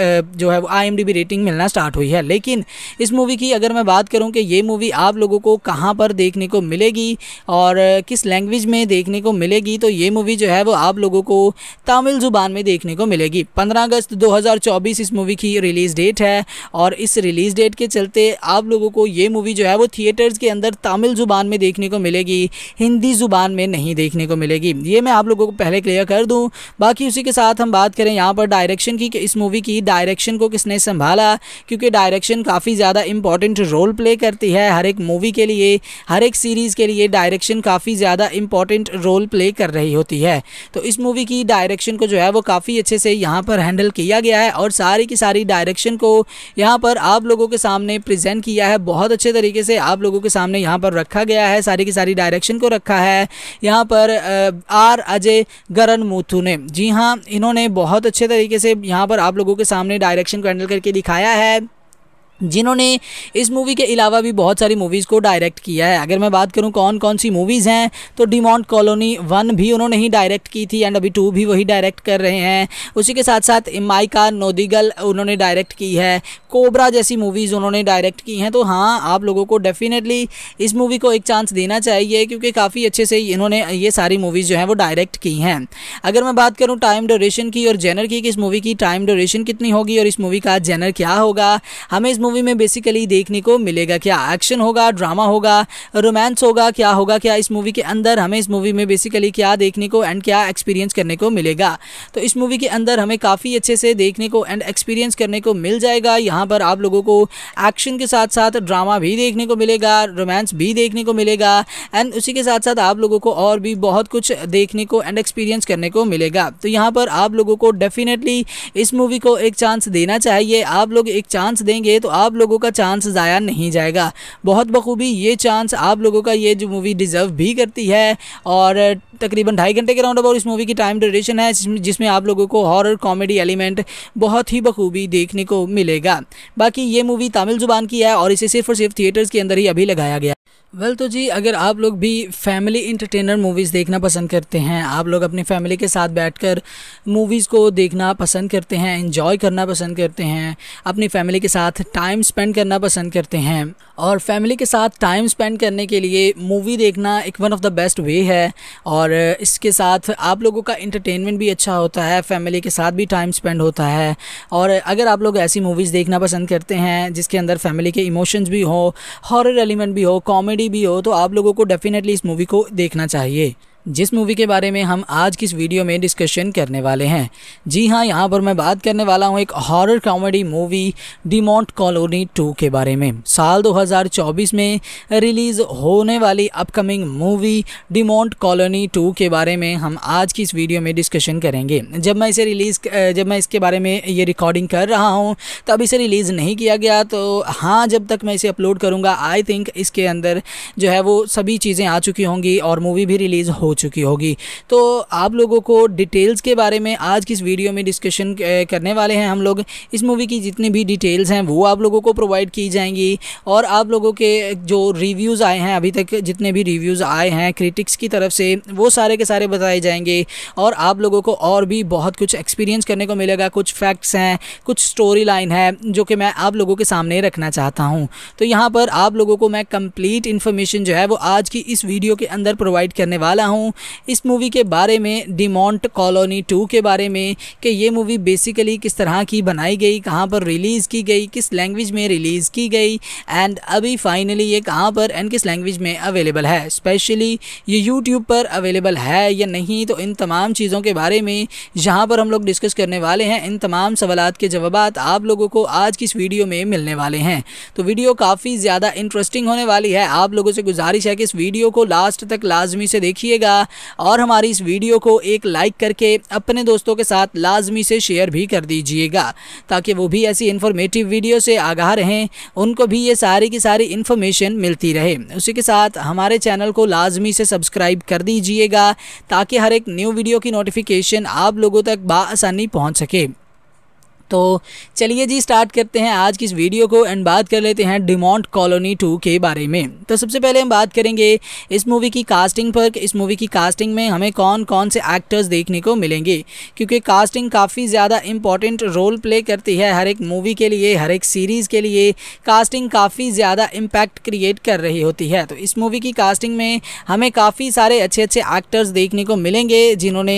जो है आई रेटिंग मिलना स्टार्ट हुई है लेकिन इस मूवी की अगर मैं बात करूँ कि ये मूवी आप लोगों को कहाँ पर देखने को मिलेगी और किस लैंग्वेज में देखने को मिलेगी तो ये मूवी जो है वो आप लोगों को तमिल ज़ुबान में देखने को मिलेगी 15 अगस्त 2024 इस मूवी की रिलीज़ डेट है और इस रिलीज़ डेट के चलते आप लोगों को ये मूवी जो है वो थिएटर्स के अंदर तमिल ज़ुबान में देखने को मिलेगी हिंदी ज़ुबान में नहीं देखने को मिलेगी ये मैं आप लोगों को पहले क्लियर कर दूँ बाकी उसी के साथ हम बात करें यहाँ पर डायरेक्शन की कि इस मूवी की डायरेक्शन को किसने संभाला क्योंकि डायरेक्शन काफ़ी ज़्यादा इंपॉर्टेंट रोल प्ले करती है हर एक मूवी के लिए हर एक सीरीज़ के लिए डायरेक्शन काफ़ी ज़्यादा इंपॉर्टेंट रोल प्ले कर रही होती है तो इस मूवी की डायरेक्शन को जो है वो काफ़ी अच्छे से यहाँ पर हैंडल किया गया है और सारी की सारी डायरेक्शन को यहाँ पर आप लोगों के सामने प्रजेंट किया है बहुत अच्छे तरीके से आप लोगों के सामने यहाँ पर रखा गया है सारी की सारी डायरेक्शन को रखा है यहाँ पर आर अजय गरन मूथू ने जी हाँ इन्होंने बहुत अच्छे तरीके से यहाँ पर आप लोगों के सामने डायरेक्शन को हैंडल करके दिखाया है जिन्होंने इस मूवी के अलावा भी बहुत सारी मूवीज़ को डायरेक्ट किया है अगर मैं बात करूं कौन कौन सी मूवीज़ हैं तो डिमॉन्ट कॉलोनी वन भी उन्होंने ही डायरेक्ट की थी एंड अभी टू भी वही डायरेक्ट कर रहे हैं उसी के साथ साथ माइका नोदिगल उन्होंने डायरेक्ट की है कोबरा जैसी मूवीज़ उन्होंने डायरेक्ट की हैं तो हाँ आप लोगों को डेफिनेटली इस मूवी को एक चांस देना चाहिए क्योंकि काफ़ी अच्छे से इन्होंने ये सारी मूवीज़ जो हैं वो डायरेक्ट की हैं अगर मैं बात करूँ टाइम ड्यूरेशन की और जेनर की कि इस मूवी की टाइम ड्यूरेशन कितनी होगी और इस मूवी का जेनर क्या होगा हमें इस मूवी में बेसिकली देखने को मिलेगा क्या एक्शन होगा ड्रामा होगा रोमांस होगा क्या होगा क्या इस मूवी के अंदर हमें इस मूवी में बेसिकली क्या देखने को एंड क्या एक्सपीरियंस करने को मिलेगा तो इस मूवी के अंदर हमें काफ़ी अच्छे से देखने को एंड एक्सपीरियंस करने को मिल जाएगा यहाँ पर आप लोगों को एक्शन के साथ साथ ड्रामा भी देखने को मिलेगा रोमांस भी देखने को मिलेगा एंड उसी के साथ साथ आप लोगों को और भी बहुत कुछ देखने को एंड एक्सपीरियंस करने को मिलेगा तो यहाँ पर आप लोगों को डेफिनेटली इस मूवी को एक चांस देना चाहिए आप लोग एक चांस देंगे तो आप लोगों का चांस ज़ाया नहीं जाएगा बहुत बखूबी ये चांस आप लोगों का ये जो मूवी डिज़र्व भी करती है और तकरीबन ढाई घंटे के राउंड अबाउट इस मूवी की टाइम ड्यूरेशन है जिसमें आप लोगों को हॉरर कॉमेडी एलिमेंट बहुत ही बखूबी देखने को मिलेगा बाकी ये मूवी तमिल ज़ुबान की है और इसे सिर्फ और सिर्फ थिएटर्स के अंदर ही अभी लगाया गया वेल well, तो जी अगर आप लोग भी फैमिली इंटरटेनर मूवीज़ देखना पसंद करते हैं आप लोग अपनी फैमिली के साथ बैठकर मूवीज़ को देखना पसंद करते हैं इन्जॉय करना पसंद करते हैं अपनी फैमिली के साथ टाइम स्पेंड करना पसंद करते हैं और फैमिली के साथ टाइम स्पेंड करने के लिए मूवी देखना एक one of the best way है और इसके साथ आप लोगों का इंटरटेनमेंट भी अच्छा होता है फैमिली के साथ भी टाइम स्पेंड होता है और अगर आप लोग ऐसी मूवीज़ देखना पसंद करते हैं जिसके अंदर फैमिली के इमोशंस भी हों हॉरर एलिमेंट भी हो कॉमेडी भी हो तो आप लोगों को डेफिनेटली इस मूवी को देखना चाहिए जिस मूवी के बारे में हम आज की इस वीडियो में डिस्कशन करने वाले हैं जी हाँ यहाँ पर मैं बात करने वाला हूँ एक horror comedy movie Demonte Colony 2 के बारे में साल 2024 में रिलीज़ होने वाली अपकमिंग मूवी डिमोंट कॉलोनी 2 के बारे में हम आज की इस वीडियो में डिस्कशन करेंगे जब मैं इसे रिलीज़ जब मैं इसके बारे में ये रिकॉर्डिंग कर रहा हूँ तब इसे रिलीज़ नहीं किया गया तो हाँ जब तक मैं इसे अपलोड करूँगा आई थिंक इसके अंदर जो है वो सभी चीज़ें आ चुकी होंगी और मूवी भी रिलीज़ हो चुकी होगी तो आप लोगों को डिटेल्स के बारे में आज की इस वीडियो में डिस्कशन करने वाले हैं हम लोग इस मूवी की जितनी भी डिटेल्स हैं वो आप लोगों को प्रोवाइड की जाएंगी और आप लोगों के जो रिव्यूज़ आए हैं अभी तक जितने भी रिव्यूज़ आए हैं क्रिटिक्स की तरफ से वो सारे के सारे बताए जाएंगे और आप लोगों को और भी बहुत कुछ एक्सपीरियंस करने को मिलेगा कुछ फैक्ट्स हैं कुछ स्टोरी लाइन है जो कि मैं आप लोगों के सामने रखना चाहता हूँ तो यहाँ पर आप लोगों को मैं कंप्लीट इन्फॉर्मेशन जो है वो आज की इस वीडियो के अंदर प्रोवाइड करने वाला हूँ हूँ इस मूवी के बारे में डिमोंट कॉलोनी टू के बारे में कि ये मूवी बेसिकली किस तरह की बनाई गई कहाँ पर रिलीज़ की गई किस लैंग्वेज में रिलीज़ की गई एंड अभी फाइनली ये कहाँ पर एंड किस लैंग्वेज में अवेलेबल है स्पेशली ये यूट्यूब पर अवेलेबल है या नहीं तो इन तमाम चीज़ों के बारे में जहाँ पर हम लोग डिस्कस करने वाले हैं इन तमाम सवाल के जवाब आप लोगों को आज की इस वीडियो में मिलने वाले हैं तो वीडियो काफ़ी ज़्यादा इंटरेस्टिंग होने वाली है आप लोगों से गुजारिश है कि इस वीडियो को लास्ट तक लाजमी से देखिएगा लगा और हमारी इस वीडियो को एक लाइक करके अपने दोस्तों के साथ लाजमी से शेयर भी कर दीजिएगा ताकि वो भी ऐसी इन्फॉर्मेटिव वीडियो से आगाह रहें उनको भी ये सारी की सारी इन्फॉर्मेशन मिलती रहे उसी के साथ हमारे चैनल को लाजमी से सब्सक्राइब कर दीजिएगा ताकि हर एक न्यू वीडियो की नोटिफिकेशन आप लोगों तक बासानी पहुँच सके तो चलिए जी स्टार्ट करते हैं आज की इस वीडियो को एंड बात कर लेते हैं डिमोंट कॉलोनी टू के बारे में तो सबसे पहले हम बात करेंगे इस मूवी की कास्टिंग पर इस मूवी की कास्टिंग में हमें कौन कौन से एक्टर्स देखने को मिलेंगे क्योंकि कास्टिंग काफ़ी ज़्यादा इंपॉर्टेंट रोल प्ले करती है हर एक मूवी के लिए हर एक सीरीज़ के लिए कास्टिंग काफ़ी ज़्यादा इम्पैक्ट क्रिएट कर रही होती है तो इस मूवी की कास्टिंग में हमें काफ़ी सारे अच्छे अच्छे एक्टर्स देखने को मिलेंगे जिन्होंने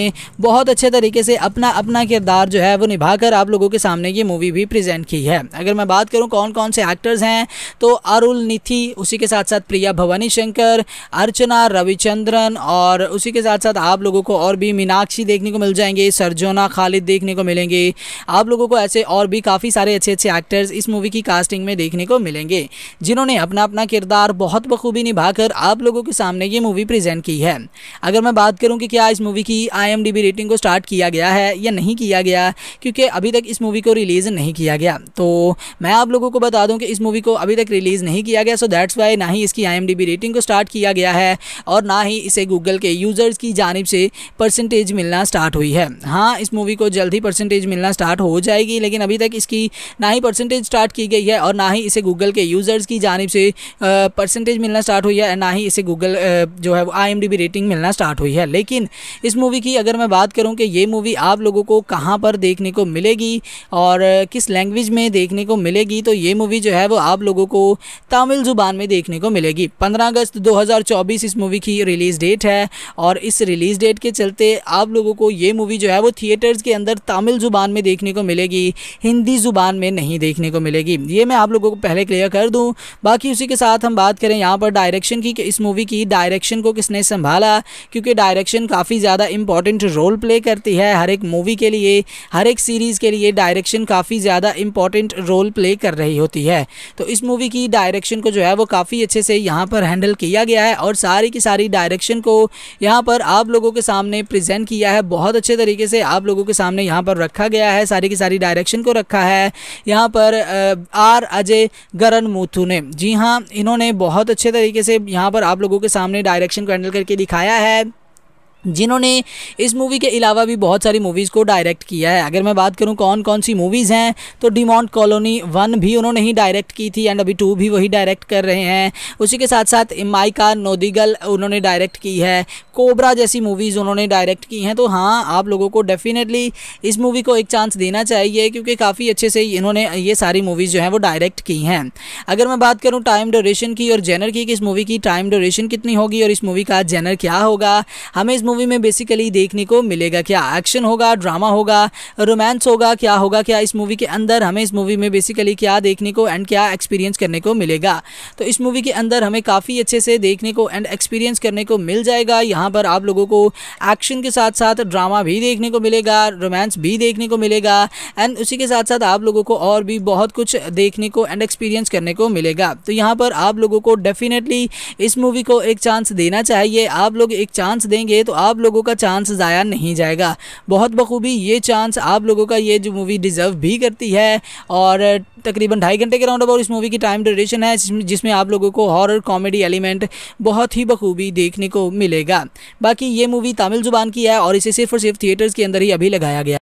बहुत अच्छे तरीके से अपना अपना किरदार जो है वो निभाकर आप लोगों के सामने ये मूवी भी प्रेजेंट की है अगर मैं बात करूँ कौन कौन से एक्टर्स हैं तो अरुल निथि उसी के साथ साथ प्रिया भवानी शंकर अर्चना रविचंद्रन और उसी के साथ साथ आप लोगों को और भी मीनाक्षी देखने को मिल जाएंगे सरजोना खालिद देखने को मिलेंगे आप लोगों को ऐसे और भी काफ़ी सारे अच्छे अच्छे एक्टर्स इस मूवी की कास्टिंग में देखने को मिलेंगे जिन्होंने अपना अपना किरदार बहुत बखूबी निभाकर आप लोगों के सामने ये मूवी प्रेजेंट की है अगर मैं बात करूँ कि क्या इस मूवी की आई रेटिंग को स्टार्ट किया गया है या नहीं किया गया क्योंकि अभी तक इस मूवी को रिलीज़ नहीं किया गया तो मैं आप लोगों को बता दूं कि इस मूवी को अभी तक रिलीज़ नहीं किया गया सो दैट्स वाई ना ही इसकी आई रेटिंग को स्टार्ट किया गया है और ना ही इसे गूगल के यूज़र्स की जानब से परसेंटेज मिलना स्टार्ट हुई है हाँ इस मूवी को जल्द ही परसेंटेज मिलना स्टार्ट हो जाएगी लेकिन अभी तक इसकी ना ही परसेंटेज स्टार्ट की गई है और ना ही इसे गूगल के यूज़र्स की जानब से परसेंटेज मिलना स्टार्ट हुई है ना ही इसे गूगल जो है वो आई रेटिंग मिलना स्टार्ट हुई है लेकिन इस मूवी की अगर मैं बात करूँ कि ये मूवी आप लोगों को कहाँ पर देखने को मिलेगी और किस लैंग्वेज में देखने को मिलेगी तो ये मूवी जो है वो आप लोगों को तमिल ज़ुबान में देखने को मिलेगी पंद्रह अगस्त 2024 इस मूवी की रिलीज़ डेट है और इस रिलीज़ डेट के चलते आप लोगों को ये मूवी जो है वो थिएटर्स के अंदर तमिल ज़ुबान में देखने को मिलेगी हिंदी ज़ुबान में नहीं देखने को मिलेगी ये मैं आप लोगों को पहले क्लियर कर दूँ बाकी उसी के साथ हम बात करें यहाँ पर डायरेक्शन की कि इस मूवी की डायरेक्शन को किसने संभाला क्योंकि डायरेक्शन काफ़ी ज़्यादा इंपॉर्टेंट रोल प्ले करती है हर एक मूवी के लिए हर एक सीरीज़ के लिए डायरेक्शन काफ़ी ज़्यादा इंपॉर्टेंट रोल प्ले कर रही होती है तो इस मूवी की डायरेक्शन को जो है वो काफ़ी अच्छे से यहाँ पर हैंडल किया गया है और सारी की सारी डायरेक्शन को यहाँ पर आप लोगों के सामने प्रजेंट किया है बहुत अच्छे तरीके से आप लोगों के सामने यहाँ पर रखा गया है सारी की सारी डायरेक्शन को रखा है यहाँ पर आर अजय गरन मूथू ने जी हाँ इन्होंने बहुत अच्छे तरीके से यहाँ पर आप लोगों के सामने डायरेक्शन को हैंडल करके दिखाया है जिन्होंने इस मूवी के अलावा भी बहुत सारी मूवीज़ को डायरेक्ट किया है अगर मैं बात करूं कौन कौन सी मूवीज़ हैं तो डिमॉन्ट कॉलोनी वन भी उन्होंने ही डायरेक्ट की थी एंड अभी टू भी वही डायरेक्ट कर रहे हैं उसी के साथ साथ माइका नोदिगल उन्होंने डायरेक्ट की है कोबरा जैसी मूवीज़ उन्होंने डायरेक्ट की हैं तो हाँ आप लोगों को डेफिनेटली इस मूवी को एक चांस देना चाहिए क्योंकि काफ़ी अच्छे से इन्होंने ये सारी मूवीज़ जो हैं वो डायरेक्ट की हैं अगर मैं बात करूँ टाइम ड्यूरेशन की और जेनर की कि इस मूवी की टाइम ड्यूरेशन कितनी होगी और इस मूवी का जेनर क्या होगा हमें इस मूवी में बेसिकली देखने को मिलेगा क्या एक्शन होगा ड्रामा होगा रोमांस होगा क्या होगा क्या इस मूवी के अंदर हमें इस मूवी में बेसिकली क्या देखने को एंड क्या एक्सपीरियंस करने को मिलेगा तो इस मूवी के अंदर हमें काफ़ी अच्छे से देखने को एंड एक्सपीरियंस करने को मिल जाएगा यहाँ पर आप लोगों को एक्शन के साथ साथ ड्रामा भी देखने को मिलेगा रोमांस भी देखने को मिलेगा एंड उसी के साथ साथ आप लोगों को और भी बहुत कुछ देखने को एंड एक्सपीरियंस करने को मिलेगा तो यहाँ पर आप लोगों को डेफिनेटली इस मूवी को एक चांस देना चाहिए आप लोग एक चांस देंगे तो आप लोगों का चांस ज़ाया नहीं जाएगा बहुत बखूबी ये चांस आप लोगों का ये जो मूवी डिज़र्व भी करती है और तकरीबन ढाई घंटे के राउंड अबाउट इस मूवी की टाइम ड्यूरेशन है जिसमें आप लोगों को हॉरर कॉमेडी एलिमेंट बहुत ही बखूबी देखने को मिलेगा बाकी ये मूवी तमिल ज़ुबान की है और इसे सिर्फ और सिर्फ थिएटर्स के अंदर ही अभी लगाया गया